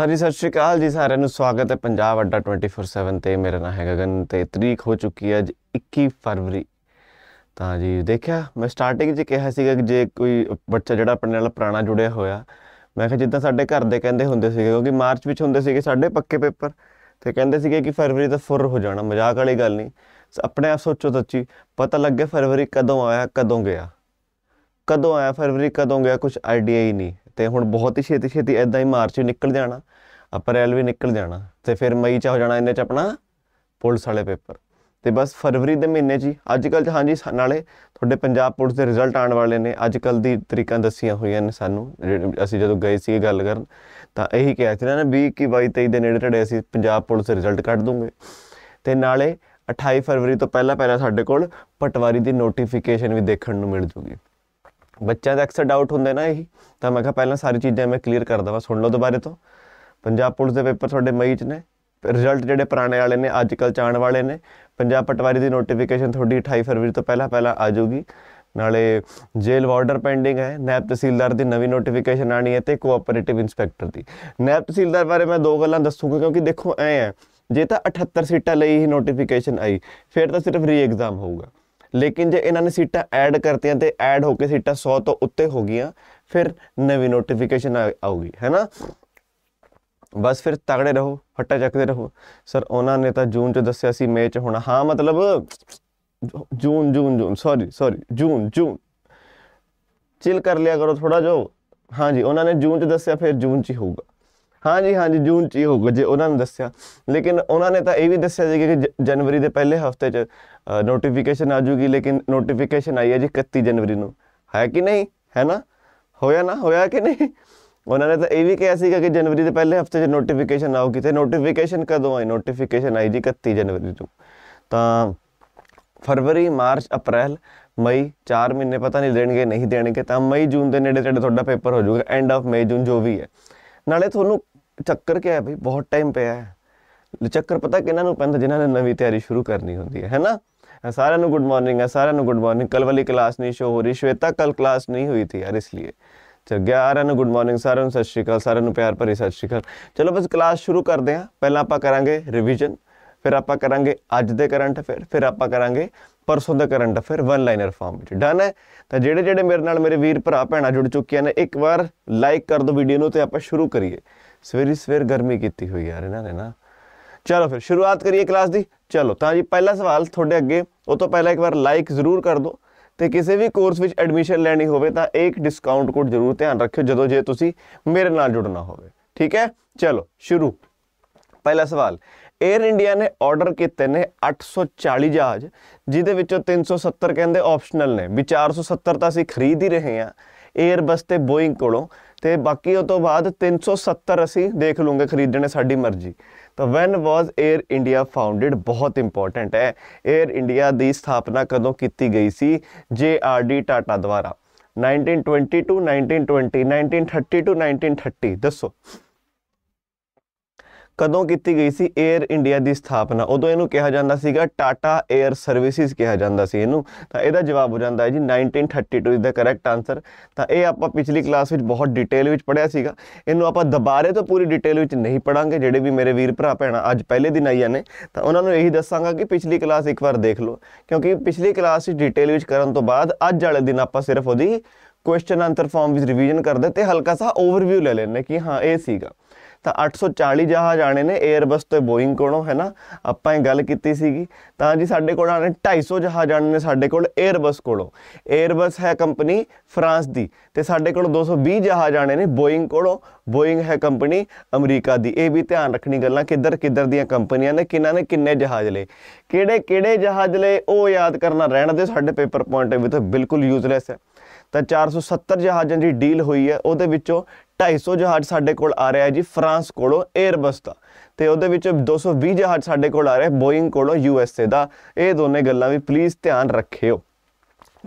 ਸਾਰੀ ਸਤਿ ਸ਼੍ਰੀ ਅਕਾਲ ਜੀ ਸਾਰਿਆਂ ਨੂੰ ਸਵਾਗਤ ਹੈ ਪੰਜਾਬ ਅੱਡਾ 24/7 ਤੇ ਮੇਰਾ ਨਾਮ ਹੈ ਗਗਨ ਤੇ ਤਰੀਕ ਹੋ ਚੁੱਕੀ ਹੈ ਅੱਜ 21 ਫਰਵਰੀ ਤਾਂ ਜੀ ਦੇਖਿਆ ਮੈਂ ਸਟਾਰਟਿੰਗ 'ਚ ਕਿਹਾ ਸੀਗਾ ਕਿ ਜੇ ਕੋਈ ਬੱਚਾ ਜਿਹੜਾ ਆਪਣੇ ਨਾਲ ਪੁਰਾਣਾ ਜੁੜਿਆ ਹੋਇਆ ਮੈਂ ਕਿਹਾ ਜਿੱਦਾਂ ਸਾਡੇ ਘਰ ਦੇ ਕਹਿੰਦੇ ਹੁੰਦੇ ਸੀਗੇ ਕਿਉਂਕਿ ਮਾਰਚ ਵਿੱਚ ਹੁੰਦੇ ਸੀਗੇ ਸਾਡੇ ਪੱਕੇ ਪੇਪਰ ਤੇ ਕਹਿੰਦੇ ਸੀਗੇ ਕਿ ਫਰਵਰੀ ਦਾ ਫੁਰ ਹੋ ਜਾਣਾ ਮਜ਼ਾਕ ਵਾਲੀ ਗੱਲ ਨਹੀਂ ਆਪਣੇ ਆਪ ਸੋਚੋ ਸੱਚੀ ਪਤਾ ਲੱਗੇ ਫਰਵਰੀ ਕਦੋਂ ਆਇਆ ਕਦੋਂ ਗਿਆ ਕਦੋਂ ਆਇਆ ਫਰਵਰੀ ਕਦੋਂ ਗਿਆ ਕੁਝ ਆਈਡੀਆ ਹੀ ਨਹੀਂ ਤੇ ਹੁਣ ਬਹੁਤ ਹੀ ਛੇਤੀ ਛੇਤੀ ਐਦਾਂ ਹੀ ਮਾਰਚ ਨਿਕਲ ਜਾਣਾ ਅਪ੍ਰੈਲ ਵੀ ਨਿਕਲ ਜਾਣਾ ਤੇ ਫਿਰ ਮਈ ਚ ਹੋ ਜਾਣਾ ਇਹਨੇ ਚ ਆਪਣਾ ਪੁਲਿਸ ਵਾਲੇ ਪੇਪਰ ਤੇ ਬਸ ਫਰਵਰੀ ਦੇ ਮਹੀਨੇ ਜੀ ਅੱਜ ਕੱਲ ਹਾਂਜੀ ਨਾਲੇ ਤੁਹਾਡੇ ਪੰਜਾਬ ਪੁਲਿਸ ਦੇ ਰਿਜ਼ਲਟ ਆਉਣ ਵਾਲੇ ਨੇ ਅੱਜ ਕੱਲ ਦੀ ਤਰੀਕਾਂ ਦੱਸੀਆਂ ਹੋਈਆਂ ਨੇ ਸਾਨੂੰ ਅਸੀਂ ਜਦੋਂ ਗਏ ਸੀ ਗੱਲ ਕਰਨ ਤਾਂ ਇਹੀ ਕਿਹਾ ਸੀ ਨਾ 20 21 22 23 ਦੇ ਨੇੜੇ ਟੜੇ ਅਸੀਂ ਪੰਜਾਬ ਪੁਲਿਸ ਦੇ ਰਿਜ਼ਲਟ ਕੱਢ ਦੂੰਗੇ ਤੇ ਨਾਲੇ 28 ਫਰਵਰੀ ਤੋਂ ਪਹਿਲਾਂ ਪਹਿਲਾਂ ਸਾਡੇ ਕੋਲ ਪਟਵਾਰੀ ਦੀ ਨੋਟੀਫਿਕੇਸ਼ਨ ਵੀ ਦੇਖਣ ਨੂੰ ਮਿਲ ਜੂਗੀ ਬੱਚਿਆਂ ਦਾ ਅਕਸਰ ਡਾਊਟ ਹੁੰਦਾ ਨਾ ਇਹ ਤਾਂ ਮੈਂ ਕਿਹਾ ਪਹਿਲਾਂ ਸਾਰੀ ਚੀਜ਼ਾਂ ਮੈਂ ਕਲੀਅਰ ਕਰ ਦਵਾ ਸੁਣ ਲਓ ਦੁਬਾਰੇ ਤੋਂ ਪੰਜਾਬ ਪੁਲਿਸ ਦੇ ਪੇਪਰ ਤੁਹਾਡੇ ਮਈ 'ਚ ਨੇ ਰਿਜ਼ਲਟ ਜਿਹੜੇ ਪੁਰਾਣੇ ਵਾਲੇ ਨੇ ਅੱਜ ਕੱਲ ਚਾਣ ਵਾਲੇ ਨੇ ਪੰਜਾਬ ਪਟਵਾਰੀ ਦੀ ਨੋਟੀਫਿਕੇਸ਼ਨ ਤੁਹਾਡੀ 28 ਫਰਵਰੀ ਤੋਂ ਪਹਿਲਾਂ ਪਹਿਲਾਂ ਆ ਜਾਊਗੀ ਨਾਲੇ ਜੇਲ੍ਹ ਵਾਰਡਰ ਪੈਂਡਿੰਗ ਹੈ ਨੈਬ ਤਹਿਸੀਲਦਾਰ ਦੀ ਨਵੀਂ ਨੋਟੀਫਿਕੇਸ਼ਨ ਆਣੀ ਹੈ ਤੇ ਕੋਆਪਰੇਟਿਵ ਇਨਸਪੈਕਟਰ ਦੀ ਨੈਬ ਤਹਿਸੀਲਦਾਰ ਬਾਰੇ ਮੈਂ ਦੋ ਗੱਲਾਂ ਦੱਸੂਗਾ ਕਿਉਂਕਿ ਦੇਖੋ ਐ ਹੈ ਜੇ ਤਾਂ 78 ਸੀਟਾਂ ਲਈ ਹੀ ਨੋਟੀਫਿਕੇਸ਼ਨ ਆਈ ਫਿਰ ਤਾਂ ਸਿਰਫ ਰੀ ਐਗਜ਼ਾਮ ਹੋਊਗਾ ਲੇਕਿਨ ਜੇ ਇਹਨਾਂ ਨੇ ਸੀਟਾਂ ਐਡ ਕਰਤੀਆਂ ਤੇ ਐਡ ਹੋ ਕੇ ਸੀਟਾਂ 100 ਤੋਂ ਉੱਤੇ ਹੋ ਗਈਆਂ ਫਿਰ ਨਵੀਂ ਨੋਟੀਫਿਕੇਸ਼ਨ ਆਊਗੀ ਹੈਨਾ ਬਸ ਫਿਰ ਤਗੜੇ ਰਹੋ ਫੱਟਾ ਚੱਕਦੇ ਰਹੋ ਸਰ ਉਹਨਾਂ ਨੇ ਤਾਂ ਜੂਨ ਚ ਦੱਸਿਆ ਸੀ ਮੇਚ ਹੁਣ ਹੋਣਾ ਹਾਂ ਮਤਲਬ ਜੂਨ ਜੂਨ ਜੂਨ ਸੌਰੀ ਸੌਰੀ ਜੂਨ ਜੂਨ ਚਿਲ ਕਰ ਲਿਆ ਕਰੋ ਥੋੜਾ ਜੋ ਹਾਂਜੀ ਉਹਨਾਂ ਨੇ ਜੂਨ ਚ ਦੱਸਿਆ ਫਿਰ ਜੂਨ ਚ ਹੀ ਹੋਊਗਾ ਹਾਂਜੀ ਹਾਂਜੀ ਜੂਨ ਚ ਹੀ ਹੋਊਗਾ ਜੇ ਉਹਨਾਂ ਨੇ ਦੱਸਿਆ ਲੇਕਿਨ ਉਹਨਾਂ ਨੇ ਤਾਂ ਇਹ ਵੀ ਦੱਸਿਆ ਜੀ ਕਿ ਜਨਵਰੀ ਦੇ ਪਹਿਲੇ ਹਫਤੇ ਚ ਨੋਟੀਫਿਕੇਸ਼ਨ ਆ ਜੂਗੀ ਲੇਕਿਨ ਨੋਟੀਫਿਕੇਸ਼ਨ ਆਈ ਹੈ ਜੀ 31 ਜਨਵਰੀ ਨੂੰ ਹੈ ਕਿ ਨਹੀਂ ਹੈ ਨਾ ਹੋਇਆ ਨਾ ਹੋਇਆ ਕਿ ਨਹੀਂ ਉਹਨਾਂ ਨੇ ਤਾਂ ਇਹ ਵੀ ਕਿਹਾ ਸੀ ਕਿ ਜਨਵਰੀ ਦੇ ਪਹਿਲੇ ਹਫਤੇ 'ਚ ਨੋਟੀਫਿਕੇਸ਼ਨ ਆਉ ਕਿਤੇ ਨੋਟੀਫਿਕੇਸ਼ਨ ਕਦੋਂ ਆਈ ਨੋਟੀਫਿਕੇਸ਼ਨ ਆਈ ਜੀ 31 ਜਨਵਰੀ ਨੂੰ ਤਾਂ ਫਰਵਰੀ ਮਾਰਚ ਅਪ੍ਰੈਲ ਮਈ 4 ਮਹੀਨੇ ਪਤਾ ਨਹੀਂ ਦੇਣਗੇ ਨਹੀਂ ਦੇਣਗੇ ਤਾਂ ਮਈ ਜੂਨ ਦੇ ਨੇੜੇ ਤੇੜੇ ਤੁਹਾਡਾ ਪੇਪਰ ਹੋ ਜਾਊਗਾ ਐਂਡ ਆਫ ਮਈ ਜੂਨ ਜੋ ਵੀ ਹੈ ਨਾਲੇ ਤੁਹਾਨੂੰ ਚੱਕਰ ਕਿਆ ਹੈ ਭਾਈ ਬਹੁਤ ਟਾਈਮ ਪਿਆ ਹੈ ਚੱਕਰ ਪਤਾ ਕਿਹਨਾਂ ਨੂੰ ਪੈਂਦਾ ਜਿਨ੍ਹਾਂ ਨੇ ਨਵੀਂ ਤਿਆਰੀ ਸ਼ੁਰੂ ਕਰਨੀ ਹੁੰਦੀ ਹੈ ਹੈਨਾ ਸਾਰਿਆਂ ਨੂੰ ਗੁੱਡ ਮਾਰਨਿੰਗ ਹੈ ਸਾਰਿਆਂ ਨੂੰ ਗੁੱਡ ਮਾਰਨਿੰਗ ਕੱਲ ਵਾਲੀ ਕਲਾਸ ਨਹੀਂ ਸ਼ੋ ਹੋ ਰਹੀ ਸ਼ਵੇਤਾ ਕੱਲ ਕਲਾਸ ਨਹੀਂ ਹੋਈ ਥੀ ਯਾਰ ਇਸ ਲਈ 11 ਨੂੰ ਗੁੱਡ ਮਾਰਨਿੰਗ ਸਾਰਿਆਂ ਨੂੰ ਸਤਿ ਸ਼੍ਰੀ ਅਕਾਲ ਸਾਰਿਆਂ ਨੂੰ ਪਿਆਰ ਭਰੀ ਸਤਿ ਸ਼੍ਰੀ ਅਕਾਲ ਚਲੋ ਬਸ ਕਲਾਸ ਸ਼ੁਰੂ ਕਰਦੇ ਹਾਂ ਪਹਿਲਾਂ ਆਪਾਂ ਕਰਾਂਗੇ ਰਿਵੀਜ਼ਨ ਫਿਰ ਆਪਾਂ ਕਰਾਂਗੇ ਅੱਜ ਦੇ ਕਰੰਟ ਅਫੇਅਰ ਫਿਰ ਆਪਾਂ ਕਰਾਂਗੇ ਪਰਸੋਂ ਦਾ current affair one liner form ਵਿੱਚ ਡਨ ਹੈ ਤਾਂ ਜਿਹੜੇ ਜਿਹੜੇ ਮੇਰੇ ਨਾਲ ਮੇਰੇ ਵੀਰ ਭਰਾ ਭੈਣਾ ਜੁੜ ਚੁੱਕੇ ਨੇ ਇੱਕ ਵਾਰ ਲਾਈਕ ਕਰ ਦਿਓ ਵੀਡੀਓ ਨੂੰ ਤੇ ਆਪਾਂ ਸ਼ੁਰੂ ਕਰੀਏ ਸਵੇਰੀ ਸਵੇਰ ਗਰਮੀ ਕੀਤੀ ਹੋਈ ਯਾਰ ਇਹਨਾਂ ਨੇ ਨਾ ਚਲੋ ਫਿਰ ਸ਼ੁਰੂਆਤ ਕਰੀਏ ਕਲਾਸ ਦੀ ਚਲੋ ਤਾਂ ਜੀ ਪਹਿਲਾ ਸਵਾਲ ਤੁਹਾਡੇ ਅੱਗੇ ਉਹ ਤੋਂ ਪਹਿਲਾਂ ਇੱਕ ਵਾਰ ਲਾਈਕ ਜ਼ਰੂਰ ਕਰ ਦਿਓ ਤੇ ਕਿਸੇ ਵੀ ਕੋਰਸ ਵਿੱਚ ਐਡਮਿਸ਼ਨ ਲੈਣੀ ਹੋਵੇ ਤਾਂ ਇੱਕ ਡਿਸਕਾਊਂਟ ਕੋਡ ਜ਼ਰੂਰ ਧਿਆਨ ਰੱਖਿਓ ਜਦੋਂ ਜੇ ਤੁਸੀਂ ਮੇਰੇ ਨਾਲ ਜੁੜਨਾ ਹੋਵੇ ਠੀਕ ਹੈ ਚਲੋ ਸ਼ੁਰੂ ਪਹਿਲਾ ਸਵਾਲ 에ਅਰ ਇੰਡੀਆ ਨੇ ਆਰਡਰ ਕੀਤੇ ਨੇ 840 ਜਹਾਜ਼ ਜਿਦੇ ਵਿੱਚੋਂ 370 ਕਹਿੰਦੇ ਆਪਸ਼ਨਲ ਨੇ ਵੀ 470 ਤਾਂ ਅਸੀਂ ਖਰੀਦ ਹੀ ਰਹੇ ਆ 에ਅਰਬਸ ਤੇ ਬੋਇੰਗ ਕੋਲੋਂ ਤੇ ਬਾਕੀ ਉਹ ਤੋਂ ਬਾਅਦ 370 ਅਸੀਂ ਦੇਖ ਲੂਗੇ ਖਰੀਦਣੇ ਸਾਡੀ ਮਰਜ਼ੀ ਤਾਂ when was Air India founded ਬਹੁਤ ਇੰਪੋਰਟੈਂਟ ਹੈ 에ਅਰ ਇੰਡੀਆ ਦੀ ਸਥਾਪਨਾ ਕਦੋਂ ਕੀਤੀ ਗਈ ਸੀ ਜੇ ਆਰ ਡੀ ਟਾਟਾ ਦੁਆਰਾ 1922 1920 1932 1930 ਦੱਸੋ ਕਦੋਂ ਕੀਤੀ ਗਈ ਸੀ 에ਅਰ ਇੰਡੀਆ ਦੀ ਸਥਾਪਨਾ ਉਦੋਂ ਇਹਨੂੰ ਕਿਹਾ ਜਾਂਦਾ ਸੀਗਾ ਟਾਟਾ 에ਅਰ ਸਰਵਿਸਿਜ਼ ਕਿਹਾ ਜਾਂਦਾ ਸੀ ਇਹਨੂੰ ਤਾਂ ਇਹਦਾ ਜਵਾਬ ਹੋ ਜਾਂਦਾ ਹੈ ਜੀ 1932 ਇਜ਼ ਦਾ ਕਰੈਕਟ ਆਨਸਰ ਤਾਂ ਇਹ ਆਪਾਂ ਪਿਛਲੀ ਕਲਾਸ ਵਿੱਚ ਬਹੁਤ ਡਿਟੇਲ ਵਿੱਚ ਪੜਿਆ ਸੀਗਾ ਇਹਨੂੰ ਆਪਾਂ ਦੁਬਾਰੇ ਤੋਂ ਪੂਰੀ ਡਿਟੇਲ ਵਿੱਚ ਨਹੀਂ ਪੜਾਂਗੇ ਜਿਹੜੇ ਵੀ ਮੇਰੇ ਵੀਰ ਭਰਾ ਭੈਣਾ ਅੱਜ ਪਹਿਲੇ ਦਿਨ ਆਈਆਂ ਨੇ ਤਾਂ ਉਹਨਾਂ ਨੂੰ ਇਹੀ ਦੱਸਾਂਗਾ ਕਿ ਪਿਛਲੀ ਕਲਾਸ ਇੱਕ ਵਾਰ ਦੇਖ ਲਓ ਕਿਉਂਕਿ ਪਿਛਲੀ ਕਲਾਸ ਵਿੱਚ ਡਿਟੇਲ ਵਿੱਚ ਕਰਨ ਤੋਂ ਬਾਅਦ ਅੱਜ ਵਾਲੇ ਦਿਨ ਆਪਾਂ ਸਿਰਫ ਉਹਦੀ ਕੁਐਸਚਨ ਆਨਸਰ ਫਾਰਮ ਵਿੱਚ ਰਿਵੀਜ਼ਨ ਕਰਦੇ ਤੇ ਹਲਕਾ ਸਾ ਓਵਰਵਿਊ ਲੈ ਲੈਣੇ ਕਿ ਹਾਂ ਇਹ ਸੀਗਾ ਤਾਂ 840 ਜਹਾਜ਼ ਆਣੇ ਨੇ 에ਅਰਬਸ ਤੇ ਬੋਇੰਗ ਕੋਲੋਂ ਹੈ ਨਾ ਆਪਾਂ ਇਹ ਗੱਲ ਕੀਤੀ ਸੀਗੀ ਤਾਂ ਜੀ ਸਾਡੇ ਕੋਲ ਆਣੇ 250 ਜਹਾਜ਼ ਆਣੇ ਨੇ ਸਾਡੇ ਕੋਲ 에ਅਰਬਸ ਕੋਲੋਂ 에ਅਰਬਸ ਹੈ ਕੰਪਨੀ ਫਰਾਂਸ ਦੀ ਤੇ ਸਾਡੇ ਕੋਲ 220 ਜਹਾਜ਼ ਆਣੇ ਨੇ ਬੋਇੰਗ ਕੋਲੋਂ ਬੋਇੰਗ ਹੈ ਕੰਪਨੀ ਅਮਰੀਕਾ ਦੀ ਇਹ ਵੀ ਧਿਆਨ ਰੱਖਣੀ ਗੱਲਾਂ ਕਿੱਧਰ ਕਿੱਧਰ ਦੀਆਂ ਕੰਪਨੀਆਂ ਨੇ ਕਿੰਨਾ ਨੇ ਕਿੰਨੇ ਜਹਾਜ਼ ਲਏ ਕਿਹੜੇ ਕਿਹੜੇ ਜਹਾਜ਼ ਲਏ ਉਹ ਯਾਦ ਕਰਨਾ ਰਹਿਣ ਦੇ ਸਾਡੇ ਪੇਪਰ ਪੁਆਇੰਟ ਵੀ ਤਾਂ ਬਿਲਕੁਲ ਯੂਜ਼ਲੈਸ ਹੈ ਤਾਂ 470 ਜਹਾਜ਼ਾਂ ਦੀ ਡੀਲ ਹੋਈ ਹੈ ਉਹਦੇ ਵਿੱਚੋਂ 250 ਜਹਾਜ਼ ਸਾਡੇ ਕੋਲ ਆ ਰਿਹਾ ਹੈ ਜੀ ਫਰਾਂਸ ਕੋਲੋਂ 에ਅਰਬਸ ਦਾ ਤੇ ਉਹਦੇ ਵਿੱਚ 220 ਜਹਾਜ਼ ਸਾਡੇ ਕੋਲ ਆ ਰਿਹਾ ਬੋਇੰਗ ਕੋਲੋਂ ਯੂਐਸਏ ਦਾ ਇਹ ਦੋਨੇ ਗੱਲਾਂ ਵੀ ਪਲੀਜ਼ ਧਿਆਨ ਰੱਖਿਓ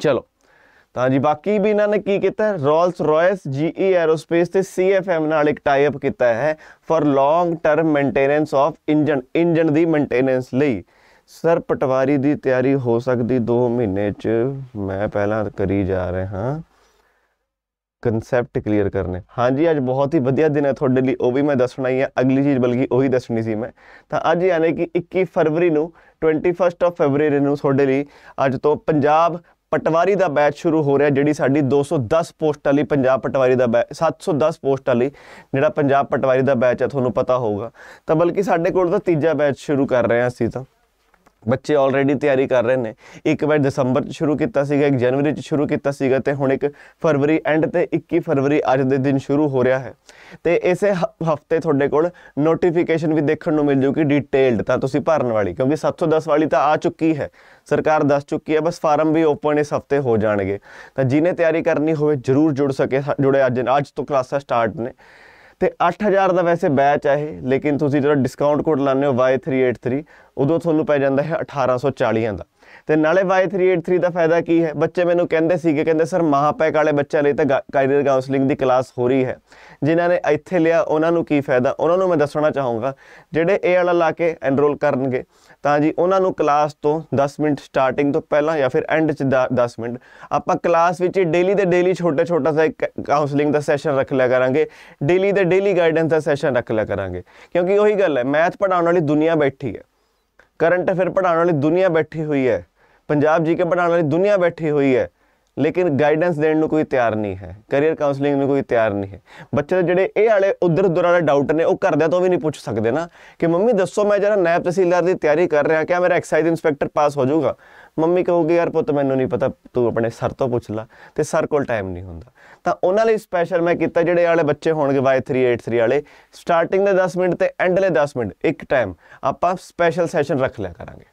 ਚਲੋ ਤਾਂ ਜੀ ਬਾਕੀ ਵੀ ਇਹਨਾਂ ਨੇ ਕੀ ਕੀਤਾ ਰੋਲਸ ਰਾਇਸ ਜੀਈ ਐਰੋਸਪੇਸ ਤੇ ਸੀਐਫਐਮ ਨਾਲ ਇੱਕ ਟਾਈ ਅਪ ਕੀਤਾ ਹੈ for long term maintenance of engine engine ਦੀ ਮੇਨਟੇਨੈਂਸ ਲਈ ਸਰ ਪਟਵਾਰੀ ਦੀ ਤਿਆਰੀ ਹੋ ਸਕਦੀ 2 ਮਹੀਨੇ ਚ ਮੈਂ ਪਹਿਲਾਂ ਕਰੀ ਜਾ ਰਿਹਾ ਹਾਂ ਕਨਸੈਪਟ ਕਲੀਅਰ ਕਰਨੇ ਹਾਂਜੀ ਅੱਜ ਬਹੁਤ ਹੀ ਵਧੀਆ ਦਿਨ ਹੈ ਤੁਹਾਡੇ ਲਈ ਉਹ ਵੀ ਮੈਂ ਦੱਸਣਾ ਹੀ ਹੈ ਅਗਲੀ ਚੀਜ਼ ਬਲਕਿ ਉਹੀ ਦੱਸਣੀ ਸੀ ਮੈਂ ਤਾਂ ਅੱਜ ਯਾਨੀ ਕਿ 21 ਫਰਵਰੀ ਨੂੰ 21st ਆਫ ਫਰਵਰੀ ਨੂੰ ਤੁਹਾਡੇ ਲਈ ਅੱਜ ਤੋਂ ਪੰਜਾਬ ਪਟਵਾਰੀ ਦਾ ਬੈਚ ਸ਼ੁਰੂ ਹੋ ਰਿਹਾ ਜਿਹੜੀ ਸਾਡੀ 210 ਪੋਸਟ ਵਾਲੀ ਪੰਜਾਬ ਪਟਵਾਰੀ ਦਾ ਬੈਚ 710 ਪੋਸਟ ਵਾਲੀ ਜਿਹੜਾ ਪੰਜਾਬ ਪਟਵਾਰੀ ਦਾ ਬੈਚ ਹੈ ਤੁਹਾਨੂੰ ਪਤਾ ਹੋਊਗਾ ਤਾਂ ਬਲਕਿ ਸਾਡੇ ਕੋਲ ਤਾਂ ਤੀਜਾ ਬੈਚ ਸ਼ੁਰੂ ਕਰ ਰਹੇ ਹਾਂ ਅਸੀਂ ਤਾਂ ਬੱਚੇ ਆਲਰੇਡੀ ਤਿਆਰੀ ਕਰ ਰਹੇ ਨੇ ਇੱਕ ਵਾਰ ਦਸੰਬਰ ਚ ਸ਼ੁਰੂ ਕੀਤਾ ਸੀਗਾ ਇੱਕ ਜਨਵਰੀ ਚ ਸ਼ੁਰੂ ਕੀਤਾ ਸੀਗਾ ਤੇ ਹੁਣ ਇੱਕ ਫਰਵਰੀ ਐਂਡ ਤੇ 21 ਫਰਵਰੀ ਅੱਜ ਦੇ ਦਿਨ ਸ਼ੁਰੂ ਹੋ ਰਿਹਾ ਹੈ ਤੇ ਇਸੇ ਹਫਤੇ ਤੁਹਾਡੇ ਕੋਲ ਨੋਟੀਫਿਕੇਸ਼ਨ ਵੀ ਦੇਖਣ ਨੂੰ ਮਿਲ ਜੂਗੀ ਡਿਟੇਲਡ ਤਾਂ ਤੁਸੀਂ ਭਰਨ ਵਾਲੀ ਕਿਉਂਕਿ 710 ਵਾਲੀ ਤਾਂ ਆ ਚੁੱਕੀ ਹੈ ਸਰਕਾਰ ਦੱਸ ਚੁੱਕੀ ਹੈ ਬਸ ਫਾਰਮ ਵੀ ਓਪਨ ਇਸ ਹਫਤੇ ਹੋ ਜਾਣਗੇ ਤਾਂ ਜਿਨੇ ਤਿਆਰੀ ਕਰਨੀ ਹੋਵੇ ਜਰੂਰ ਜੁੜ ਸਕੇ ਜੁੜੇ ਅੱਜ ਅੱਜ ਤੋਂ ਕਲਾਸਾਂ ਸਟਾਰਟ ਨੇ ਤੇ 8000 ਦਾ ਵੈਸੇ ਬੈਚ ਹੈ ਇਹ ਲੇਕਿਨ ਤੁਸੀਂ ਜਿਹੜਾ ਡਿਸਕਾਊਂਟ ਕੋਡ ਲਾਉਂਦੇ ਹੋ Y383 ਉਦੋਂ ਤੁਹਾਨੂੰ ਪੈ ਜਾਂਦਾ ਹੈ 1840 ਦਾ ਤੇ ਨਾਲੇ Y383 ਦਾ ਫਾਇਦਾ ਕੀ ਹੈ ਬੱਚੇ ਮੈਨੂੰ ਕਹਿੰਦੇ ਸੀਗੇ ਕਹਿੰਦੇ ਸਰ ਮਹਾਪੈਕ ਵਾਲੇ ਬੱਚਿਆਂ ਲਈ ਤਾਂ ਕੈਰੀਅਰ ਕਾਉਂਸਲਿੰਗ ਦੀ ਕਲਾਸ ਹੋ ਰਹੀ ਹੈ ਜਿਨ੍ਹਾਂ ਨੇ ਇੱਥੇ ਲਿਆ ਉਹਨਾਂ ਨੂੰ ਕੀ ਫਾਇਦਾ ਉਹਨਾਂ ਨੂੰ ਮੈਂ ਦੱਸਣਾ ਚਾਹੂੰਗਾ ਜਿਹੜੇ ਇਹ ਵਾਲਾ ਲਾ ਕੇ ਐਨਰੋਲ ਕਰਨਗੇ ਤਾਂ ਜੀ ਉਹਨਾਂ ਨੂੰ ਕਲਾਸ ਤੋਂ 10 ਮਿੰਟ ਸਟਾਰਟਿੰਗ ਤੋਂ ਪਹਿਲਾਂ ਜਾਂ ਫਿਰ ਐਂਡ 'ਚ 10 ਮਿੰਟ ਆਪਾਂ ਕਲਾਸ ਵਿੱਚ ਡੇਲੀ ਦੇ ਡੇਲੀ ਛੋਟਾ ਛੋਟਾ ਸਾ ਇੱਕ ਕਾਉਂਸਲਿੰਗ ਦਾ ਸੈਸ਼ਨ ਰੱਖ ਲਿਆ ਕਰਾਂਗੇ ਡੇਲੀ ਦੇ ਡੇਲੀ ਗਾਈਡੈਂਸ ਦਾ ਸੈਸ਼ਨ ਰੱਖ ਲਿਆ ਕਰਾਂਗੇ ਕਿਉਂਕਿ ਉਹੀ ਗੱਲ ਹੈ ਮੈਥ ਪੜਾਉਣ ਵਾਲੀ ਦੁਨੀਆ ਬੈਠੀ ਹੈ ਕਰੰਟ ਅਫੇਅਰ ਪੜਾਉਣ ਵਾਲੀ ਦੁਨੀਆ ਬੈਠੀ ਹੋਈ ਹੈ ਪੰਜਾਬ ਜੀਕੇ ਪੜਾਉਣ ਵਾਲੀ ਦੁਨੀਆ ਬੈਠੀ ਹੋਈ ਹੈ ਲੇਕਿਨ ਗਾਈਡੈਂਸ ਦੇਣ ਨੂੰ ਕੋਈ ਤਿਆਰ ਨਹੀਂ ਹੈ ਕੈਰੀਅਰ ਕਾਉਂਸਲਿੰਗ ਨੂੰ ਕੋਈ ਤਿਆਰ ਨਹੀਂ ਹੈ ਬੱਚੇ ਜਿਹੜੇ ਇਹ ਵਾਲੇ ਉਧਰ ਉਧਰ ਵਾਲੇ ਡਾਊਟ ਨੇ ਉਹ ਘਰਦਿਆਂ ਤੋਂ ਵੀ ਨਹੀਂ ਪੁੱਛ ਸਕਦੇ ਨਾ ਕਿ ਮੰਮੀ ਦੱਸੋ ਮੈਂ ਜਿਹੜਾ ਨਾਇਬ ਤਹਿਸੀਲਦਾਰ ਦੀ ਤਿਆਰੀ ਕਰ ਰਿਹਾ ਕਿ ਮੇਰਾ ਐਕਸਾਈਜ਼ ਇਨਸਪੈਕਟਰ ਪਾਸ ਹੋ ਜਾਊਗਾ ਮੰਮੀ ਕਹੂਗੀ ਯਾਰ ਪੁੱਤ ਮੈਨੂੰ ਨਹੀਂ ਪਤਾ ਤੂੰ ਆਪਣੇ ਸਰ ਤੋਂ ਪੁੱਛ ਲੈ ਤੇ ਸਰ ਕੋਲ ਟਾਈਮ ਨਹੀਂ ਹੁੰਦਾ ਤਾਂ ਉਹਨਾਂ ਲਈ ਸਪੈਸ਼ਲ ਮੈਂ ਕੀਤਾ ਜਿਹੜੇ ਵਾਲੇ ਬੱਚੇ ਹੋਣਗੇ Y383 ਵਾਲੇ ਸਟਾਰਟਿੰਗ ਦੇ 10 ਮਿੰਟ ਤੇ ਐਂਡ ਦੇ 10 ਮਿੰਟ ਇੱਕ ਟਾਈਮ ਆਪਾਂ ਸਪੈਸ਼ਲ ਸੈਸ਼ਨ ਰੱਖ ਲਿਆ ਕਰਾਂਗੇ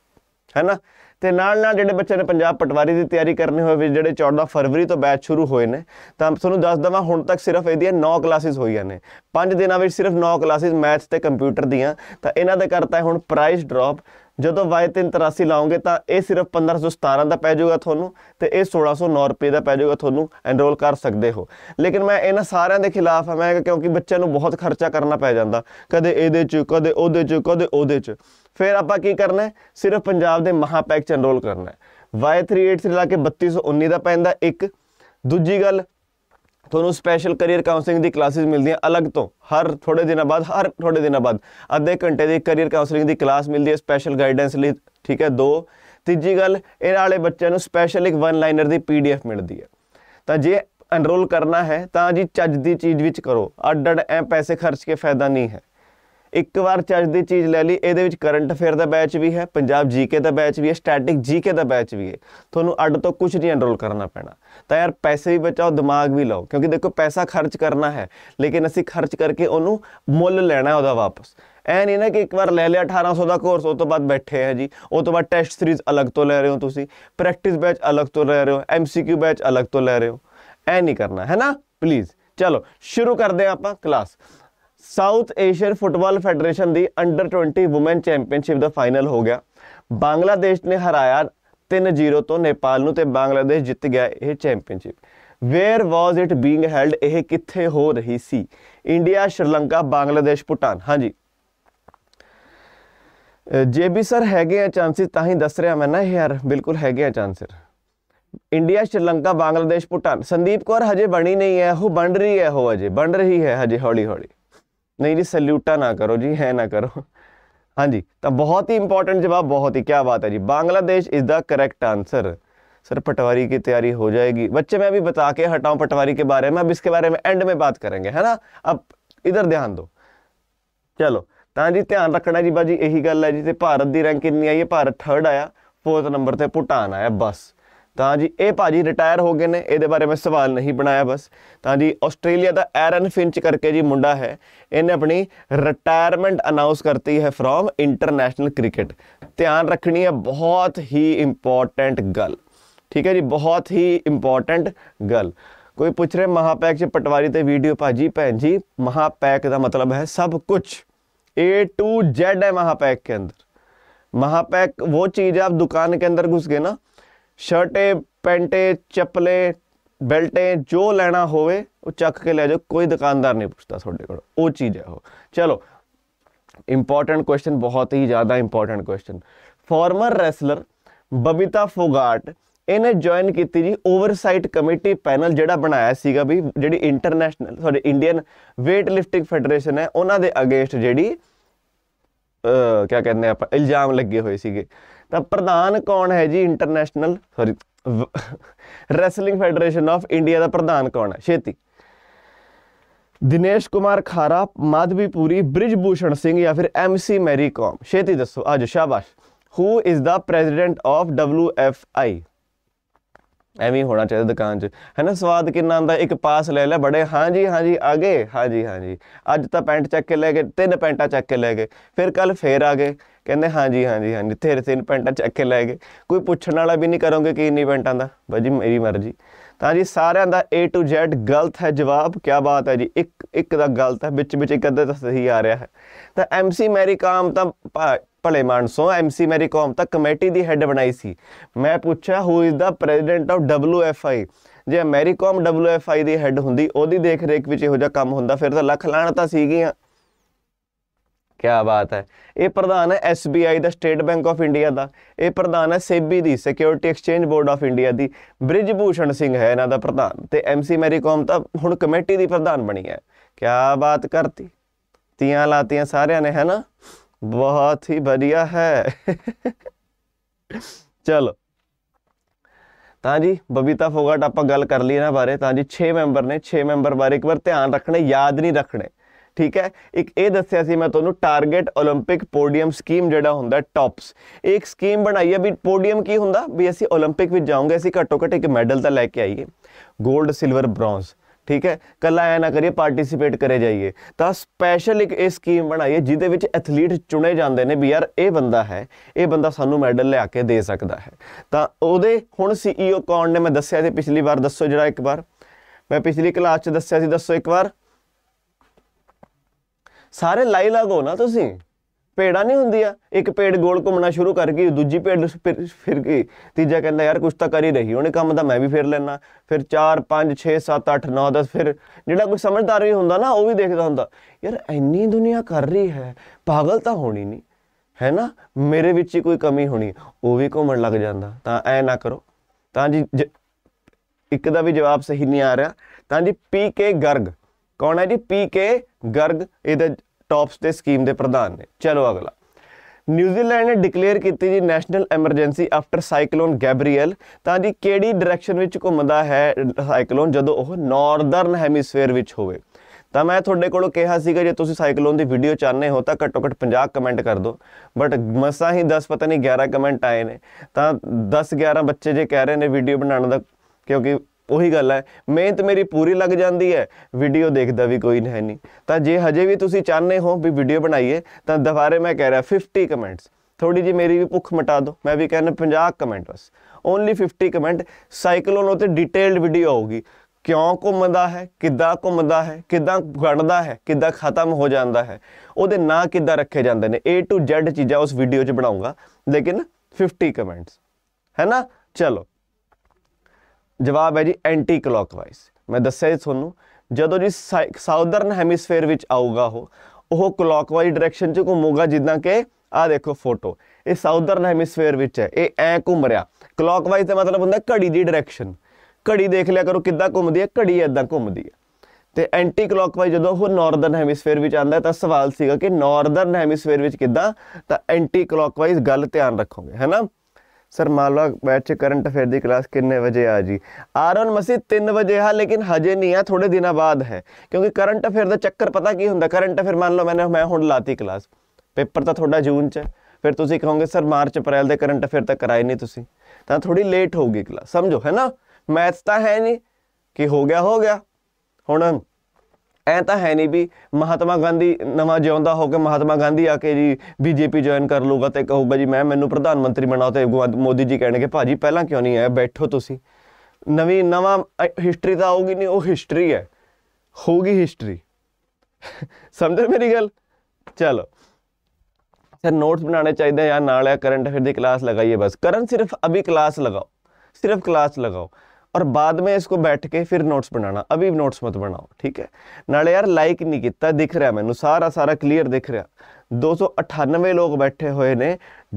ਹੈਨਾ ਤੇ ਨਾਲ ਨਾਲ ਜਿਹੜੇ ਬੱਚੇ ਨੇ ਪੰਜਾਬ ਪਟਵਾਰੀ ਦੀ ਤਿਆਰੀ ਕਰਨੀ ਹੋਵੇ ਜਿਹੜੇ 14 ਫਰਵਰੀ ਤੋਂ ਬੈਚ ਸ਼ੁਰੂ ਹੋਏ ਨੇ ਤਾਂ ਤੁਹਾਨੂੰ ਦੱਸ ਦਵਾਂ ਹੁਣ ਤੱਕ ਸਿਰਫ ਇਹਦੀਆਂ 9 ਕਲਾਸਿਸ ਹੋਈਆਂ ਨੇ 5 ਦਿਨਾਂ ਵਿੱਚ ਸਿਰਫ 9 ਕਲਾਸਿਸ ਮੈਥ ਤੇ ਕੰਪਿਊਟਰ ਦੀਆਂ ਤਾਂ ਇਹਨਾਂ ਦਾ ਕਰਤਾ ਹੈ ਹੁਣ ਪ੍ਰਾਈਸ ਡ੍ਰੌਪ ਜਦੋਂ y383 ਲਾਓਗੇ ਤਾਂ ਇਹ ਸਿਰਫ 1517 ਦਾ ਪੈ ਜਾਊਗਾ ਤੁਹਾਨੂੰ ਤੇ ਇਹ 1609 ਰੁਪਏ ਦਾ ਪੈ ਜਾਊਗਾ ਤੁਹਾਨੂੰ ਐਨਰੋਲ ਕਰ ਸਕਦੇ ਹੋ ਲੇਕਿਨ ਮੈਂ ਇਹਨਾਂ ਸਾਰਿਆਂ ਦੇ ਖਿਲਾਫ ਹਾਂ ਮੈਂ ਕਿਉਂਕਿ ਬੱਚਿਆਂ ਨੂੰ ਬਹੁਤ ਖਰਚਾ ਕਰਨਾ ਪੈ ਜਾਂਦਾ ਕਦੇ ਇਹਦੇ ਚ ਕਦੇ ਉਹਦੇ ਚ ਕਦੇ ਉਹਦੇ ਚ ਫਿਰ ਆਪਾਂ ਕੀ ਕਰਨਾ ਹੈ ਸਿਰਫ ਪੰਜਾਬ ਦੇ ਮਹਾਪੈਕ ਚ ਐਨਰੋਲ ਕਰਨਾ ਹੈ y383 ਲਾ ਕੇ 3219 ਦਾ ਪੈਂਦਾ ਇੱਕ ਦੂਜੀ ਗੱਲ ਤੁਹਾਨੂੰ ਸਪੈਸ਼ਲ ਕੈਰੀਅਰ ਕਾਉਂਸਲਿੰਗ ਦੀ ਕਲਾਸਿਸ ਮਿਲਦੀਆਂ ਅਲੱਗ ਤੋਂ ਹਰ ਥੋੜੇ ਦਿਨਾਂ ਬਾਅਦ ਹਰ ਥੋੜੇ ਦਿਨਾਂ ਬਾਅਦ ਅੱਧੇ ਘੰਟੇ ਦੀ ਕੈਰੀਅਰ ਕਾਉਂਸਲਿੰਗ ਦੀ ਕਲਾਸ ਮਿਲਦੀ ਹੈ ਸਪੈਸ਼ਲ ਗਾਈਡੈਂਸ ਲਈ ਠੀਕ ਹੈ ਦੋ ਤੀਜੀ ਗੱਲ ਇਹ ਵਾਲੇ ਬੱਚਿਆਂ ਨੂੰ ਸਪੈਸ਼ਲ ਇੱਕ ਵਨ ਲਾਈਨਰ ਦੀ ਪੀਡੀਐਫ ਮਿਲਦੀ ਹੈ ਤਾਂ ਜੇ ਐਨਰੋਲ ਕਰਨਾ ਹੈ ਤਾਂ ਜੀ ਚੱਜ ਦੀ ਚੀਜ਼ ਵਿੱਚ ਕਰੋ ਅੱਡ ਅੱਡ ਐ ਪੈਸੇ ਖਰਚ ਕੇ ਫਾਇਦਾ ਨਹੀਂ ਹੈ ਇੱਕ ਵਾਰ ਚੱਜ ਦੀ ਚੀਜ਼ ਲੈ ਲਈ ਇਹਦੇ ਵਿੱਚ ਕਰੰਟ ਅਫੇਅਰ ਦਾ ਬੈਚ ਵੀ ਹੈ ਪੰਜਾਬ ਜੀਕੇ ਦਾ ਬੈਚ ਵੀ ਹੈ ਸਟੈਟਿਕ ਜੀਕੇ ਦਾ ਬੈਚ ਵੀ ਹੈ ਤੁਹਾਨੂੰ ਅੱਡ ਤੋਂ ਕੁਝ ਨਹੀਂ ਐਨਰੋਲ ਕਰਨਾ ਪੈਣਾ ਤਾਂ ਯਾਰ ਪੈਸੇ ਵੀ ਬਚਾਓ ਦਿਮਾਗ ਵੀ ਲਾਓ ਕਿਉਂਕਿ ਦੇਖੋ ਪੈਸਾ ਖਰਚ ਕਰਨਾ ਹੈ ਲੇਕਿਨ ਅਸੀਂ ਖਰਚ ਕਰਕੇ ਉਹਨੂੰ ਮੁੱਲ ਲੈਣਾ ਉਹਦਾ ਵਾਪਸ ਐ ਨਹੀਂ ਨਾ ਕਿ ਇੱਕ ਵਾਰ ਲੈ ਲਿਆ 1800 ਦਾ ਕੋਰਸ ਉਸ ਤੋਂ ਬਾਅਦ ਬੈਠੇ ਆ ਜੀ ਉਸ ਤੋਂ ਬਾਅਦ ਟੈਸਟ ਸੀਰੀਜ਼ ਅਲੱਗ ਤੋਂ ਲੈ ਰਹੇ ਹੋ ਤੁਸੀਂ ਪ੍ਰੈਕਟਿਸ ਬੈਚ ਅਲੱਗ ਤੋਂ ਲੈ ਰਹੇ ਹੋ ਐਮਸੀਕਿਊ ਬੈਚ ਅਲੱਗ ਤੋਂ ਲੈ ਰਹੇ ਹੋ ਐ ਨਹੀਂ ਕਰਨਾ ਹੈ ਨਾ ਪਲੀਜ਼ ਚਲੋ ਸ਼ੁਰੂ ਕਰਦੇ ਆ ਆਪਾਂ class South Asian Football Federation ਦੀ ਅੰਡਰ 20 ਔਮਨ ਚੈਂਪੀਅਨਸ਼ਿਪ ਦਾ ਫਾਈਨਲ ਹੋ ਗਿਆ ਬੰਗਲਾਦੇਸ਼ ਨੇ ਹਰਾਇਆ 3-0 ਤੋਂ ਨੇਪਾਲ ਨੂੰ ਤੇ ਬੰਗਲਾਦੇਸ਼ ਜਿੱਤ ਗਿਆ ਇਹ championship where was it being held ਇਹ ਕਿੱਥੇ ਹੋ ਰਹੀ ਸੀ ਇੰਡੀਆ ਸ਼੍ਰੀਲੰਕਾ ਬੰਗਲਾਦੇਸ਼ ਭੂਟਾਨ ਹਾਂਜੀ ਜੇ ਵੀ ਸਰ ਹੈਗੇ ਆ ਚਾਂਸਸ ਤਾਂ ਹੀ ਦੱਸ ਰਿਹਾ ਮੈਂ ਨਾ ਯਾਰ ਬਿਲਕੁਲ ਹੈਗੇ ਆ ਚਾਂਸਸ ਇੰਡੀਆ ਸ਼੍ਰੀਲੰਕਾ ਬੰਗਲਾਦੇਸ਼ ਭੂਟਾਨ ਸੰਦੀਪ ਕੌਰ ਹਜੇ ਬਣੀ ਨਹੀਂ ਹੈ ਉਹ ਬਣ ਰਹੀ ਹੈ ਉਹ ਹਜੇ ਬਣ ਰਹੀ ਹੈ ਹਜੇ ਹੌਲੀ ਹੌਲੀ ਨਹੀਂ ਜੀ ਸਲੂਟਾ ਨਾ ਕਰੋ ਜੀ ਹੈ ਨਾ ਕਰੋ हाँ जी तो बहुत ही इंपॉर्टेंट जवाब बहुत ही क्या बात है जी Bangladesh is the correct answer sir patwari की तैयारी हो जाएगी बच्चे मैं अभी बता के हटाऊँ पटवारी के बारे में अब इसके बारे में एंड में बात करेंगे है ना अब इधर ध्यान दो चलो ਤਾਂ जी ध्यान रखना जी बाजी यही गल है जी भारत की रैंक ਰੈਂਕ आई है भारत थर्ड आया फोर्थ नंबर से भूटान आया बस ਤਾਂ ਜੀ ਇਹ ਭਾਜੀ ਰਿਟਾਇਰ ਹੋ ਗਏ ਨੇ ਇਹਦੇ ਬਾਰੇ ਮੈਂ ਸਵਾਲ ਨਹੀਂ ਬਣਾਇਆ ਬਸ ਤਾਂ ਜੀ ਆਸਟ੍ਰੇਲੀਆ ਦਾ ਐਰਨ ਫਿੰਚ ਕਰਕੇ ਜੀ ਮੁੰਡਾ ਹੈ ਇਹਨੇ ਆਪਣੀ ਰਿਟਾਇਰਮੈਂਟ ਅਨਾਉਂਸ ਕਰਤੀ ਹੈ ਫਰੋਮ ਇੰਟਰਨੈਸ਼ਨਲ ਕ੍ਰਿਕਟ ਧਿਆਨ ਰੱਖਣੀ ਹੈ ਬਹੁਤ ਹੀ ਇੰਪੋਰਟੈਂਟ ਗੱਲ ਠੀਕ ਹੈ ਜੀ ਬਹੁਤ ਹੀ ਇੰਪੋਰਟੈਂਟ ਗੱਲ ਕੋਈ ਪੁੱਛ ਰਿਹਾ ਮਹਾਪੈਕ ਚ ਪਟਵਾਰੀ ਤੇ ਵੀਡੀਓ ਭਾਜੀ ਭੈਣ ਜੀ ਮਹਾਪੈਕ ਦਾ ਮਤਲਬ ਹੈ ਸਭ ਕੁਝ A to Z ਹੈ ਮਹਾਪੈਕ ਕੇ ਅੰਦਰ ਮਹਾਪੈਕ ਉਹ ਚੀਜ਼ ਆਪ ਦੁਕਾਨ ਕੇ ਅੰਦਰ ਘੁਸ ਗਏ ਨਾ ਸ਼ਰਟੇ ਪੈਂਟੇ ਚੱਪਲੇ ਬੈਲਟੇ ਜੋ ਲੈਣਾ ਹੋਵੇ ਉਹ ਚੱਕ ਕੇ ਲੈ ਜਾਓ ਕੋਈ ਦੁਕਾਨਦਾਰ ਨਹੀਂ ਪੁੱਛਦਾ ਤੁਹਾਡੇ ਕੋਲ ਉਹ ਚੀਜ਼ ਹੈ ਉਹ ਚਲੋ ਇੰਪੋਰਟੈਂਟ ਕੁਐਸਚਨ ਬਹੁਤ ਹੀ ਜ਼ਿਆਦਾ important question former wrestler Babita Phogat ਇਹਨੇ ਜੁਆਇਨ ਕੀਤੀ ਜੀ ਓਵਰਸਾਈਟ ਕਮੇਟੀ ਪੈਨਲ ਜਿਹੜਾ ਬਣਾਇਆ ਸੀਗਾ ਵੀ ਜਿਹੜੀ international sorry Indian weight lifting federation ਹੈ ਉਹਨਾਂ ਦੇ ਅਗੇਂਸਟ ਜਿਹੜੀ ਅ ਕੀ ਕਹਿੰਦੇ ਆਪਾਂ ਇਲਜ਼ਾਮ ਲੱਗੇ ਹੋਏ ਸੀਗੇ ਤਾਂ ਪ੍ਰਧਾਨ ਕੌਣ ਹੈ ਜੀ International sorry Wrestling Federation of India ਦਾ ਪ੍ਰਧਾਨ ਕੌਣ ਹੈ ਛੇਤੀ ਦਿਨੇਸ਼ ਕੁਮਾਰ ਖਾਰਾ ਮਾਧਵੀਪੂਰੀ ਬ੍ਰਿਜਭੂਸ਼ਣ ਸਿੰਘ ਜਾਂ ਫਿਰ ਐਮਸੀ ਮੈਰੀ ਕਾਮ ਛੇਤੀ ਦੱਸੋ ਅੱਜ ਸ਼ਾਬਾਸ਼ who is the president of W F I ਐਵੇਂ ਹੋਣਾ ਚਾਹੀਦਾ ਦੁਕਾਨ 'ਚ ਹੈਨਾ ਸਵਾਦ ਕਿੰਨਾ ਆਂਦਾ ਇੱਕ ਪਾਸ ਲੈ ਲੈ ਬੜੇ ਹਾਂਜੀ ਹਾਂਜੀ ਆ ਗਏ ਹਾਂਜੀ ਹਾਂਜੀ ਅੱਜ ਤਾਂ ਪੈਂਟ ਚੱਕ ਕੇ ਲੈ ਗਏ ਤਿੰਨ ਪੈਂਟਾਂ ਚੱਕ ਕੇ ਲੈ ਗਏ ਫਿਰ ਕੱਲ ਫੇਰ ਆ ਗਏ ਕਹਿੰਦੇ ਹਾਂਜੀ ਹਾਂਜੀ ਹਾਂ ਤੇਰੇ ਤਿੰਨ ਪੈਂਟਾਂ ਚੱਕ ਕੇ ਲੈ ਗਏ ਕੋਈ ਪੁੱਛਣ ਵਾਲਾ ਵੀ ਨਹੀਂ ਕਰੋਗੇ ਕਿ ਇੰਨੀ ਪੈਂਟਾਂ ਦਾ ਬਾਜੀ ਮੇਰੀ ਮਰਜ਼ੀ ਤਾਂ ਜੀ ਸਾਰਿਆਂ ਦਾ A to Z ਗਲਤ ਹੈ ਜਵਾਬ ਕੀ ਬਾਤ ਹੈ ਜੀ ਇੱਕ ਇੱਕ ਦਾ ਗਲਤ ਹੈ ਵਿੱਚ ਵਿੱਚ ਇੱਕ ਅੱਧਾ ਤਾਂ ਸਹੀ ਆ ਰਿਹਾ ਹੈ ਤਾਂ MC ਮੈਰੀ ਕਾਮ ਤਾਂ ਭਲੇ ਮਾਨਸੋ MC ਮੈਰੀ ਕਾਮ ਤਾਂ ਕਮੇਟੀ ਦੀ ਹੈੱਡ ਬਣਾਈ ਸੀ ਮੈਂ ਪੁੱਛਿਆ who is the president of WFI ਜੇ ਅਮਰੀਕਾਮ WFI ਦੀ ਹੈੱਡ ਹੁੰਦੀ ਉਹਦੀ ਦੇਖ ਰੇਖ ਵਿੱਚ ਇਹੋ ਜਿਹਾ ਕੰਮ ਹੁੰਦਾ ਫਿਰ ਤਾਂ ਲੱਖ ਲਾਣ ਤਾਂ ਸੀਗੀਆਂ ਕਿਆ ਬਾਤ ਹੈ ਇਹ ਪ੍ਰਧਾਨ ਹੈ SBI ਦਾ ਸਟੇਟ ਬੈਂਕ ਆਫ ਇੰਡੀਆ ਦਾ ਇਹ ਪ੍ਰਧਾਨ ਹੈ SEBI ਦੀ Security Exchange Board of India ਦੀ ਬ੍ਰਿਜ ਭੂਸ਼ਣ ਸਿੰਘ ਹੈ ਇਹਨਾਂ ਦਾ ਪ੍ਰਧਾਨ ਤੇ MC ਮੈਰੀ ਕੌਮ ਤਾਂ ਹੁਣ ਕਮੇਟੀ ਦੀ ਪ੍ਰਧਾਨ ਬਣੀ ਹੈ ਕਿਆ ਬਾਤ ਕਰਤੀ ਤੀਆਂ ਲਾਤੀਆਂ ਸਾਰਿਆਂ ਨੇ ਹੈ ਨਾ ਬਹੁਤ ਹੀ ਵਧੀਆ ਹੈ ਚਲੋ ਤਾਂ ਜੀ ਬਬੀਤਾ ਫੋਗਟ ਆਪਾਂ ਗੱਲ ਕਰ ਲਈ ਇਹਨਾਂ ਬਾਰੇ ਤਾਂ ਜੀ 6 ਮੈਂਬਰ ਨੇ 6 ਮੈਂਬਰ ਬਾਰੇ ਇੱਕ ਵਾਰ ਧਿਆਨ ਰੱਖਣੇ ਯਾਦ ਨਹੀਂ ਰੱਖਣੇ ਠੀਕ ਹੈ ਇੱਕ ਇਹ ਦੱਸਿਆ ਸੀ ਮੈਂ ਤੁਹਾਨੂੰ ਟਾਰਗੇਟ 올림픽 ਪੋਡੀਅਮ ਸਕੀਮ ਜਿਹੜਾ ਹੁੰਦਾ ਟੌਪਸ ਇੱਕ ਸਕੀਮ ਬਣਾਈ ਹੈ ਵੀ ਪੋਡੀਅਮ ਕੀ ਹੁੰਦਾ ਵੀ ਅਸੀਂ 올림픽 ਵਿੱਚ ਜਾਵਾਂਗੇ ਅਸੀਂ ਘੱਟੋ ਘੱਟ ਇੱਕ ਮੈਡਲ ਤਾਂ ਲੈ ਕੇ ਆਈਏ 골ਡ ਸਿਲਵਰ ਬ੍ਰੌਂਜ਼ ਠੀਕ ਹੈ ਕੱਲਾ ਐ ਨਾ ਕਰੀਏ ਪਾਰਟਿਸਿਪੇਟ ਕਰੇ ਜਾਈਏ ਤਾਂ ਸਪੈਸ਼ਲ ਇੱਕ ਇਹ ਸਕੀਮ ਬਣਾਈ ਹੈ ਜਿਹਦੇ ਵਿੱਚ ਐਥਲੀਟ ਚੁਣੇ ਜਾਂਦੇ ਨੇ ਵੀ ਯਾਰ ਇਹ ਬੰਦਾ ਹੈ ਇਹ ਬੰਦਾ ਸਾਨੂੰ ਮੈਡਲ ਲਿਆ ਕੇ ਦੇ ਸਕਦਾ ਹੈ ਤਾਂ ਉਹਦੇ ਹੁਣ ਸੀਈਓ e ਕੌਣ ਨੇ ਮੈਂ ਦੱਸਿਆ ਸੀ ਪਿਛਲੀ ਵਾਰ ਦੱਸੋ ਜਿਹੜਾ ਇੱਕ ਵਾਰ ਮੈਂ ਪਿਛਲੀ ਕਲਾਸ 'ਚ ਦੱਸਿਆ ਸੀ ਦੱਸੋ ਇੱਕ ਵਾਰ ਸਾਰੇ ਲਾਈ ਲਗੋ ਨਾ ਤੁਸੀਂ ਪੇੜਾ ਨਹੀਂ ਹੁੰਦੀ ਆ ਇੱਕ ਪੇੜ ਗੋਲ ਘੁੰਮਣਾ ਸ਼ੁਰੂ ਕਰ ਗਈ ਦੂਜੀ ਪੇੜ ਫਿਰ ਗਈ ਤੀਜਾ ਕਹਿੰਦਾ ਯਾਰ ਕੁਝ ਤਾਂ ਕਰ ਹੀ ਰਹੀ ਉਹਨੇ ਕੰਮ ਤਾਂ ਮੈਂ ਵੀ ਫੇਰ ਲੈਣਾ ਫਿਰ 4 5 6 7 8 9 10 ਫਿਰ ਜਿਹੜਾ ਕੋਈ ਸਮਝਦਾਰ ਵੀ ਹੁੰਦਾ ਨਾ ਉਹ ਵੀ ਦੇਖਦਾ ਹੁੰਦਾ ਯਾਰ ਇੰਨੀ ਦੁਨੀਆ ਕਰ ਰਹੀ ਹੈ ਪਾਗਲ ਤਾਂ ਹੋਣੀ ਨਹੀਂ ਹੈ ਨਾ ਮੇਰੇ ਵਿੱਚ ਹੀ ਕੋਈ ਕਮੀ ਹੋਣੀ ਉਹ ਵੀ ਘੁੰਮਣ ਲੱਗ ਜਾਂਦਾ ਤਾਂ ਐ ਨਾ ਕਰੋ ਤਾਂ ਜੀ ਇੱਕ ਦਾ ਵੀ ਜਵਾਬ ਸਹੀ ਨਹੀਂ ਆ ਰਿਹਾ ਤਾਂ ਜੀ ਪੀ ਕੇ ਗਰਗ ਕੌਣ ਹੈ ਜੀ ਪੀ ਕੇ ਗਰਗ ਇਹਦੇ ਟੌਪਸ ਤੇ ਸਕੀਮ ਦੇ ਪ੍ਰਧਾਨ ਨੇ ਚਲੋ ਅਗਲਾ ਨਿਊਜ਼ੀਲੈਂਡ ਨੇ ਡਿਕਲੇਅਰ ਕੀਤੀ ਜੀ national emergency after cyclone Gabrielle ਤਾਂ ਜੀ ਕਿਹੜੀ ਡਾਇਰੈਕਸ਼ਨ ਵਿੱਚ ਘੁੰਮਦਾ ਹੈ ਸਾਈਕਲੋਨ ਜਦੋਂ ਉਹ ਨਾਰਦਰਨ ਹੈਮੀਸਫੇਅਰ ਵਿੱਚ ਹੋਵੇ ਤਾਂ ਮੈਂ ਤੁਹਾਡੇ ਕੋਲੋਂ ਕਿਹਾ ਸੀਗਾ ਜੇ ਤੁਸੀਂ ਸਾਈਕਲੋਨ ਦੀ ਵੀਡੀਓ ਚਾਹਨੇ ਹੋ ਤਾਂ ਘੱਟੋ ਘੱਟ 50 ਕਮੈਂਟ ਕਰ ਦਿਓ ਬਟ ਮਸਾ ਹੀ 10 ਪਤਾ ਨਹੀਂ 11 ਕਮੈਂਟ ਆਏ ਨੇ ਤਾਂ 10 11 ਬੱਚੇ ਜੇ ਕਹਿ ਰਹੇ ਨੇ ਵੀਡੀਓ ਬਣਾਉਣ ਦਾ ਕਿਉਂਕਿ ਉਹੀ ਗੱਲ ਹੈ ਮਿਹਨਤ ਮੇਰੀ ਪੂਰੀ ਲੱਗ ਜਾਂਦੀ ਹੈ ਵੀਡੀਓ ਦੇਖਦਾ ਵੀ ਕੋਈ ਹੈ ਨਹੀਂ ਤਾਂ ਜੇ ਹਜੇ ਵੀ ਤੁਸੀਂ ਚਾਹਨੇ ਹੋ ਵੀ ਵੀਡੀਓ ਬਣਾਈਏ ਤਾਂ ਦੁਬਾਰੇ ਮੈਂ ਕਹਿ ਰਿਹਾ 50 ਕਮੈਂਟਸ ਥੋੜੀ ਜੀ ਮੇਰੀ ਵੀ ਭੁੱਖ ਮਟਾ ਦਿਓ ਮੈਂ ਵੀ ਕਹਿੰਦਾ 50 ਕਮੈਂਟ ਬਸ ਓਨਲੀ 50 ਕਮੈਂਟ ਸਾਈਕਲੋਨ ਉਤੇ ਡਿਟੇਲਡ ਵੀਡੀਓ ਆਊਗੀ ਕਿਉਂ ਘੁੰਮਦਾ ਹੈ ਕਿੱਦਾਂ ਘੁੰਮਦਾ ਹੈ ਕਿੱਦਾਂ ਗੜਦਾ ਹੈ ਕਿੱਦਾਂ ਖਤਮ ਹੋ ਜਾਂਦਾ ਹੈ ਉਹਦੇ ਨਾਂ ਕਿੱਦਾਂ ਰੱਖੇ ਜਾਂਦੇ ਨੇ A to Z ਚੀਜ਼ਾਂ ਉਸ ਵੀਡੀਓ 'ਚ ਬਣਾਉਂਗਾ ਲੇਕਿਨ 50 ਕਮੈਂਟਸ ਹੈ ਨਾ ਚਲੋ ਜਵਾਬ ਹੈ ਜੀ ਐਂਟੀ ਕਲੌਕਵਾਈਜ਼ ਮੈਂ ਦੱਸਿਆ ਤੁਹਾਨੂੰ ਜਦੋਂ ਜੀ ਸਾਊਦਰਨ ਹੈਮਿਸਫੇਅਰ ਵਿੱਚ ਆਊਗਾ ਉਹ ਉਹ ਕਲੌਕਵਾਈਜ਼ ਡਾਇਰੈਕਸ਼ਨ 'ਚ ਘੁੰਮੂਗਾ ਜਿੱਦਾਂ ਕਿ ਆ ਦੇਖੋ ਫੋਟੋ ਇਹ ਸਾਊਦਰਨ ਹੈਮਿਸਫੇਅਰ ਵਿੱਚ ਹੈ ਇਹ ਐ ਘੁੰਮ ਰਿਹਾ ਕਲੌਕਵਾਈਜ਼ ਦਾ ਮਤਲਬ ਹੁੰਦਾ ਘੜੀ ਦੀ ਡਾਇਰੈਕਸ਼ਨ ਘੜੀ ਦੇਖ ਲਿਆ ਕਰੋ ਕਿੱਦਾਂ ਘੁੰਮਦੀ ਹੈ ਘੜੀ ਐਦਾਂ ਘੁੰਮਦੀ ਹੈ ਤੇ ਐਂਟੀ ਕਲੌਕਵਾਈਜ਼ ਜਦੋਂ ਉਹ ਨਾਰਦਰਨ ਹੈਮਿਸਫੇਅਰ ਵਿੱਚ ਆਂਦਾ ਤਾਂ ਸਵਾਲ ਸੀਗਾ ਕਿ ਨਾਰਦਰਨ ਹੈਮਿਸਫੇਅਰ ਵਿੱਚ ਕਿੱਦਾਂ ਤਾਂ ਐਂਟੀ ਕਲੌਕਵਾਈਜ਼ ਗੱਲ ਧਿਆਨ ਰੱਖੋਗੇ ਹੈਨਾ ਸਰ ਮੰਨ ਲਓ ਕੇ ਕਰੰਟ ਅਫੇਅਰ ਦੀ ਕਲਾਸ ਕਿੰਨੇ ਵਜੇ ਆ ਜੀ ਆਰਨ ਮਸੀਦ 3 ਵਜੇ ਆ ਲੇਕਿਨ ਹਜੇ ਨਹੀਂ ਆ ਥੋੜੇ ਦਿਨਾਂ ਬਾਅਦ ਹੈ ਕਿਉਂਕਿ ਕਰੰਟ ਅਫੇਅਰ ਦਾ ਚੱਕਰ ਪਤਾ ਕੀ ਹੁੰਦਾ ਕਰੰਟ ਅਫੇਅਰ ਮੰਨ ਲਓ ਮੈਨੇ ਮੈਂ ਹੁਣ ਲਾਤੀ ਕਲਾਸ ਪੇਪਰ ਤਾਂ ਤੁਹਾਡਾ ਜੂਨ 'ਚ ਫਿਰ ਤੁਸੀਂ ਕਹੋਗੇ ਸਰ ਮਾਰਚ ਅਪ੍ਰੈਲ ਦੇ ਕਰੰਟ ਅਫੇਅਰ ਤਾਂ ਕਰਾਏ ਨਹੀਂ ਤੁਸੀਂ ਤਾਂ ਥੋੜੀ ਲੇਟ ਹੋਊਗੀ ਕਲਾਸ ਸਮਝੋ ਹੈ ਨਾ ਮੈਥ ਤਾਂ ਹੈ ਨਹੀਂ ਕਿ ਹੋ ਗਿਆ ਹੋ ਗਿਆ ਹੁਣ ਐ ਤਾਂ ਹੈ ਨਹੀਂ ਵੀ ਮਹਾਤਮਾ ਗਾਂਧੀ ਨਵਾਂ ਜਿਉਂਦਾ ਹੋ ਕੇ ਮਹਾਤਮਾ ਗਾਂਧੀ ਆ ਕੇ ਜੀ ਬੀਜੇਪੀ ਜੁਆਇਨ ਕਰ ਲੂਗਾ ਤੇ ਕਹੂਗਾ ਜੀ ਮੈਂ ਮੈਨੂੰ ਪ੍ਰਧਾਨ ਮੰਤਰੀ ਬਣਾਓ ਤੇ ਮੋਦੀ ਜੀ ਕਹਿਣਗੇ ਭਾਜੀ ਪਹਿਲਾਂ ਕਿਉਂ ਨਹੀਂ ਆਇਆ ਬੈਠੋ ਤੁਸੀਂ ਨਵੀਂ ਨਵਾਂ ਹਿਸਟਰੀ ਤਾਂ ਆਉਗੀ ਨਹੀਂ ਉਹ ਹਿਸਟਰੀ ਹੈ ਹੋਊਗੀ ਹਿਸਟਰੀ ਸਮਝ ਮੇਰੀ ਗੱਲ ਚਲੋ ਨੋਟਸ ਬਣਾਣੇ ਚਾਹੀਦੇ ਆ ਨਾਲ ਆ ਕਰੰਟ ਅਫੇਅਰ ਦੀ ਕਲਾਸ ਲਗਾਈਏ ਬਸ ਕਰਨ ਸਿਰਫ ਅਭੀ ਕਲਾਸ ਲਗਾਓ ਸਿਰਫ ਕਲਾਸ ਲਗਾਓ ਬਾਅਦ ਮੈਂ ਇਸ ਕੋ ਬੈਠ ਕੇ ਫਿਰ ਨੋਟਸ ਬਣਾਣਾ ਅਭੀ ਨੋਟਸ ਮਤ ਬਣਾਓ ਠੀਕ ਹੈ ਨਾਲੇ ਯਾਰ ਲਾਈਕ ਨਹੀਂ ਕੀਤਾ ਦਿਖ ਰਿਹਾ ਮੈਨੂੰ ਸਾਰਾ ਸਾਰਾ ਕਲੀਅਰ ਦਿਖ ਰਿਹਾ 298 ਲੋਕ ਬੈਠੇ ਹੋਏ ਨੇ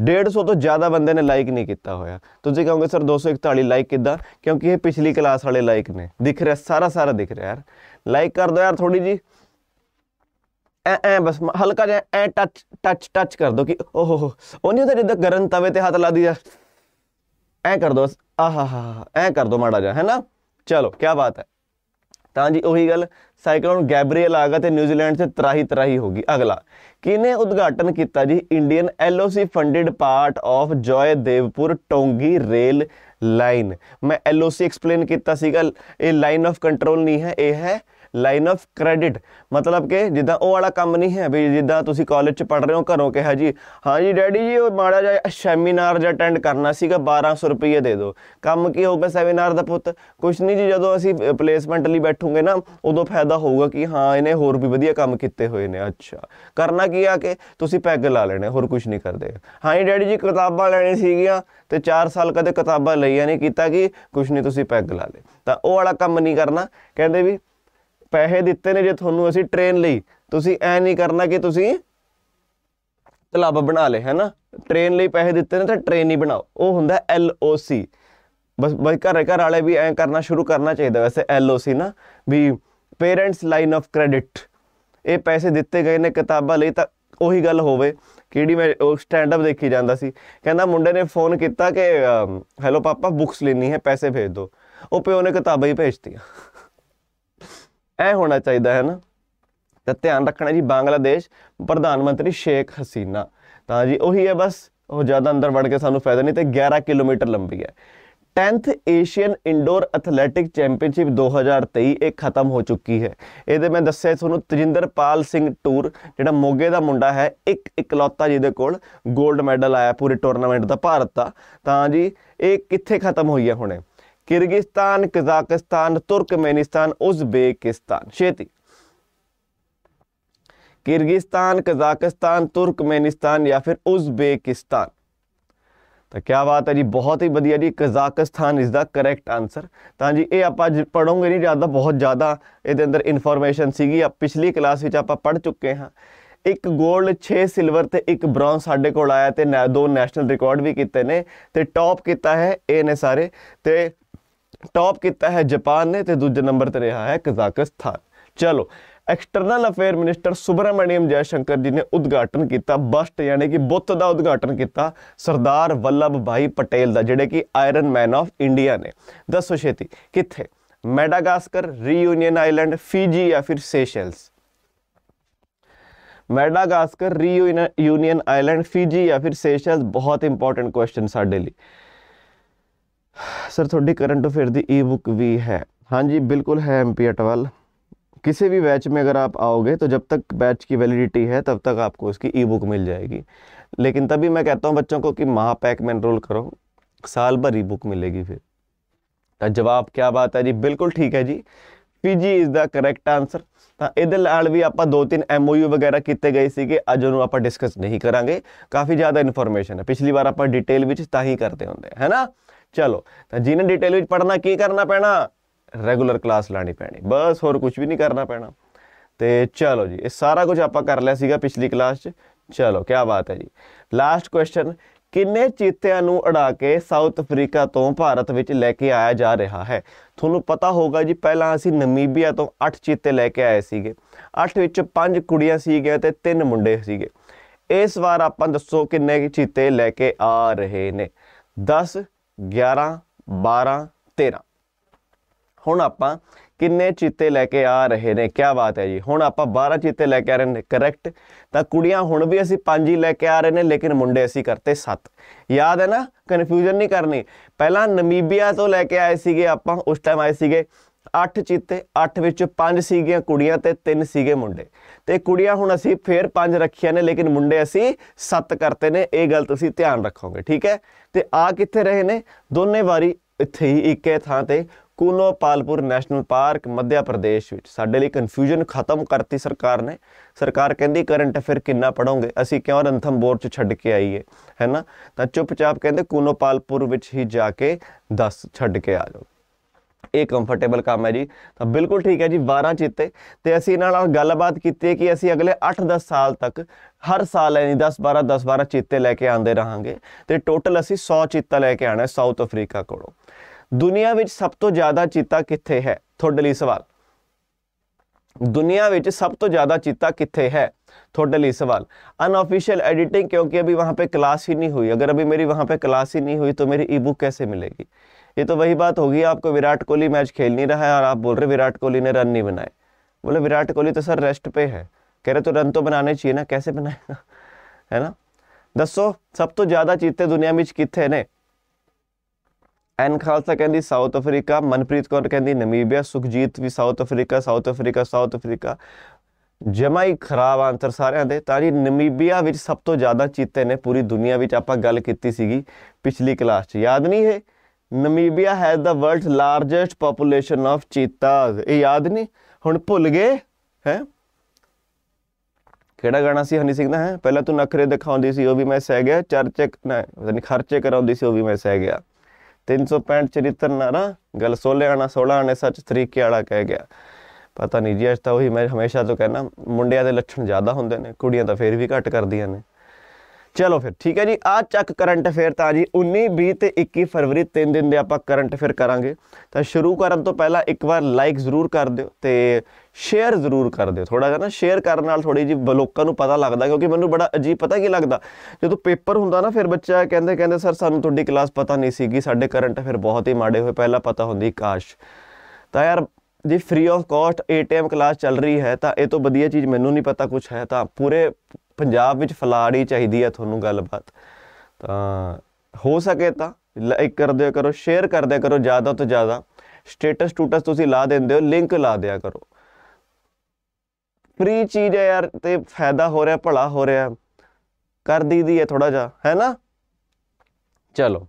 150 ਤੋਂ ਜ਼ਿਆਦਾ ਬੰਦੇ ਨੇ ਲਾਈਕ ਨਹੀਂ ਕੀਤਾ ਹੋਇਆ ਤੁਸੀਂ ਕਹੋਗੇ ਸਰ 241 ਲਾਈਕ ਕਿੱਦਾਂ ਕਿਉਂਕਿ ਇਹ ਪਿਛਲੀ ਕਲਾਸ ਵਾਲੇ ਲਾਈਕ ਨੇ ਦਿਖ ਰਿਹਾ ਸਾਰਾ ਸਾਰਾ ਦਿਖ ਰਿਹਾ ਯਾਰ ਲਾਈਕ ਕਰ ਦਿਓ ਯਾਰ ਥੋੜੀ ਜੀ ਐ ਐ ਬਸ ਹਲਕਾ ਜਿਹਾ ਐ ਟੱਚ ਟੱਚ ਟੱਚ ਕਰ ਦਿਓ ਕਿ ਓਹੋ ਉਹ ਨਹੀਂ ਹੁੰਦਾ ਜਿੱਦਾਂ ਗਰਨ ਤਵੇ ਤੇ ਹੱਥ ਲਾ ਦਿਆ ਐ ਕਰ ਦੋ ਆਹਾਹਾ ਐ ਕਰ ਦੋ ਮਾੜਾ ਜਾ ਹੈਨਾ ਚਲੋ ਕੀ ਬਾਤ ਹੈ ਤਾਂ ਜੀ ਉਹੀ ਗੱਲ ਸਾਈਕਲੋਨ ਗੈਬਰੀਅਲ ਆਗਾ ਤੇ ਨਿਊਜ਼ੀਲੈਂਡ ਤੇ ਤਰਾਹੀ ਤਰਾਹੀ ਹੋਗੀ ਅਗਲਾ ਕਿਨੇ ਉਦਘਾਟਨ ਕੀਤਾ ਜੀ Indian LOC funded part of Joydevpur Tongi rail line ਮੈਂ ਐਲਓਸੀ ਐਕਸਪਲੇਨ ਕੀਤਾ ਸੀਗਾ ਇਹ ਲਾਈਨ ਆਫ ਕੰਟਰੋਲ ਨਹੀਂ ਹੈ ਇਹ ਹੈ ਲਾਈਨ ਆਫ ਕ੍ਰੈਡਿਟ ਮਤਲਬ ਕਿ ਜਿੱਦਾਂ ਉਹ ਵਾਲਾ ਕੰਮ ਨਹੀਂ ਹੈ ਵੀ ਜਿੱਦਾਂ ਤੁਸੀਂ ਕਾਲਜ 'ਚ ਪੜ ਰਹੇ ਹੋ ਘਰੋਂ ਕਿਹਾ ਜੀ ਹਾਂ ਜੀ ਡੈਡੀ ਜੀ ਉਹ ਮਾੜਾ ਜਿਹਾ ਸੈਮੀਨਾਰ ਜਿਹਾ ਅਟੈਂਡ ਕਰਨਾ ਸੀਗਾ 1200 ਰੁਪਏ ਦੇ ਦਿਓ ਕੰਮ ਕੀ ਹੋਊਗਾ ਸੈਮੀਨਾਰ ਦਾ ਪੁੱਤ ਕੁਛ ਨਹੀਂ ਜੀ ਜਦੋਂ ਅਸੀਂ ਪਲੇਸਮੈਂਟ ਲਈ ਬੈਠੂਗੇ ਨਾ ਉਦੋਂ ਫਾਇਦਾ ਹੋਊਗਾ ਕਿ ਹਾਂ ਇਹਨੇ ਹੋਰ ਵੀ ਵਧੀਆ ਕੰਮ ਕੀਤੇ ਹੋਏ ਨੇ ਅੱਛਾ ਕਰਨਾ ਕੀ ਆ ਕਿ ਤੁਸੀਂ ਪੈਗ ਲਾ ਲੈਣੇ ਹੋਰ ਕੁਝ ਨਹੀਂ ਕਰਦੇ ਹਾਂ ਜੀ ਡੈਡੀ ਜੀ ਕਿਤਾਬਾਂ ਲੈਣੀ ਸੀਗੀਆਂ ਤੇ 4 ਸਾਲ ਕਦੇ ਕਿਤਾਬਾਂ ਲਈਆਂ ਨਹੀਂ ਕੀਤਾ ਕਿ ਕੁਝ ਨਹੀਂ ਤੁਸੀਂ ਪੈਗ ਲਾ ਲੇ ਤਾਂ ਉਹ ਵਾਲਾ ਕੰਮ ਨਹੀਂ ਕਰਨਾ ਕਹਿੰਦੇ ਵੀ ਪੈਸੇ ਦਿੱਤੇ ਨੇ ਜੇ ਤੁਹਾਨੂੰ ਅਸੀਂ ਟ੍ਰੇਨ ਲਈ ਤੁਸੀਂ ਐ ਨਹੀਂ ਕਰਨਾ ਕਿ ਤੁਸੀਂ ਕਲੱਬ ਬਣਾ ਲੈ ਹੈਨਾ ਟ੍ਰੇਨ ਲਈ ਪੈਸੇ ਦਿੱਤੇ ਨੇ ਤਾਂ ਟ੍ਰੇਨ ਹੀ ਬਣਾਓ ਉਹ ਹੁੰਦਾ ਐਲ ਓ ਸੀ ਬਸ ਬਈ ਘਰ ਘਰ ਵਾਲੇ ਵੀ ਐ ਕਰਨਾ ਸ਼ੁਰੂ ਕਰਨਾ ਚਾਹੀਦਾ ਵੈਸੇ ਐਲ ਓ ਸੀ ਨਾ ਵੀ ਪੇਰੈਂਟਸ ਲਾਈਨ ਆਫ ਕ੍ਰੈਡਿਟ ਇਹ ਪੈਸੇ ਦਿੱਤੇ ਗਏ ਨੇ ਕਿਤਾਬਾਂ ਲਈ ਤਾਂ ਉਹੀ ਗੱਲ ਹੋਵੇ ਕਿਹੜੀ ਮੈਂ ਉਹ ਸਟੈਂਡ ਅਪ ਦੇਖੀ ਜਾਂਦਾ ਸੀ ਕਹਿੰਦਾ ਮੁੰਡੇ ਨੇ ਫੋਨ ਕੀਤਾ ਕਿ ਹੈਲੋ ਪਾਪਾ ਬੁక్స్ ਲੈਣੀ ਹੈ ਪੈਸੇ ਭੇਜ ਦਿਓ ਉਹ ਪਿਓ ਨੇ ਕਿਤਾਬਾਂ ਹੀ ਭੇਜਤੀਆਂ ਐ ਹੋਣਾ ਚਾਹੀਦਾ ਹੈ ਨਾ ਤਾਂ ਧਿਆਨ ਰੱਖਣਾ ਜੀ ਬੰਗਲਾਦੇਸ਼ ਪ੍ਰਧਾਨ ਮੰਤਰੀ ਸ਼ੇਖ ਹਸੀਨਾ ਤਾਂ ਜੀ ਉਹੀ ਹੈ ਬਸ ਉਹ ਜ਼ਿਆਦਾ ਅੰਦਰ ਵੜ ਕੇ ਸਾਨੂੰ ਫਾਇਦਾ ਨਹੀਂ ਤੇ 11 ਕਿਲੋਮੀਟਰ ਲੰਬੀ ਹੈ 10th Asian indoor athletic championship 2023 ਇਹ ਖਤਮ ਹੋ ਚੁੱਕੀ ਹੈ ਇਹਦੇ ਮੈਂ ਦੱਸਿਆ ਤੁਹਾਨੂੰ ਤਜਿੰਦਰਪਾਲ ਸਿੰਘ ਟੂਰ ਜਿਹੜਾ ਮੋਗੇ ਦਾ ਮੁੰਡਾ ਹੈ ਇੱਕ ਇਕਲੌਤਾ ਜਿਹਦੇ ਕੋਲ 골ਡ ਮੈਡਲ ਆਇਆ ਪੂਰੇ ਟੂਰਨਾਮੈਂਟ ਦਾ ਭਾਰਤ ਦਾ ਤਾਂ ਜੀ ਇਹ ਕਿੱਥੇ ਖਤਮ ਹੋਈ ਹੈ ਹੁਣੇ ਕਿਰਗਿਸਤਾਨ ਕਜ਼ਾਕਿਸਤਾਨ ਤੁਰਕਮੇਨਿਸਤਾਨ ਉਜ਼ਬੇਕਿਸਤਾਨ ਛੇਤੀ ਕਿਰਗਿਸਤਾਨ ਕਜ਼ਾਕਿਸਤਾਨ ਤੁਰਕਮੇਨਿਸਤਾਨ ਜਾਂ ਫਿਰ ਉਜ਼ਬੇਕਿਸਤਾਨ ਤਾਂ ਕੀ ਬਾਤ ਹੈ ਜੀ ਬਹੁਤ ਹੀ ਵਧੀਆ ਜੀ Kazakhstan is the correct answer ਤਾਂ ਜੀ ਇਹ ਆਪਾਂ ਅੱਜ ਪੜੋਂਗੇ ਨਹੀਂ ਜਿਆਦਾ ਬਹੁਤ ਜ਼ਿਆਦਾ ਇਹਦੇ ਅੰਦਰ ਇਨਫੋਰਮੇਸ਼ਨ ਸੀਗੀ ਆ ਪਿਛਲੀ ਕਲਾਸ ਵਿੱਚ ਆਪਾਂ ਪੜ ਚੁੱਕੇ ਹਾਂ ਇੱਕ 골ਡ 6 ਸਿਲਵਰ ਤੇ ਇੱਕ ਬ੍ਰੌਂਜ਼ ਸਾਡੇ ਕੋਲ ਆਇਆ ਤੇ ਦੋ ਨੈਸ਼ਨਲ ਰਿਕਾਰਡ ਵੀ ਕੀਤੇ ਨੇ ਤੇ ਟੌਪ ਕੀਤਾ ਹੈ ਇਹ ਨੇ ਸਾਰੇ ਤੇ ਟੌਪ ਕੀਤਾ ਹੈ ਜਾਪਾਨ ਨੇ ਤੇ ਦੂਜੇ ਨੰਬਰ ਤੇ ਰਿਹਾ ਹੈ ਕਜ਼ਾਕਿਸਤਾਨ ਚਲੋ ਐਕਸਟਰਨਲ ਅਫੇਅਰ ਮਿਨਿਸਟਰ ਸੁਬਰਾਮਣੀਅਮ ਜੈ ਸ਼ੰਕਰ ਜੀ ਨੇ ਉਦਘਾਟਨ ਕੀਤਾ ਬਸਟ ਯਾਨੀ ਕਿ ਬੁੱਤ ਦਾ ਉਦਘਾਟਨ ਕੀਤਾ ਸਰਦਾਰ ਵੱਲਭ ਭਾਈ ਪਟੇਲ ਦਾ ਜਿਹੜੇ ਕਿ ਆਇਰਨ ਮੈਨ ਆਫ ਇੰਡੀਆ ਨੇ ਦੱਸੋ ਛੇਤੀ ਕਿੱਥੇ ਮੈਡਾਗਾਸਕਰ ਰੀਯੂਨੀਅਨ ਆਈਲੈਂਡ ਫੀਜੀ ਜਾਂ ਫਿਰ Seychelles Madagascar Reunion island Fiji ਜਾਂ ਫਿਰ ਸੇਸ਼ਲਸ ਬਹੁਤ ਇੰਪੋਰਟੈਂਟ ਕੁਐਸਚਨ ਸਾਡੇ ਲਈ सर थोड़ी करंट अफेयर की ई बुक भी है हाँ जी बिल्कुल है एम पी अटवाल किसी भी बैच में अगर आप आओगे तो जब तक बैच की वैलिडिटी है तब तक आपको उसकी ई बुक मिल जाएगी लेकिन तभी मैं कहता हूँ बच्चों को कि महापैक में एनरोल करो साल भर ई बुक मिलेगी फिर जवाब क्या बात है जी बिल्कुल ठीक है जी P G is the correct answer तो ਨਾਲ ਵੀ ਆਪਾਂ ਦੋ ਤਿੰਨ ਐਮਓਯੂ ਵਗੈਰਾ ਕੀਤੇ ਗਏ ਸੀਗੇ ਅੱਜ ਉਹਨੂੰ ਆਪਾਂ आप डिस्कस नहीं करा काफ़ी ज़्यादा ਹੈ है पिछली बार आप डिटेल में ही करते होंगे है ना ਚਲੋ ਤਾਂ ਜਿਹਨੇ ਡਿਟੇਲ ਵਿੱਚ ਪੜਨਾ ਕੀ ਕਰਨਾ ਪੈਣਾ ਰੈਗੂਲਰ ਕਲਾਸ ਲਾਣੀ ਪੈਣੀ ਬਸ ਹੋਰ ਕੁਝ ਵੀ ਨਹੀਂ ਕਰਨਾ ਪੈਣਾ ਤੇ ਚਲੋ ਜੀ ਇਹ ਸਾਰਾ ਕੁਝ ਆਪਾਂ ਕਰ ਲਿਆ ਸੀਗਾ ਪਿਛਲੀ ਕਲਾਸ 'ਚ ਚਲੋ ਕੀ ਬਾਤ ਹੈ ਜੀ ਲਾਸਟ ਕੁਐਸਚਨ ਕਿੰਨੇ ਚੀਤਿਆਂ ਨੂੰ ਅੜਾ ਕੇ ਸਾਊਥ ਅਫਰੀਕਾ ਤੋਂ ਭਾਰਤ ਵਿੱਚ ਲੈ ਕੇ ਆਇਆ ਜਾ ਰਿਹਾ ਹੈ ਤੁਹਾਨੂੰ ਪਤਾ ਹੋਗਾ ਜੀ ਪਹਿਲਾਂ ਅਸੀਂ ਨਮੀਬੀਆ ਤੋਂ 8 ਚੀਤੇ ਲੈ ਕੇ ਆਏ ਸੀਗੇ 8 ਵਿੱਚ 5 ਕੁੜੀਆਂ ਸੀਗੇ ਤੇ 3 ਮੁੰਡੇ ਸੀਗੇ ਇਸ ਵਾਰ ਆਪਾਂ ਦੱਸੋ ਕਿੰਨੇ ਚੀਤੇ ਲੈ ਕੇ ਆ ਰਹੇ ਨੇ 10 11 12 13 ਹੁਣ ਆਪਾਂ ਕਿੰਨੇ ਚੀਤੇ ਲੈ ਕੇ ਆ ਰਹੇ ਨੇ ਕੀ ਬਾਤ ਹੈ ਜੀ ਹੁਣ ਆਪਾਂ 12 ਚੀਤੇ ਲੈ ਕੇ ਆ ਰਹੇ ਨੇ ਕਰੈਕਟ ਤਾਂ ਕੁੜੀਆਂ ਹੁਣ ਵੀ ਅਸੀਂ 5 ਹੀ ਲੈ ਕੇ ਆ ਰਹੇ ਨੇ ਲੇਕਿਨ ਮੁੰਡੇ ਅਸੀਂ ਕਰਤੇ 7 ਯਾਦ ਹੈ ਨਾ ਕਨਫਿਊਜ਼ਨ ਨਹੀਂ ਕਰਨੀ ਪਹਿਲਾਂ ਨਮੀਬੀਆ ਤੋਂ ਲੈ ਕੇ ਆਏ ਸੀਗੇ ਆਪਾਂ ਉਸ ਟਾਈਮ ਆਏ ਸੀਗੇ 8 ਚੀਤੇ 8 ਵਿੱਚ 5 ਸੀਗੀਆਂ ਕੁੜੀਆਂ ਤੇ 3 ਸੀਗੇ ਮੁੰਡੇ ਤੇ ਕੁੜੀਆਂ ਹੁਣ ਅਸੀਂ ਫੇਰ ਪੰਜ ਰੱਖੀਆਂ ਨੇ ਲੇਕਿਨ ਮੁੰਡੇ ਅਸੀਂ ਸੱਤ ਕਰਤੇ ਨੇ ਇਹ ਗੱਲ ਤੁਸੀਂ ਧਿਆਨ ਰੱਖੋਗੇ ਠੀਕ ਹੈ ਤੇ ਆ ਕਿੱਥੇ ਰਹੇ ਨੇ ਦੋਨੇ ਵਾਰੀ ਇੱਥੇ ਹੀ ਇੱਕੇ ਥਾਂ ਤੇ ਕੂਨੋ ਪਾਲਪੁਰ ਨੈਸ਼ਨਲ ਪਾਰਕ ਮੱਧਿਆ ਪ੍ਰਦੇਸ਼ ਵਿੱਚ ਸਾਡੇ ਲਈ ਕਨਫਿਊਜ਼ਨ ਖਤਮ ਕਰਤੀ ਸਰਕਾਰ ਨੇ ਸਰਕਾਰ ਕਹਿੰਦੀ ਕਰੰਟ ਅਫੇਅਰ ਕਿੰਨਾ ਪੜੋਗੇ ਅਸੀਂ ਕਿਉਂ ਰੰਥਮ ਬੋਰਡ ਚ ਛੱਡ ਕੇ ਆਈਏ ਹੈਨਾ ਤਾਂ ਚੁੱਪਚਾਪ ਕਹਿੰਦੇ ਕੂਨੋ ਪਾਲਪੁਰ ਵਿੱਚ ਹੀ ਜਾ ਕੇ 10 ਛੱਡ ਕੇ ਆ ਜਾਓ ਇਹ ਕੰਫਰਟੇਬਲ ਕੰਮ ਹੈ ਜੀ ਤਾਂ ਬਿਲਕੁਲ ਠੀਕ ਹੈ ਜੀ 12 ਚਿੱਤੇ ਤੇ ਅਸੀਂ ਇਹਨਾਂ ਨਾਲ ਗੱਲਬਾਤ ਕੀਤੀ ਹੈ ਕਿ ਅਸੀਂ ਅਗਲੇ 8-10 ਸਾਲ ਤੱਕ ਹਰ ਸਾਲ ਨਹੀਂ 10 12 10 12 ਚਿੱਤੇ ਲੈ ਕੇ ਆਂਦੇ ਰਹਾਂਗੇ ਤੇ ਟੋਟਲ ਅਸੀਂ 100 ਚਿੱਤਾ ਲੈ ਕੇ ਆਣਾ ਹੈ ਸਾਊਥ ਅਫਰੀਕਾ ਕੋਲੋਂ ਦੁਨੀਆ ਵਿੱਚ ਸਭ ਤੋਂ ਜ਼ਿਆਦਾ ਚੀਤਾ ਕਿੱਥੇ ਹੈ ਤੁਹਾਡੇ ਲਈ ਸਵਾਲ ਦੁਨੀਆ ਵਿੱਚ ਸਭ ਤੋਂ ਜ਼ਿਆਦਾ ਚੀਤਾ ਕਿੱਥੇ ਹੈ ਤੁਹਾਡੇ ਲਈ ਸਵਾਲ ਅਨਆਫੀਸ਼ੀਅਲ ਐਡੀਟਿੰਗ ਕਿਉਂਕਿ ਅਭੀ ਵਹਾਂ ਪੇ ਕਲਾਸ ਹੀ ਨਹੀਂ ਹੋਈ ਅਗਰ ਅਭੀ ਮੇਰੀ ਵਹਾਂ ਪੇ ਕਲਾਸ ਹੀ ਨਹੀਂ ਹੋਈ ਤਾਂ ਮੇਰੀ ਈ-ਬੁੱਕ ਕੈਸੇ ਮਿਲੇਗੀ ये तो वही बात होगी आपको विराट कोहली मैच खेल नहीं रहा है और आप बोल रहे विराट कोहली ने रन नहीं बनाए बोले विराट कोहली तो सर रेस्ट पे है कह रहे तो रन तो बनाने चाहिए ना कैसे बनाएगा है ना दसो सब तो ज़्यादा जीते दुनिया में कितने ने ਐਨ ਖਾਲਸਾ ਕਹਿੰਦੀ ਸਾਊਥ ਅਫਰੀਕਾ ਮਨਪ੍ਰੀਤ ਕੌਰ ਕਹਿੰਦੀ ਨਮੀਬੀਆ ਸੁਖਜੀਤ ਵੀ South Africa South Africa South Africa ਜਮਾਈ ਖਰਾਬ ਆਂਸਰ ਸਾਰਿਆਂ ਦੇ ਤਾਂ ਜੀ ਨਮੀਬੀਆ ਵਿੱਚ ਸਭ ਤੋਂ ਜ਼ਿਆਦਾ ਚੀਤੇ ਨੇ ਪੂਰੀ ਦੁਨੀਆ ਵਿੱਚ ਆਪਾਂ ਗੱਲ ਕੀਤੀ ਸੀਗੀ ਪਿਛਲੀ ਕਲਾਸ 'ਚ ਯਾਦ ਨਹੀਂ ਹੈ Namibia has the world's largest population of cheetahs ਇਹ ਯਾਦ ਨਹੀਂ ਹੁਣ ਭੁੱਲ ਗਏ ਹੈ ਕਿਹੜਾ ਗਾਣਾ ਸੀ ਹਨੀ ਸਿੰਘ ਦਾ ਹੈ ਪਹਿਲਾਂ ਤੂੰ ਨਖਰੇ ਦਿਖਾਉਂਦੀ ਸੀ ਉਹ ਵੀ ਮੈਂ ਸਹਿ ਗਿਆ ਚਰਚੇ ਨਾ ਨਹੀਂ ਖਰਚੇ ਕਰਾਉਂਦੀ ਸੀ ਉਹ ਵੀ ਮੈਂ ਸਹਿ ਗਿਆ 365 ਚਰਿੱਤਰ ਨਾਰਾ ਗੱਲ ਸੋਲੇ ਆਣਾ ਸੋਲਾ ਆਣੇ ਸੱਚ ਤਰੀਕੇ ਵਾਲਾ ਕਹਿ ਗਿਆ ਪਤਾ ਨਹੀਂ ਜੀ ਅੱਜ ਤਾਂ ਉਹੀ ਮੈਂ ਹਮੇਸ਼ਾ ਤੋਂ ਕਹਿਣਾ ਮੁੰਡਿਆਂ ਦੇ ਲੱਛਣ ਜ਼ਿਆਦਾ ਹੁੰਦੇ ਨੇ ਕੁੜੀਆਂ ਤਾਂ ਫੇਰ ਵੀ ਘੱਟ ਕਰਦੀਆਂ ਨੇ ਚਲੋ ਫਿਰ ਠੀਕ ਹੈ ਜੀ ਆ ਚੱਕ ਕਰੰਟ ਅਫੇਅਰ ਤਾਂ ਜੀ 19 20 ਤੇ 21 ਫਰਵਰੀ ਤਿੰਨ ਦਿਨ ਦੇ ਆਪਾਂ ਕਰੰਟ ਅਫੇਅਰ ਕਰਾਂਗੇ ਤਾਂ ਸ਼ੁਰੂ ਕਰਨ ਤੋਂ ਪਹਿਲਾਂ ਇੱਕ ਵਾਰ ਲਾਈਕ ਜ਼ਰੂਰ ਕਰ ਦਿਓ ਤੇ ਸ਼ੇਅਰ ਜ਼ਰੂਰ ਕਰ ਦਿਓ ਥੋੜਾ ਜਿਹਾ ਨਾ ਸ਼ੇਅਰ ਕਰਨ ਨਾਲ ਥੋੜੀ ਜੀ ਲੋਕਾਂ ਨੂੰ ਪਤਾ ਲੱਗਦਾ ਕਿਉਂਕਿ ਮੈਨੂੰ ਬੜਾ ਅਜੀਬ ਪਤਾ ਕੀ ਲੱਗਦਾ ਜਦੋਂ ਪੇਪਰ ਹੁੰਦਾ ਨਾ ਫਿਰ ਬੱਚਾ ਕਹਿੰਦੇ ਕਹਿੰਦੇ ਸਰ ਸਾਨੂੰ ਤੁਹਾਡੀ ਕਲਾਸ ਪਤਾ ਨਹੀਂ ਸੀਗੀ ਸਾਡੇ ਕਰੰਟ ਅਫੇਅਰ ਬਹੁਤ ਹੀ ਮਾੜੇ ਹੋਏ ਪਹਿਲਾਂ ਪਤਾ ਹੁੰਦੀ ਕਾਸ਼ ਤਾਂ ਯਾਰ ਜੇ free of cost ATM class ਚੱਲ ਰਹੀ ਹੈ ਤਾਂ ਇਹ ਤੋਂ ਵਧੀਆ ਚੀਜ਼ ਮੈਨੂੰ ਨਹੀਂ ਪਤਾ ਕੁਝ ਹੈ ਤਾਂ ਪੂਰੇ ਪੰਜਾਬ ਵਿੱਚ ਫਲਾੜੀ ਚਾਹੀਦੀ ਹੈ ਤੁਹਾਨੂੰ ਗੱਲਬਾਤ ਤਾਂ ਹੋ ਸਕੇ ਤਾਂ ਲਾਈਕ ਕਰ ਦਿਆ ਕਰੋ ਸ਼ੇਅਰ ਕਰ ਦਿਆ ਕਰੋ ਜ਼ਿਆਦਾ ਤੋਂ ਜ਼ਿਆਦਾ ਸਟੇਟਸ ਟੂਟਸ ਤੁਸੀਂ ਲਾ ਦਿੰਦੇ ਹੋ ਲਿੰਕ ਲਾ ਦਿਆ ਕਰੋ ਫ੍ਰੀ ਚੀਜ਼ ਹੈ ਯਾਰ ਤੇ ਫਾਇਦਾ ਹੋ ਰਿਹਾ ਭਲਾ ਹੋ ਰਿਹਾ ਕਰ ਦੀਦੀ ਹੈ ਥੋੜਾ ਜਿਹਾ ਹੈ ਨਾ ਚਲੋ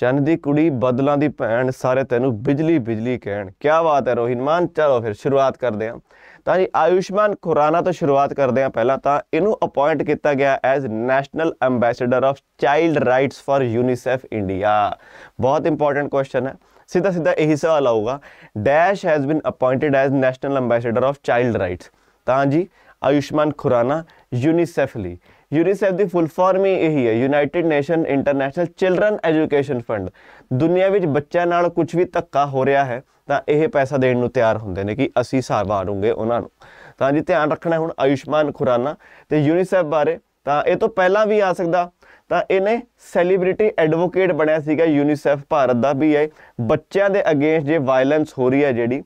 ਚੰਨ ਦੀ ਕੁੜੀ ਬਦਲਾਂ ਦੀ ਭੈਣ ਸਾਰੇ ਤੈਨੂੰ ਬਿਜਲੀ ਬਿਜਲੀ ਕਹਿਣ ਕੀ ਬਾਤ ਹੈ ਰੋਹਿਨ ਮਾਨ ਚਲੋ ਫਿਰ ਸ਼ੁਰੂਆਤ ਕਰਦੇ ਹਾਂ ਤਾਂ ਜੀ ਆਯੁਸ਼ਮਾਨ ਖੁਰਾਨਾ ਤੋਂ ਸ਼ੁਰੂਆਤ ਕਰਦੇ ਹਾਂ ਪਹਿਲਾਂ ਤਾਂ ਇਹਨੂੰ ਅਪਾਇੰਟ ਕੀਤਾ ਗਿਆ as national ambassador of child rights for UNICEF India ਬਹੁਤ ਇੰਪੋਰਟੈਂਟ ਕੁਐਸਚਨ ਹੈ ਸਿੱਧਾ ਸਿੱਧਾ ਇਹੀ ਸਵਾਲ ਆਊਗਾ dash has been appointed as national ambassador of child rights ਤਾਂ ਜੀ ਆਯੁਸ਼ਮਾਨ ਖੁਰਾਨਾ ਯੂਨੀਸੈਫ ਲਈ ਯੂਨੀਸੈਫ ਦੀ ਫੁੱਲ ਫਾਰਮ ਹੀ ਇਹੀ ਹੈ United Nation International Children Education Fund ਦੁਨੀਆ ਵਿੱਚ ਬੱਚਿਆਂ ਨਾਲ ਕੁਝ ਵੀ ਧੱਕਾ ਹੋ ਰਿਹਾ ਹੈ ਤਾਂ ਇਹ ਪੈਸਾ ਦੇਣ ਨੂੰ ਤਿਆਰ ਹੁੰਦੇ ਨੇ ਕਿ ਅਸੀਂ ਸਾਰਵਾਰੂਗੇ ਉਹਨਾਂ ਨੂੰ ਤਾਂ ਜੀ ਧਿਆਨ ਰੱਖਣਾ ਹੁਣ ਆਯੁਸ਼ਮਾਨ ਖੁਰਾਨਾ ਤੇ ਯੂਨੀਸੈਫ ਬਾਰੇ ਤਾਂ ਇਹ ਤੋਂ ਪਹਿਲਾਂ ਵੀ ਆ ਸਕਦਾ ਤਾਂ ਇਹਨੇ ਸੈਲੀਬ੍ਰਿਟੀ ਐਡਵੋਕੇਟ ਬਣਿਆ ਸੀਗਾ ਯੂਨੀਸੈਫ ਭਾਰਤ ਦਾ ਵੀ ਹੈ ਬੱਚਿਆਂ ਦੇ ਅਗੇਂਸਟ ਜੇ ਵਾਇਲੈਂਸ ਹੋ ਰਹੀ ਹੈ ਜਿਹੜੀ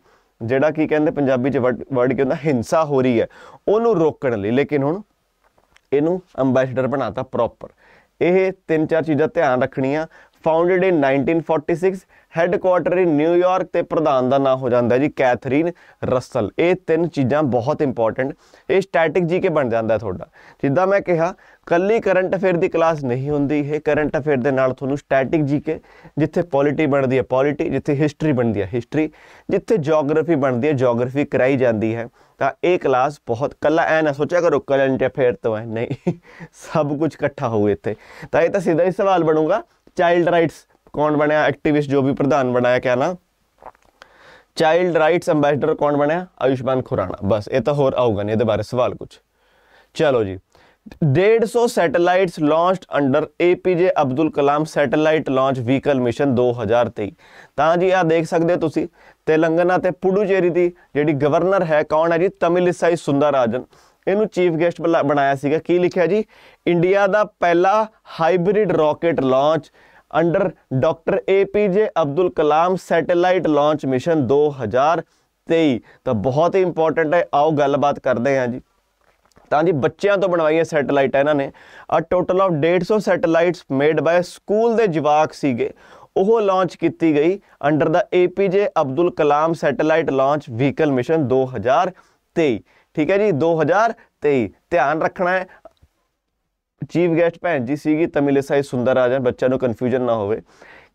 ਜਿਹੜਾ ਕੀ ਕਹਿੰਦੇ ਪੰਜਾਬੀ ਚ ਵਰਡ ਕੀ ਹੁੰਦਾ ਹਿੰਸਾ ਹੋ ਰਹੀ ਹੈ ਉਹਨੂੰ ਰੋਕਣ ਲਈ ਲੇਕਿਨ ਹੁਣ ਇਹਨੂੰ ਐਮਬੈਸਡਰ ਬਣਾਤਾ ਪ੍ਰੋਪਰ ਇਹ ਤਿੰਨ ਚਾਰ ਚੀਜ਼ਾਂ ਧਿਆਨ ਰੱਖਣੀਆਂ founded in 1946 headquarter in New York ਤੇ ਪ੍ਰਧਾਨ ਦਾ ਨਾਮ ਹੋ ਜਾਂਦਾ ਜੀ ਕੈਥਰੀਨ ਰਸਲ ਇਹ ਤਿੰਨ ਚੀਜ਼ਾਂ ਬਹੁਤ ਇੰਪੋਰਟੈਂਟ ਇਹ ਸਟੈਟਿਕ ਜੀ ਕੇ ਬਣ ਜਾਂਦਾ ਤੁਹਾਡਾ ਜਿੱਦਾਂ ਮੈਂ ਕਿਹਾ ਕੱਲੀ ਕਰੰਟ ਅਫੇਅਰ ਦੀ ਕਲਾਸ ਨਹੀਂ ਹੁੰਦੀ ਇਹ ਕਰੰਟ ਅਫੇਅਰ ਦੇ ਨਾਲ ਤੁਹਾਨੂੰ ਸਟੈਟਿਕ ਜੀਕੇ ਜਿੱਥੇ ਪੋਲਿਟੀ ਬਣਦੀ ਹੈ ਪੋਲਿਟੀ ਜਿੱਥੇ ਹਿਸਟਰੀ ਬਣਦੀ ਹੈ ਹਿਸਟਰੀ ਜਿੱਥੇ ਜੀਓਗ੍ਰਾਫੀ ਬਣਦੀ ਹੈ ਜੀਓਗ੍ਰਾਫੀ ਕਰਾਈ ਜਾਂਦੀ ਹੈ ਤਾਂ ਇਹ ਕਲਾਸ ਬਹੁਤ ਕੱਲਾ ਐ ਨਾ ਸੋਚਿਆ ਕਰੋ ਕਰੰਟ ਅਫੇਅਰ ਤੋਂ ਹੈ ਨਹੀਂ ਸਭ ਕੁਝ ਇਕੱਠਾ ਹੋਊ ਇੱਥੇ ਤਾਂ ਇਹ ਤਾਂ ਸਿੱਧਾ ਹੀ ਸਵਾਲ ਬਣੂਗਾ ਚਾਈਲਡ ਰਾਈਟਸ ਕੌਣ ਬਣਿਆ ਐਕਟੀਵਿਸਟ ਜੋ ਵੀ ਪ੍ਰਧਾਨ ਬਣਾਇਆ ਕਿਆ ਨਾ ਚਾਈਲਡ ਰਾਈਟਸ ਐਮਬੈਸਡਰ ਕੌਣ ਬਣਿਆ ਆਯੁਸ਼ਮਾਨ ਖੁਰਾਣਾ ਬਸ ਇਹ ਤਾਂ ਹੋਰ ਆਊਗਾ ਨਹੀਂ ਇਹਦੇ ਬਾਰੇ ਸਵਾਲ ਕੁਝ ਚਲੋ ਜੀ 150 satellites launched under APJ Abdul Kalam satellite launch vehicle mission 2023 ਤਾਂ ਜੀ ਆ ਦੇਖ ਸਕਦੇ ਤੁਸੀਂ ਤੇਲੰਗਾਨਾ ਤੇ ਪੁਡੂਚੇਰੀ ਦੀ ਜਿਹੜੀ ਗਵਰਨਰ ਹੈ ਕੌਣ ਹੈ ਜੀ ਤਮਿਲਿਸਾਈ ਸੁੰਦਰਾਜਨ ਇਹਨੂੰ ਚੀਫ ਗੈਸਟ ਬਣਾਇਆ ਸੀਗਾ ਕੀ ਲਿਖਿਆ ਜੀ ਇੰਡੀਆ ਦਾ ਪਹਿਲਾ hybrid rocket launch under doctor A P J Abdul Kalam satellite launch mission 2023 ਤਾਂ ਬਹੁਤ ਹੀ ਇੰਪੋਰਟੈਂਟ ਹੈ ਆਓ ਗੱਲਬਾਤ ਕਰਦੇ ਹਾਂ ਜੀ ਤਾਂ ਜੀ ਬੱਚਿਆਂ ਤੋਂ ਬਣਵਾਈਆਂ ਸੈਟੇਲਾਈਟ ਇਹਨਾਂ ਨੇ a total of 150 satellites made by school ਦੇ ਜਵਾਕ ਸੀਗੇ ਉਹ ਲਾਂਚ ਕੀਤੀ ਗਈ under the APJ Abdul Kalam satellite launch vehicle mission 2023 ਠੀਕ ਹੈ ਜੀ 2023 ਧਿਆਨ ਰੱਖਣਾ ਹੈ ਚੀਫ ਗੈਸਟ ਭੈਣ ਜੀ ਸੀਗੀ ਤਮਿਲਸਾਈ ਸੁੰਦਰ ਰਾਜਨ ਬੱਚਿਆਂ ਨੂੰ ਕਨਫਿਊਜ਼ਨ ਨਾ ਹੋਵੇ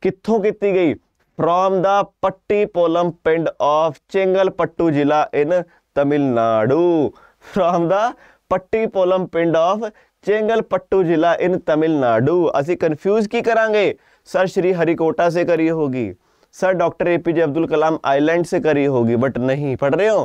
ਕਿੱਥੋਂ ਕੀਤੀ ਗਈ ਫਰੋਮ ਦਾ ਪੱਟੀ ਪੋਲਮ ਪਿੰਡ ਆਫ ਚੇਂਗਲ ਪੱਟੂ ਜ਼ਿਲ੍ਹਾ ਇਨ ਤਮਿਲਨਾਡੂ ਫਰੋਮ ਦਾ ਪੱਟੀ ਪੋਲਮ ਪਿੰਡ ਆਫ ਚੇਂਗਲ ਪੱਟੂ ਜ਼ਿਲ੍ਹਾ ਇਨ ਤਮਿਲਨਾਡੂ ਅਸੀਂ ਕਨਫਿਊਜ਼ ਕੀ ਕਰਾਂਗੇ ਸਰ ਸ਼੍ਰੀ ਹਰੀਕੋਟਾ ਸੇ ਕਰੀ ਹੋਗੀ sir doctor A P J Abdul Kalam island से करी होगी बट नहीं पढ़ रहे हो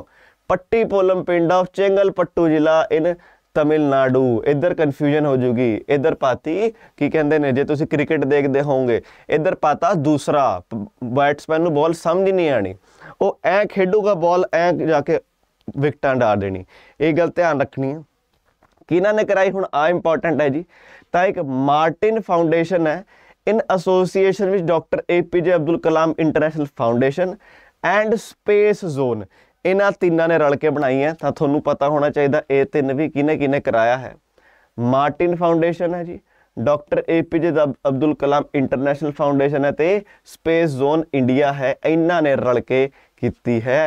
पट्टी पोलम पिंड ऑफ चेंगल पट्टू जिला इन ਤਮਿਲਨਾਡੂ ਇੱਧਰ ਕਨਫਿਊਜ਼ਨ ਹੋ ਜੂਗੀ ਇੱਧਰ ਪਾਤੀ ਕੀ ਕਹਿੰਦੇ ਨੇ ਜੇ ਤੁਸੀਂ ਕ੍ਰਿਕਟ ਦੇਖਦੇ ਹੋਵੋਗੇ ਇੱਧਰ ਪਾਤਾ ਦੂਸਰਾ ਬੈਟਸਮੈਨ ਨੂੰ ਬਾਲ ਸਮਝ ਨਹੀਂ ਆਣੀ ਉਹ ਐ ਖੇਡੂਗਾ ਬਾਲ ਐ ਜਾ ਕੇ ਵਿਕਟਾਂ ਡਾਰ ਦੇਣੀ ਇਹ ਗੱਲ ਧਿਆਨ ਰੱਖਣੀ ਹੈ ਕਿਨਾਂ ਨੇ ਕਰਾਈ ਹੁਣ ਆ ਇੰਪੋਰਟੈਂਟ ਹੈ ਜੀ ਤਾਂ ਇੱਕ ਮਾਰਟਿਨ ਫਾਊਂਡੇਸ਼ਨ ਹੈ ਇਨ ਐਸੋਸੀਏਸ਼ਨ ਵਿੱਚ doctor APJ Abdul Kalam international foundation and space zone ਇਹਨਾਂ ਤਿੰਨਾਂ ਨੇ ਰਲ ਕੇ ਬਣਾਈ ਹੈ ਤਾਂ ਤੁਹਾਨੂੰ ਪਤਾ ਹੋਣਾ ਚਾਹੀਦਾ ਇਹ ਤਿੰਨ ਵੀ ਕਿਨੇ ਕਿਨੇ ਕਰਾਇਆ ਹੈ ਮਾਰਟਿਨ ਫਾਊਂਡੇਸ਼ਨ ਹੈ ਜੀ doctor APJ Abdul Kalam international foundation ਹੈ ਤੇ ਸਪੇਸ ਜ਼ੋਨ ਇੰਡੀਆ ਹੈ ਇਹਨਾਂ ਨੇ ਰਲ ਕੇ ਕੀਤੀ ਹੈ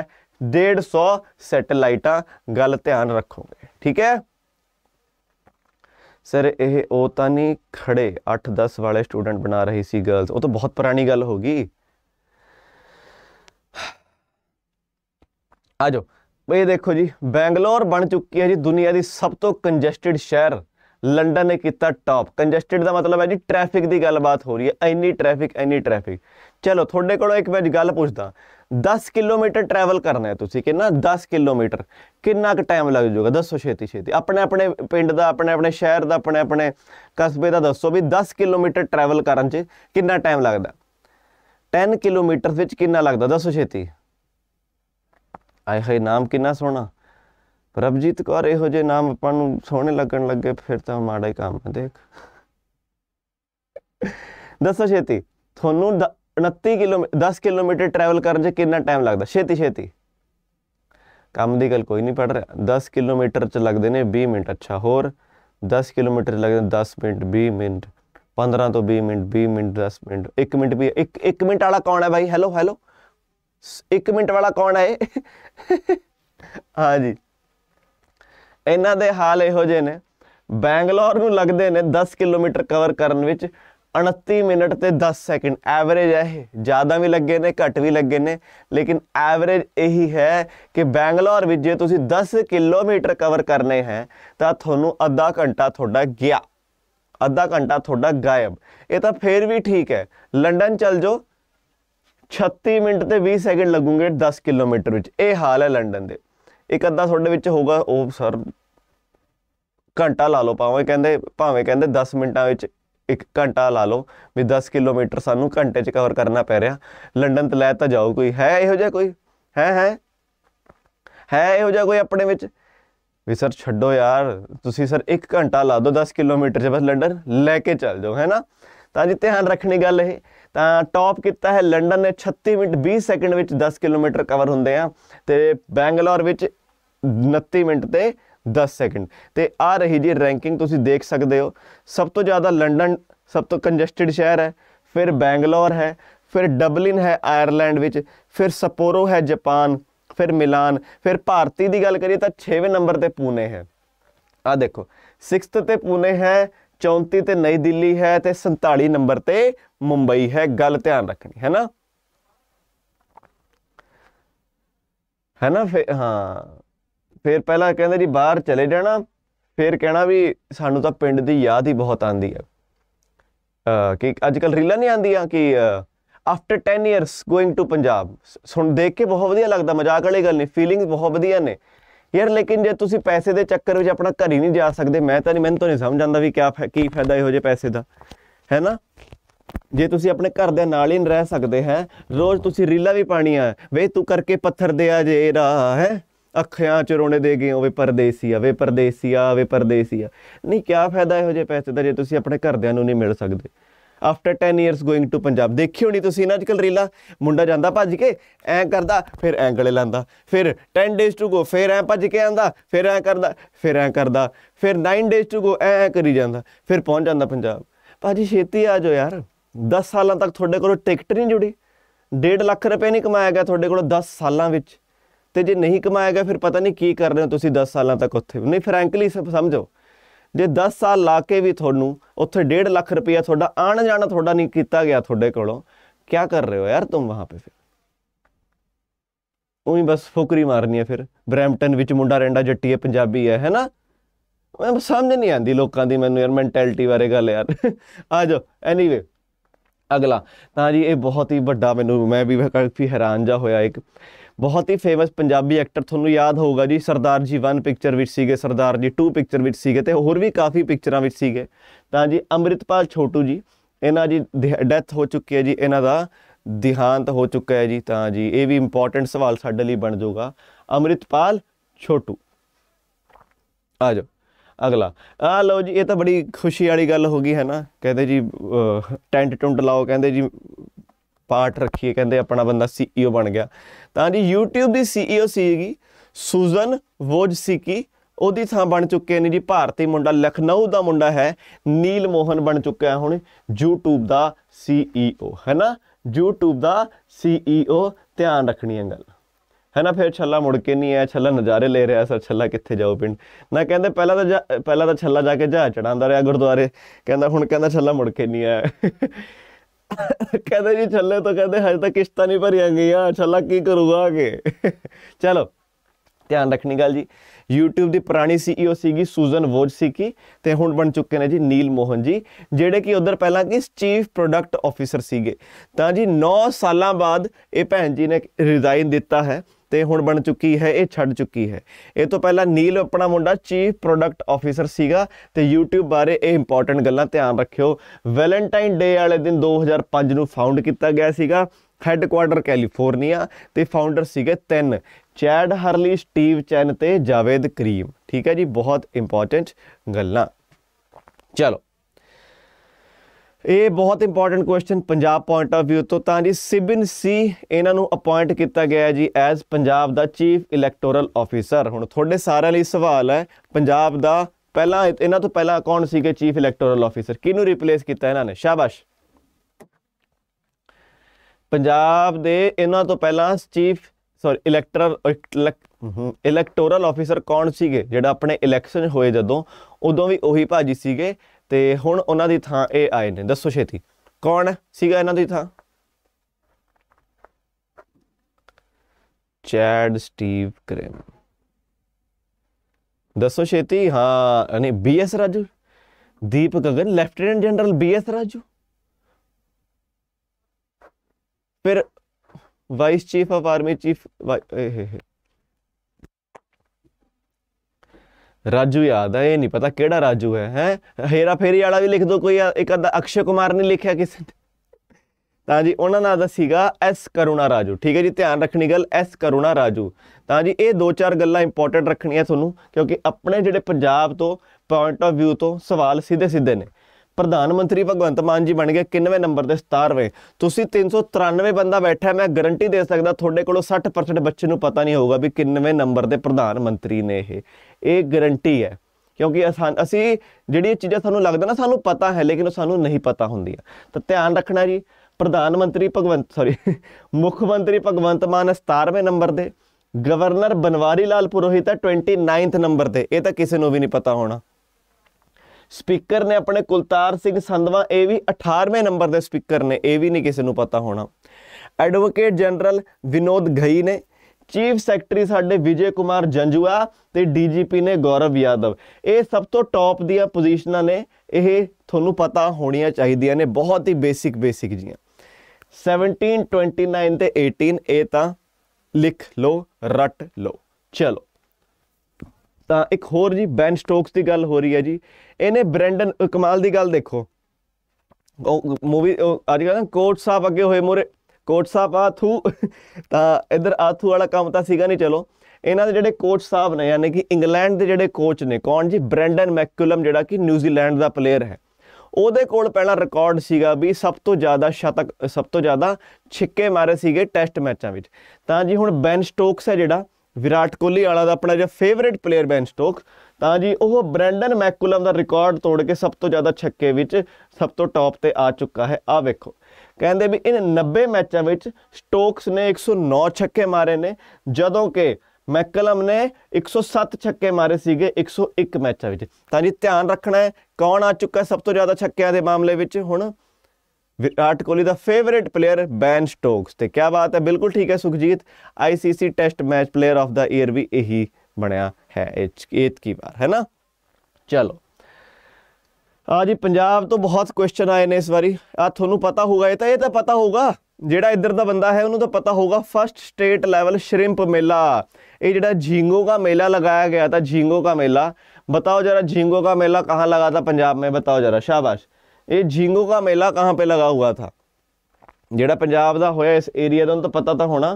150 ਸੈਟੇਲਾਈਟਾਂ ਗੱਲ ਧਿਆਨ ਰੱਖੋਗੇ ਠੀਕ ਹੈ ਸਰ ਇਹ ਉਹ ਤਾਂ ਨਹੀਂ ਖੜੇ 8-10 ਵਾਲੇ ਸਟੂਡੈਂਟ ਬਣਾ ਰਹੀ ਸੀ ਗਰਲਸ ਉਹ ਤਾਂ ਬਹੁਤ ਪੁਰਾਣੀ ਗੱਲ ਹੋ ਗਈ ਆ ਜਾਓ ਬਈ ਦੇਖੋ ਜੀ ਬੈਂਗਲੌਰ ਬਣ ਚੁੱਕੀ ਹੈ ਜੀ ਦੁਨੀਆ ਦੀ ਸਭ ਤੋਂ ਕੰਜੈਸਟਿਡ ਸ਼ਹਿਰ ਲੰਡਨ ਨੇ ਕੀਤਾ ਟਾਪ ਕੰਜੈਸਟਿਡ ਦਾ ਮਤਲਬ ਹੈ ਜੀ ਟ੍ਰੈਫਿਕ ਦੀ ਗੱਲਬਾਤ ਹੋ ਰਹੀ ਹੈ ਇੰਨੀ ਟ੍ਰੈਫਿਕ ਇੰਨੀ ਟ੍ਰੈਫਿਕ ਚਲੋ ਤੁਹਾਡੇ ਕੋਲੋਂ ਇੱਕ ਵਾਰ ਗੱਲ ਪੁੱਛਦਾ 10 ਕਿਲੋਮੀਟਰ ਟਰੈਵਲ ਕਰਨਾ ਹੈ ਤੁਸੀਂ ਕਿੰਨਾ 10 ਕਿਲੋਮੀਟਰ ਕਿੰਨਾ ਕੁ ਟਾਈਮ ਲੱਗ ਜਾਊਗਾ ਦੱਸੋ ਛੇਤੀ ਛੇਤੀ ਆਪਣੇ ਆਪਣੇ ਪਿੰਡ ਦਾ ਆਪਣੇ ਆਪਣੇ ਸ਼ਹਿਰ ਦਾ ਆਪਣੇ ਆਪਣੇ ਕਸਬੇ ਦਾ ਦੱਸੋ ਵੀ 10 ਕਿਲੋਮੀਟਰ ਟਰੈਵਲ ਕਰਨ 'ਚ ਕਿੰਨਾ ਟਾਈਮ ਲੱਗਦਾ 10 ਕਿਲੋਮੀਟਰ ਵਿੱਚ ਕਿੰਨਾ ਲੱਗਦਾ ਦੱਸੋ ਛੇਤੀ ਆਏ ਹੈ ਨਾਮ ਕਿੰਨਾ ਸੋਹਣਾ ਪ੍ਰਭਜੀਤ ਕੌਰ ਇਹੋ ਜੇ ਨਾਮ ਆਪਾਂ ਨੂੰ ਸੋਹਣੇ ਲੱਗਣ ਲੱਗੇ ਫਿਰ ਤਾਂ ਮਾੜਾ ਹੀ ਕੰਮ ਹੈ ਦੇਖ ਦੱਸੋ ਛੇਤੀ ਤੁਹਾਨੂੰ 29 ਕਿਲੋਮੀਟਰ 10 ਕਿਲੋਮੀਟਰ ਟਰੈਵਲ ਕਰਨ 'ਚ ਕਿੰਨਾ ਟਾਈਮ ਲੱਗਦਾ ਛੇਤੀ ਛੇਤੀ ਕੰਮ ਦੀ ਗੱਲ ਕੋਈ ਨਹੀਂ ਪੜ ਰਿਹਾ 10 ਕਿਲੋਮੀਟਰ 'ਚ ਲੱਗਦੇ ਨੇ 20 ਮਿੰਟ ਅੱਛਾ ਹੋਰ 10 ਕਿਲੋਮੀਟਰ ਲੱਗਦੇ 10 ਮਿੰਟ 20 ਮਿੰਟ 15 ਤੋਂ 20 ਮਿੰਟ 20 ਮਿੰਟ 10 ਮਿੰਟ 1 ਮਿੰਟ ਵੀ 1 1 ਮਿੰਟ ਵਾਲਾ ਕੌਣ ਹੈ ਭਾਈ ਹੈਲੋ ਹੈਲੋ 1 ਮਿੰਟ ਵਾਲਾ ਕੌਣ ਹੈ ਜੀ ਇਹਨਾਂ ਦੇ ਹਾਲ ਇਹੋ ਜਿਹੇ ਨੇ ਬੈਂਗਲੌਰ ਨੂੰ ਲੱਗਦੇ ਨੇ 10 ਕਿਲੋਮੀਟਰ ਕਵਰ ਕਰਨ ਵਿੱਚ 29 ਮਿੰਟ ਤੇ 10 ਸੈਕਿੰਡ ਐਵਰੇਜ ਹੈ ਇਹ ਜ਼ਿਆਦਾ ਵੀ ਲੱਗੇ ਨੇ ਘੱਟ ਵੀ ਲੱਗੇ ਨੇ ਲੇਕਿਨ ਐਵਰੇਜ ਇਹੀ ਹੈ ਕਿ ਬੈਂਗਲੌਰ ਵਿੱਚ ਜੇ ਤੁਸੀਂ 10 ਕਿਲੋਮੀਟਰ ਕਵਰ ਕਰਨੇ ਹੈ ਤਾਂ ਤੁਹਾਨੂੰ ਅੱਧਾ ਘੰਟਾ ਤੁਹਾਡਾ ਗਿਆ ਅੱਧਾ ਘੰਟਾ ਤੁਹਾਡਾ ਗਾਇਬ ਇਹ ਤਾਂ ਫੇਰ ਵੀ ਠੀਕ ਹੈ ਲੰਡਨ ਚਲ ਜਾਓ 36 ਮਿੰਟ ਤੇ 20 ਸੈਕਿੰਡ ਲੱਗੂਗੇ 10 ਕਿਲੋਮੀਟਰ ਵਿੱਚ ਇਹ ਹਾਲ ਹੈ ਲੰਡਨ ਦੇ ਇੱਕ ਅੱਧਾ ਤੁਹਾਡੇ ਵਿੱਚ ਹੋਗਾ ਉਹ ਸਰ ਘੰਟਾ ਲਾ ਲਓ ਭਾਵੇਂ ਕਹਿੰਦੇ ਭਾਵੇਂ ਕਹਿੰਦੇ 10 ਮਿੰਟਾਂ ਵਿੱਚ ਇੱਕ ਘੰਟਾ ਲਾ ਲਓ ਵੀ 10 ਕਿਲੋਮੀਟਰ ਸਾਨੂੰ ਘੰਟੇ 'ਚ ਕਵਰ ਕਰਨਾ ਪੈ ਰਿਹਾ ਲੰਡਨ ਤੇ ਲੈ ਤਾਂ ਜਾਓ ਕੋਈ ਹੈ ਇਹੋ ਜਿਹਾ ਕੋਈ ਹੈ ਹੈ ਹੈ ਇਹੋ ਜਿਹਾ ਕੋਈ ਆਪਣੇ ਵਿੱਚ ਵੀ ਸਰ ਛੱਡੋ ਯਾਰ ਤੁਸੀਂ ਸਰ 1 ਘੰਟਾ ਲਾ ਦਿਓ 10 ਕਿਲੋਮੀਟਰ 'ਚ ਬਸ ਲੰਡਨ ਲੈ ਕੇ ਚੱਲ ਜਾਓ ਹੈ ਨਾ ਤਾਂ ਜੀ ਧਿਆਨ ਰੱਖਣੀ ਗੱਲ ਇਹ ਤਾਂ ਟੌਪ ਕੀਤਾ ਹੈ ਲੰਡਨ ਨੇ 36 ਮਿੰਟ 20 ਸੈਕਿੰਡ ਵਿੱਚ 10 ਕਿਲੋਮੀਟਰ ਕਵਰ ਹੁੰਦੇ ਆ ਤੇ ਬੈਂਗਲੌਰ ਵਿੱਚ 29 ਮਿੰਟ ਤੇ 10 ਸੈਕਿੰਡ ਤੇ ਆ ਰਹੀ ਜੀ ਰੈਂਕਿੰਗ ਤੁਸੀਂ ਦੇਖ ਸਕਦੇ ਹੋ ਸਭ ਤੋਂ ਜ਼ਿਆਦਾ ਲੰਡਨ ਸਭ ਤੋਂ ਕੰਜੈਸਟਿਡ ਸ਼ਹਿਰ ਹੈ ਫਿਰ ਬੈਂਗਲੌਰ ਹੈ ਫਿਰ ਡਬਲਿਨ ਹੈ ਆਇਰਲੈਂਡ ਵਿੱਚ ਫਿਰ ਸਪੋਰੋ ਹੈ ਜਾਪਾਨ ਫਿਰ ਮਿਲਾਨ ਫਿਰ ਭਾਰਤੀ ਦੀ ਗੱਲ ਕਰੀਏ ਤਾਂ 6ਵੇਂ ਨੰਬਰ ਤੇ ਪੂਨੇ ਹੈ ਆ ਦੇਖੋ 6th ਤੇ ਪੂਨੇ ਹੈ 34 ਤੇ ਨਈ ਦਿੱਲੀ ਹੈ ਤੇ 47 ਨੰਬਰ ਤੇ ਮੁੰਬਈ ਹੈ ਗੱਲ ਧਿਆਨ ਰੱਖਣੀ ਹੈ ਨਾ ਹੈ ਨਾ ਫੇ ਹਾਂ ਫੇਰ ਪਹਿਲਾਂ ਕਹਿੰਦੇ ਜੀ ਬਾਹਰ ਚਲੇ ਜਾਣਾ ਫੇਰ ਕਹਿਣਾ ਵੀ ਸਾਨੂੰ ਤਾਂ ਪਿੰਡ ਦੀ ਯਾਦ ਹੀ ਬਹੁਤ ਆਂਦੀ ਹੈ ਅ ਕਿ ਅੱਜ ਕੱਲ ਰੀਲਾਂ ਨਹੀਂ ਆਂਦੀਆਂ ਕਿ after 10 years going to Punjab ਸੁਣ ਦੇਖ ਕੇ ਬਹੁਤ ਵਧੀਆ ਲੱਗਦਾ ਮਜ਼ਾਕ ਵਾਲੀ ਗੱਲ ਨਹੀਂ ਫੀਲਿੰਗ ਬਹੁਤ ਵਧੀਆ ਨੇ ਯਾਰ ਲੇਕਿਨ ਜੇ ਤੁਸੀਂ ਪੈਸੇ ਦੇ ਚੱਕਰ ਵਿੱਚ ਆਪਣਾ ਘਰ ਹੀ ਨਹੀਂ ਜਾ ਸਕਦੇ ਮੈਂ ਤਾਂ ਨਹੀਂ ਮੈਨੂੰ ਤਾਂ ਨਹੀਂ ਸਮਝ ਆਉਂਦਾ ਵੀ ਕਿਆ ਕੀ ਫਾਇਦਾ ਇਹੋ ਜੇ ਪੈਸੇ ਦਾ ਹੈ ਨਾ ਜੇ ਤੁਸੀਂ ਆਪਣੇ ਘਰ ਦੇ ਨਾਲ ਹੀ ਰਹਿ ਸਕਦੇ ਹੈ ਰੋਜ਼ ਤੁਸੀਂ ਰੀਲਾ ਵੀ ਪਾਣੀ ਆ ਵੇ ਤੂੰ ਕਰਕੇ ਪੱਥਰ ਦੇ ਆ ਜੇ ਰਾ ਹੈ ਅੱਖਾਂ ਚ ਰੋਣੇ ਦੇ ਗਏ ਪਰਦੇਸੀ ਆ ਵੇ ਪਰਦੇਸੀ ਆ ਵੇ ਪਰਦੇਸੀ ਆ ਨਹੀਂ ਕਿਆ ਫਾਇਦਾ ਇਹੋ ਜੇ ਪੈਸੇ ਦਾ ਜੇ ਤੁਸੀਂ ਆਪਣੇ ਘਰਦਿਆਂ ਨੂੰ ਨਹੀਂ ਮਿਲ ਸਕਦੇ after 10 years going to Punjab ਦੇਖੀ ਹੋਣੀ ਤੁਸੀਂ ਨਾ ਅੱਜਕੱਲ ਰੀਲਾ ਮੁੰਡਾ ਜਾਂਦਾ ਭੱਜ ਕੇ ਐ ਕਰਦਾ ਫਿਰ ਐ ਗਲੇ ਲਾਂਦਾ ਫਿਰ 10 ਡੇਸ ਟੂ ਗੋ ਫਿਰ ਐ ਭੱਜ ਕੇ ਆਂਦਾ ਫਿਰ ਐ ਕਰਦਾ ਫਿਰ ਐ ਕਰਦਾ ਫਿਰ 9 ਡੇਸ ਟੂ ਗੋ ਐ ਐ ਕਰੀ ਜਾਂਦਾ ਫਿਰ ਪਹੁੰਚ ਜਾਂਦਾ ਪੰਜਾਬ ਭਾਜੀ ਛੇਤੀ ਆ ਜਾਓ ਯਾਰ 10 ਸਾਲਾਂ ਤੱਕ ਤੁਹਾਡੇ ਕੋਲ ਟਿਕਟ ਨਹੀਂ ਜੁੜੀ 1.5 ਲੱਖ ਰੁਪਏ ਨਹੀਂ ਕਮਾਇਆ ਗਿਆ ਤੁਹਾਡੇ ਕੋਲ 10 ਸਾਲਾਂ ਵਿੱਚ ਤੇ ਜੇ ਨਹੀਂ ਕਮਾਇਆ ਗਿਆ ਫਿਰ ਪਤਾ ਨਹੀਂ ਕੀ ਕਰ ਰਹੇ ਹੋ ਤੁਸੀਂ 10 ਸਾਲਾਂ ਤੱਕ ਉੱਥੇ ਨਹੀਂ ਫਰੈਂਕਲੀ ਸਮਝੋ ਜੇ 10 ਸਾਲ ਲਾ ਕੇ ਵੀ ਤੁਹਾਨੂੰ ਉੱਥੇ 1.5 ਲੱਖ ਰੁਪਇਆ ਤੁਹਾਡਾ ਆਣ ਜਾਣਾ ਤੁਹਾਡਾ ਨਹੀਂ ਕੀਤਾ ਗਿਆ ਤੁਹਾਡੇ ਕੋਲੋਂ ਕੀ ਕਰ ਰਹੇ ਹੋ ਯਾਰ ਤੁਮ ਵਹਾਂ ਪੇ ਫਿਰ ਉਹੀ ਬਸ ਫੁਕਰੀ ਮਾਰਨੀ ਹੈ ਫਿਰ ਬ੍ਰੈਂਪਟਨ ਵਿੱਚ ਮੁੰਡਾ ਰੈਂਡਾ ਜੱਟੀ ਹੈ ਪੰਜਾਬੀ ਹੈ ਹੈਨਾ ਮੈਂ ਸਮਝ ਨਹੀਂ ਆਂਦੀ ਲੋਕਾਂ ਦੀ ਮੈਨੂੰ ਯਾਰ ਮੈਂਟੈਲਿਟੀ ਬਾਰੇ ਗੱਲ ਯਾਰ ਆ ਜਾਓ ਐਨੀਵੇ ਅਗਲਾ ਤਾਂ ਜੀ ਇਹ ਬਹੁਤ ਹੀ ਵੱਡਾ ਮੈਨੂੰ ਮੈਂ ਵੀ ਕਾਫੀ ਹੈਰਾਨ ਜਾ ਹੋਇਆ ਇੱਕ ਬਹੁਤ ਹੀ ਫੇਮਸ ਪੰਜਾਬੀ ਐਕਟਰ ਤੁਹਾਨੂੰ ਯਾਦ ਹੋਊਗਾ ਜੀ ਸਰਦਾਰ ਜੀ 1 ਪਿਕਚਰ ਵਿੱਚ ਸੀਗੇ ਸਰਦਾਰ ਜੀ 2 ਪਿਕਚਰ ਵਿੱਚ ਸੀਗੇ ਤੇ ਹੋਰ ਵੀ ਕਾਫੀ ਪਿਕਚਰਾਂ ਵਿੱਚ ਸੀਗੇ ਤਾਂ ਜੀ ਅੰਮ੍ਰਿਤਪਾਲ ਛੋਟੂ ਜੀ ਇਹਨਾਂ ਜੀ ਡੈਥ ਹੋ ਚੁੱਕੀ ਹੈ ਜੀ ਇਹਨਾਂ ਦਾ ਦਿਹਾਂਤ ਹੋ ਚੁੱਕਾ ਹੈ ਜੀ ਤਾਂ ਜੀ ਇਹ ਵੀ ਇੰਪੋਰਟੈਂਟ ਸਵਾਲ ਸਾਡੇ ਲਈ ਬਣ ਜਾਊਗਾ ਅੰਮ੍ਰਿਤਪਾਲ ਛੋਟੂ ਆ ਜਾਓ ਅਗਲਾ ਆ ਲਓ ਜੀ ਇਹ ਤਾਂ ਬੜੀ ਖੁਸ਼ੀ ਵਾਲੀ ਗੱਲ ਹੋ ਗਈ ਹੈ ਨਾ ਕਹਿੰਦੇ ਜੀ ਟੈਂਟ ਟੁੰਟ ਲਾਓ ਕਹਿੰਦੇ ਜੀ ਪਾਰਟ ਰੱਖੀਏ ਕਹਿੰਦੇ ਆਪਣਾ ਬੰਦਾ ਸੀਈਓ e ਬਣ ਗਿਆ ਤਾਂ ਜੀ YouTube ਦੀ ਸੀਈਓ e ਸੀਗੀ ਸੁਜ਼ਨ ਵੋਜਸਿਕੀ ਉਹਦੀ ਥਾਂ ਬਣ ਚੁੱਕੇ ਨੇ ਜੀ ਭਾਰਤੀ ਮੁੰਡਾ ਲਖਨਊ ਦਾ ਮੁੰਡਾ ਹੈ ਨੀਲ ਮੋਹਨ ਬਣ ਚੁੱਕਿਆ ਹੁਣ YouTube ਦਾ ਸੀਈਓ e ਹੈ ਨਾ YouTube ਦਾ ਸੀਈਓ ਧਿਆਨ ਰੱਖਣੀ ਹੈ ਗੱਲ ਹੈ ਨਾ ਫਿਰ ਛੱਲਾ ਮੁੜ ਕੇ ਨਹੀਂ ਆਇਆ ਛੱਲਾ ਨਜ਼ਾਰੇ ਲੈ ਰਿਹਾ ਸਰ ਛੱਲਾ ਕਿੱਥੇ ਜਾਓ ਪਿੰਡ ਨਾ ਕਹਿੰਦੇ ਪਹਿਲਾਂ ਤਾਂ ਪਹਿਲਾਂ ਤਾਂ ਛੱਲਾ ਜਾ ਕੇ ਜਹਾਜ਼ ਚੜਾਉਂਦਾ ਰਿਹਾ ਗੁਰਦੁਆਰੇ ਕਹਿੰਦਾ ਹੁਣ ਕਹਿੰਦਾ ਛੱਲਾ ਮੁੜ ਕੇ ਨਹੀਂ ਆਇਆ ਕਹਿੰਦੇ ਜੀ ਛੱਲੇ ਤਾਂ ਕਹਿੰਦੇ ਹਜੇ ਤਾਂ ਕਿਸ਼ਤਾਂ ਨਹੀਂ ਭਰੀਆਂ ਗਈਆਂ ਛੱਲਾ ਕੀ ਕਰੂਗਾ ਕੇ ਚਲੋ ਧਿਆਨ ਰੱਖਣੀ ਗੱਲ ਜੀ YouTube ਦੀ ਪੁਰਾਣੀ ਸੀਈਓ e ਸੀਗੀ ਸੂਜ਼ਨ ਵੋਜ ਕੀ ਤੇ ਹੁਣ ਬਣ ਚੁੱਕੇ ਨੇ ਜੀ ਨੀਲ ਮੋਹਨ ਜੀ ਜਿਹੜੇ ਕਿ ਉਧਰ ਪਹਿਲਾਂ ਕਿ ਚੀਫ ਪ੍ਰੋਡਕਟ ਆਫੀਸਰ ਸੀਗੇ ਤਾਂ ਜੀ 9 ਸਾਲਾਂ ਬਾਅਦ ਇਹ ਭੈਣ ਜੀ ਨੇ ਰਿਜ਼ਾਈਨ ਦਿੱਤਾ ਹੈ ਤੇ ਹੁਣ ਬਣ ਚੁੱਕੀ ਹੈ ਇਹ ਛੱਡ ਚੁੱਕੀ ਹੈ ਇਹ ਤੋਂ ਪਹਿਲਾਂ ਨੀਲ ਆਪਣਾ ਮੁੰਡਾ ਚੀਫ ਪ੍ਰੋਡਕਟ ਆਫੀਸਰ ਸੀਗਾ ਤੇ YouTube ਬਾਰੇ ਇਹ ਇੰਪੋਰਟੈਂਟ ਗੱਲਾਂ ਧਿਆਨ ਰੱਖਿਓ ਵੈਲੈਂਟਾਈਨ ਡੇ ਵਾਲੇ ਦਿਨ 2005 ਨੂੰ ਫਾਊਂਡ ਕੀਤਾ ਗਿਆ ਸੀਗਾ ਹੈੱਡਕੁਆਰਟਰ ਕੈਲੀਫੋਰਨੀਆ ਤੇ ਫਾਊਂਡਰ ਸੀਗੇ ਤਿੰਨ ਚੈਡ ਹਰਲੀ ਸਟੀਵ ਚੈਨ ਤੇ ਜਾਵੇਦ ਕਰੀਮ ਠੀਕ ਹੈ ਜੀ ਬਹੁਤ ਇੰਪੋਰਟੈਂਟ ਗੱਲਾਂ ਚਲੋ ਇਹ ਬਹੁਤ important question Punjab point of View ਤੋਂ ਤਾਂ ਜੀ ਸਿਬਨ ਸੀ ਇਹਨਾਂ ਨੂੰ ਅਪਾਇੰਟ ਕੀਤਾ ਗਿਆ ਜੀ ਐਜ਼ ਪੰਜਾਬ ਦਾ ਚੀਫ ਇਲੈਕਟੋਰਲ ਆਫੀਸਰ ਹੁਣ ਤੁਹਾਡੇ ਸਾਰਿਆਂ ਲਈ ਸਵਾਲ ਹੈ ਪੰਜਾਬ ਦਾ ਪਹਿਲਾਂ ਇਹਨਾਂ ਤੋਂ ਪਹਿਲਾਂ ਕੌਣ ਸੀਗੇ ਚੀਫ ਇਲੈਕਟੋਰਲ ਆਫੀਸਰ ਕਿਹਨੂੰ ਰਿਪਲੇਸ ਕੀਤਾ ਇਹਨਾਂ ਨੇ ਸ਼ਾਬਾਸ਼ ਪੰਜਾਬ ਦੇ ਇਹਨਾਂ ਤੋਂ ਪਹਿਲਾਂ chief sorry electoral electoral officer ਕੌਣ ਸੀਗੇ ਜਿਹੜਾ ਆਪਣੇ ਇਲੈਕਸ਼ਨ ਹੋਏ ਜਦੋਂ ਉਦੋਂ ਵੀ ਉਹੀ ਭਾਜੀ ਸੀਗੇ ਤੇ ਹੁਣ ਉਹਨਾਂ ਦੀ ਥਾਂ ਇਹ ਆਏ ਨੇ ਦੱਸੋ ਛੇਤੀ ਕੌਣ ਸੀਗਾ ਇਹਨਾਂ ਦੀ ਥਾਂ ਚੈਡ ਸਟੀਵ ਕ੍ਰੇਮ ਦੱਸੋ ਛੇਤੀ ਹਾਂ ਨਹੀਂ BS Raju Deep Gagan lieutenant general BS Raju ਫਿਰ vice chief of army chief ਏ ਰਾਜੂ ਯਾਦ ਆ ਇਹ ਨਹੀਂ ਪਤਾ ਕਿਹੜਾ ਰਾਜੂ ਹੈ ਹੈ ਹੇਰਾ ਫੇਰੀ ਵਾਲਾ ਵੀ ਲਿਖ ਦੋ ਕੋਈ ਇੱਕ ਅੱਧਾ ਅਕਸ਼ੇ ਕੁਮਾਰ ਨੇ ਲਿਖਿਆ ਕਿਸੇ ਨੇ ਤਾਂ ਜੀ ਉਹਨਾਂ ਦਾ ਦਾ ਸੀਗਾ ਐਸ ਕਰੁਣਾ ਰਾਜੂ ਠੀਕ ਹੈ ਜੀ ਧਿਆਨ ਰੱਖਣੀ ਗੱਲ ਐਸ ਕਰੁਣਾ ਰਾਜੂ ਤਾਂ ਜੀ ਇਹ ਦੋ ਚਾਰ ਗੱਲਾਂ ਇੰਪੋਰਟੈਂਟ ਰੱਖਣੀਆਂ ਤੁਹਾਨੂੰ ਕਿਉਂਕਿ ਆਪਣੇ ਜਿਹੜੇ ਪੰਜਾਬ ਤੋਂ ਪੁਆਇੰਟ ਆਫ 뷰 ਤੋਂ ਸਵਾਲ ਸਿੱਧੇ ਸਿੱਧੇ ਨੇ ਪ੍ਰਧਾਨ ਮੰਤਰੀ ਭਗਵੰਤ ਮਾਨ ਜੀ ਬਣ ਗਏ 99ਵੇਂ ਨੰਬਰ ਦੇ 17ਵੇਂ ਤੁਸੀਂ 393 ਬੰਦਾ ਬੈਠਾ ਮੈਂ ਗਾਰੰਟੀ ਦੇ ਸਕਦਾ ਤੁਹਾਡੇ ਕੋਲੋਂ 60% ਬੱਚੇ ਨੂੰ ਪਤਾ ਨਹੀਂ ਹੋਊਗਾ ਵੀ 99ਵੇਂ ਨੰਬਰ ਦੇ ਪ੍ਰਧਾਨ ਮੰਤਰੀ ਨੇ ਇਹ ਇਹ ਗਾਰੰਟੀ ਹੈ ਕਿਉਂਕਿ ਅਸੀਂ ਜਿਹੜੀ ਚੀਜ਼ਾਂ ਸਾਨੂੰ ਲੱਗਦਾ ਨਾ ਸਾਨੂੰ ਪਤਾ ਹੈ ਲੇਕਿਨ ਉਹ ਸਾਨੂੰ ਨਹੀਂ ਪਤਾ ਹੁੰਦੀਆਂ ਤਾਂ ਧਿਆਨ ਰੱਖਣਾ ਜੀ ਪ੍ਰਧਾਨ ਮੰਤਰੀ ਭਗਵੰਤ ਸੌਰੀ ਮੁੱਖ ਮੰਤਰੀ ਭਗਵੰਤ ਮਾਨ 17ਵੇਂ ਨੰਬਰ ਦੇ ਗਵਰਨਰ ਬਨਵਾਰੀ ਲਾਲ ਪੁਰੋਹਿਤ ਹੈ 29th ਨੰਬਰ ਤੇ ਇਹ ਤਾਂ ਕਿਸੇ ਨੂੰ ਵੀ ਨਹੀਂ ਪਤਾ ਹੋਣਾ ਸਪੀਕਰ ਨੇ ਆਪਣੇ ਕੁਲਤਾਰ ਸਿੰਘ ਸੰਧਵਾ ਇਹ ਵੀ 18ਵੇਂ ਨੰਬਰ ਦੇ ਸਪੀਕਰ ਨੇ ਇਹ ਵੀ ਨਹੀਂ ਕਿਸੇ ਨੂੰ ਪਤਾ ਹੋਣਾ ਐਡਵੋਕੇਟ ਜਨਰਲ ਵਿਨੋਦ ਘਈ ਨੇ ਚੀਫ ਸੈਕਟਰੀ ਸਾਡੇ ਵਿਜੇ ਕੁਮਾਰ ਜੰਜੂਆ ਤੇ ਡੀਜੀਪੀ ਨੇ ਗੌਰਵ ਯਾਦਵ ਇਹ ਸਭ ਤੋਂ ਟੌਪ ਦੀਆਂ ਪੋਜੀਸ਼ਨਾਂ ਨੇ ਇਹ ਤੁਹਾਨੂੰ ਪਤਾ ਹੋਣੀਆਂ ਚਾਹੀਦੀਆਂ ਨੇ ਬਹੁਤ ਹੀ ਬੇਸਿਕ ਬੇਸਿਕ ਜੀਆਂ 17 29 ਤੇ 18 ਇਹ ਤਾਂ ਲਿਖ ਲਓ ਰਟ ਲਓ ਚਲੋ ਤਾਂ ਇੱਕ ਹੋਰ ਜੀ ਬੈਨ ਸਟੋਕਸ ਦੀ ਗੱਲ ਹੋ ਰਹੀ ਹੈ ਜੀ ਇਹਨੇ ਬ੍ਰੈਂਡਨ ਕਮਾਲ ਦੀ ਗੱਲ ਦੇਖੋ ਮੂਵੀ ਅੱਜ ਕੱਲ੍ਹ ਕੋਚ ਸਾਹਿਬ ਅੱਗੇ ਹੋਏ ਮੋਰੇ ਕੋਚ ਸਾਹਿਬ ਆਥੂ ਤਾਂ ਇਧਰ ਆਥੂ ਵਾਲਾ ਕੰਮ ਤਾਂ ਸੀਗਾ ਨਹੀਂ ਚਲੋ ਇਹਨਾਂ ਦੇ ਜਿਹੜੇ ਕੋਚ ਸਾਹਿਬ ਨੇ ਯਾਨੀ ਕਿ ਇੰਗਲੈਂਡ ਦੇ ਜਿਹੜੇ ਕੋਚ ਨੇ ਕੌਣ ਜੀ ਬ੍ਰੈਂਡਨ ਮੈਕਕੁਲਮ ਜਿਹੜਾ ਕਿ ਨਿਊਜ਼ੀਲੈਂਡ ਦਾ ਪਲੇਅਰ ਹੈ ਉਹਦੇ ਕੋਲ ਪਹਿਲਾ ਰਿਕਾਰਡ ਸੀਗਾ ਵੀ ਸਭ ਤੋਂ ਜ਼ਿਆਦਾ ਸ਼ਤਕ ਸਭ ਤੋਂ ਜ਼ਿਆਦਾ ਛਿੱਕੇ ਮਾਰੇ ਸੀਗੇ ਟੈਸਟ ਮੈਚਾਂ ਵਿੱਚ ਤਾਂ ਜੀ ਹੁਣ ਬੈਨ ਸਟੋਕਸ ਹੈ ਜਿਹੜਾ ਵਿਰਾਟ ਕੋਹਲੀ ਵਾਲਾ ਦਾ ਆਪਣਾ ਜਿਹੜਾ ਫੇਵਰਿਟ ਪਲੇਅਰ ਬੈਨ ਸਟੋਕਸ ਤਾਂ ਜੀ ਉਹ ਬ੍ਰੈਂਡਨ ਮੈਕੂਲਮ ਦਾ ਰਿਕਾਰਡ ਤੋੜ ਕੇ ਸਭ ਤੋਂ ਜ਼ਿਆਦਾ ਛੱਕੇ ਵਿੱਚ ਸਭ ਤੋਂ ਟੌਪ ਤੇ ਆ ਚੁੱਕਾ ਹੈ ਆ ਵੇਖੋ ਕਹਿੰਦੇ ਵੀ ਇਹਨਾਂ 90 ਮੈਚਾਂ ਵਿੱਚ ਸਟੋਕਸ ਨੇ 109 ਛੱਕੇ ਮਾਰੇ ਨੇ ਜਦੋਂ ਕਿ ਮੈਕਲਮ ਨੇ 107 ਛੱਕੇ ਮਾਰੇ ਸੀਗੇ 101 ਮੈਚਾਂ ਵਿੱਚ ਤਾਂ ਜੀ ਧਿਆਨ ਰੱਖਣਾ ਹੈ ਕੌਣ ਆ ਚੁੱਕਾ ਸਭ ਤੋਂ ਜ਼ਿਆਦਾ ਛੱਕਿਆਂ ਦੇ ਮਾਮਲੇ ਵਿੱਚ ਹੁਣ ਵਿਰਾਟ ਕੋਹਲੀ ਦਾ ਫੇਵਰਿਟ ਪਲੇਅਰ ਬੈਨ ਸਟੋਕਸ ਤੇ ਕੀ ਬਾਤ ਹੈ ਬਿਲਕੁਲ ਠੀਕ ਹੈ Sukhjeet ICC test match player of the year ਵੀ ਇਹੀ ਬਣਿਆ ਹੈ ਇਤ ਕੀ ਵਾਰ ਹੈ ਨਾ ਚਲੋ ਆ ਜੀ ਪੰਜਾਬ ਤੋਂ ਬਹੁਤ ਕੁਐਸਚਨ ਆਏ ਨੇ ਇਸ ਵਾਰੀ ਆ ਤੁਹਾਨੂੰ ਪਤਾ ਹੋਊਗਾ ਇਹ ਤਾਂ ਇਹ ਤਾਂ ਪਤਾ ਹੋਊਗਾ ਜਿਹੜਾ ਇੱਧਰ ਦਾ ਬੰਦਾ ਹੈ ਉਹਨੂੰ ਤਾਂ ਪਤਾ ਹੋਊਗਾ ਫਰਸਟ ਸਟੇਟ ਲੈਵਲ ਸ਼੍ਰਿੰਪ ਮੇਲਾ ਇਹ ਜਿਹੜਾ ਝੀਂਗੋ ਦਾ ਮੇਲਾ ਲਗਾਇਆ ਗਿਆ ਤਾਂ ਝੀਂਗੋ ਦਾ ਮੇਲਾ ਬਤਾਓ ਜਰਾ झींगो ਦਾ ਮੇਲਾ ਕਹਾਂ ਲਗਾਤਾ ਪੰਜਾਬ ਮੇਂ ਬਤਾਓ ਜਰਾ ਸ਼ਾਬਾਸ਼ ये ਝੀਂਗੋ का मेला कहाँ पे लगा हुआ था जोड़ा पंजाब का होया इस एरिया तो पता तो होना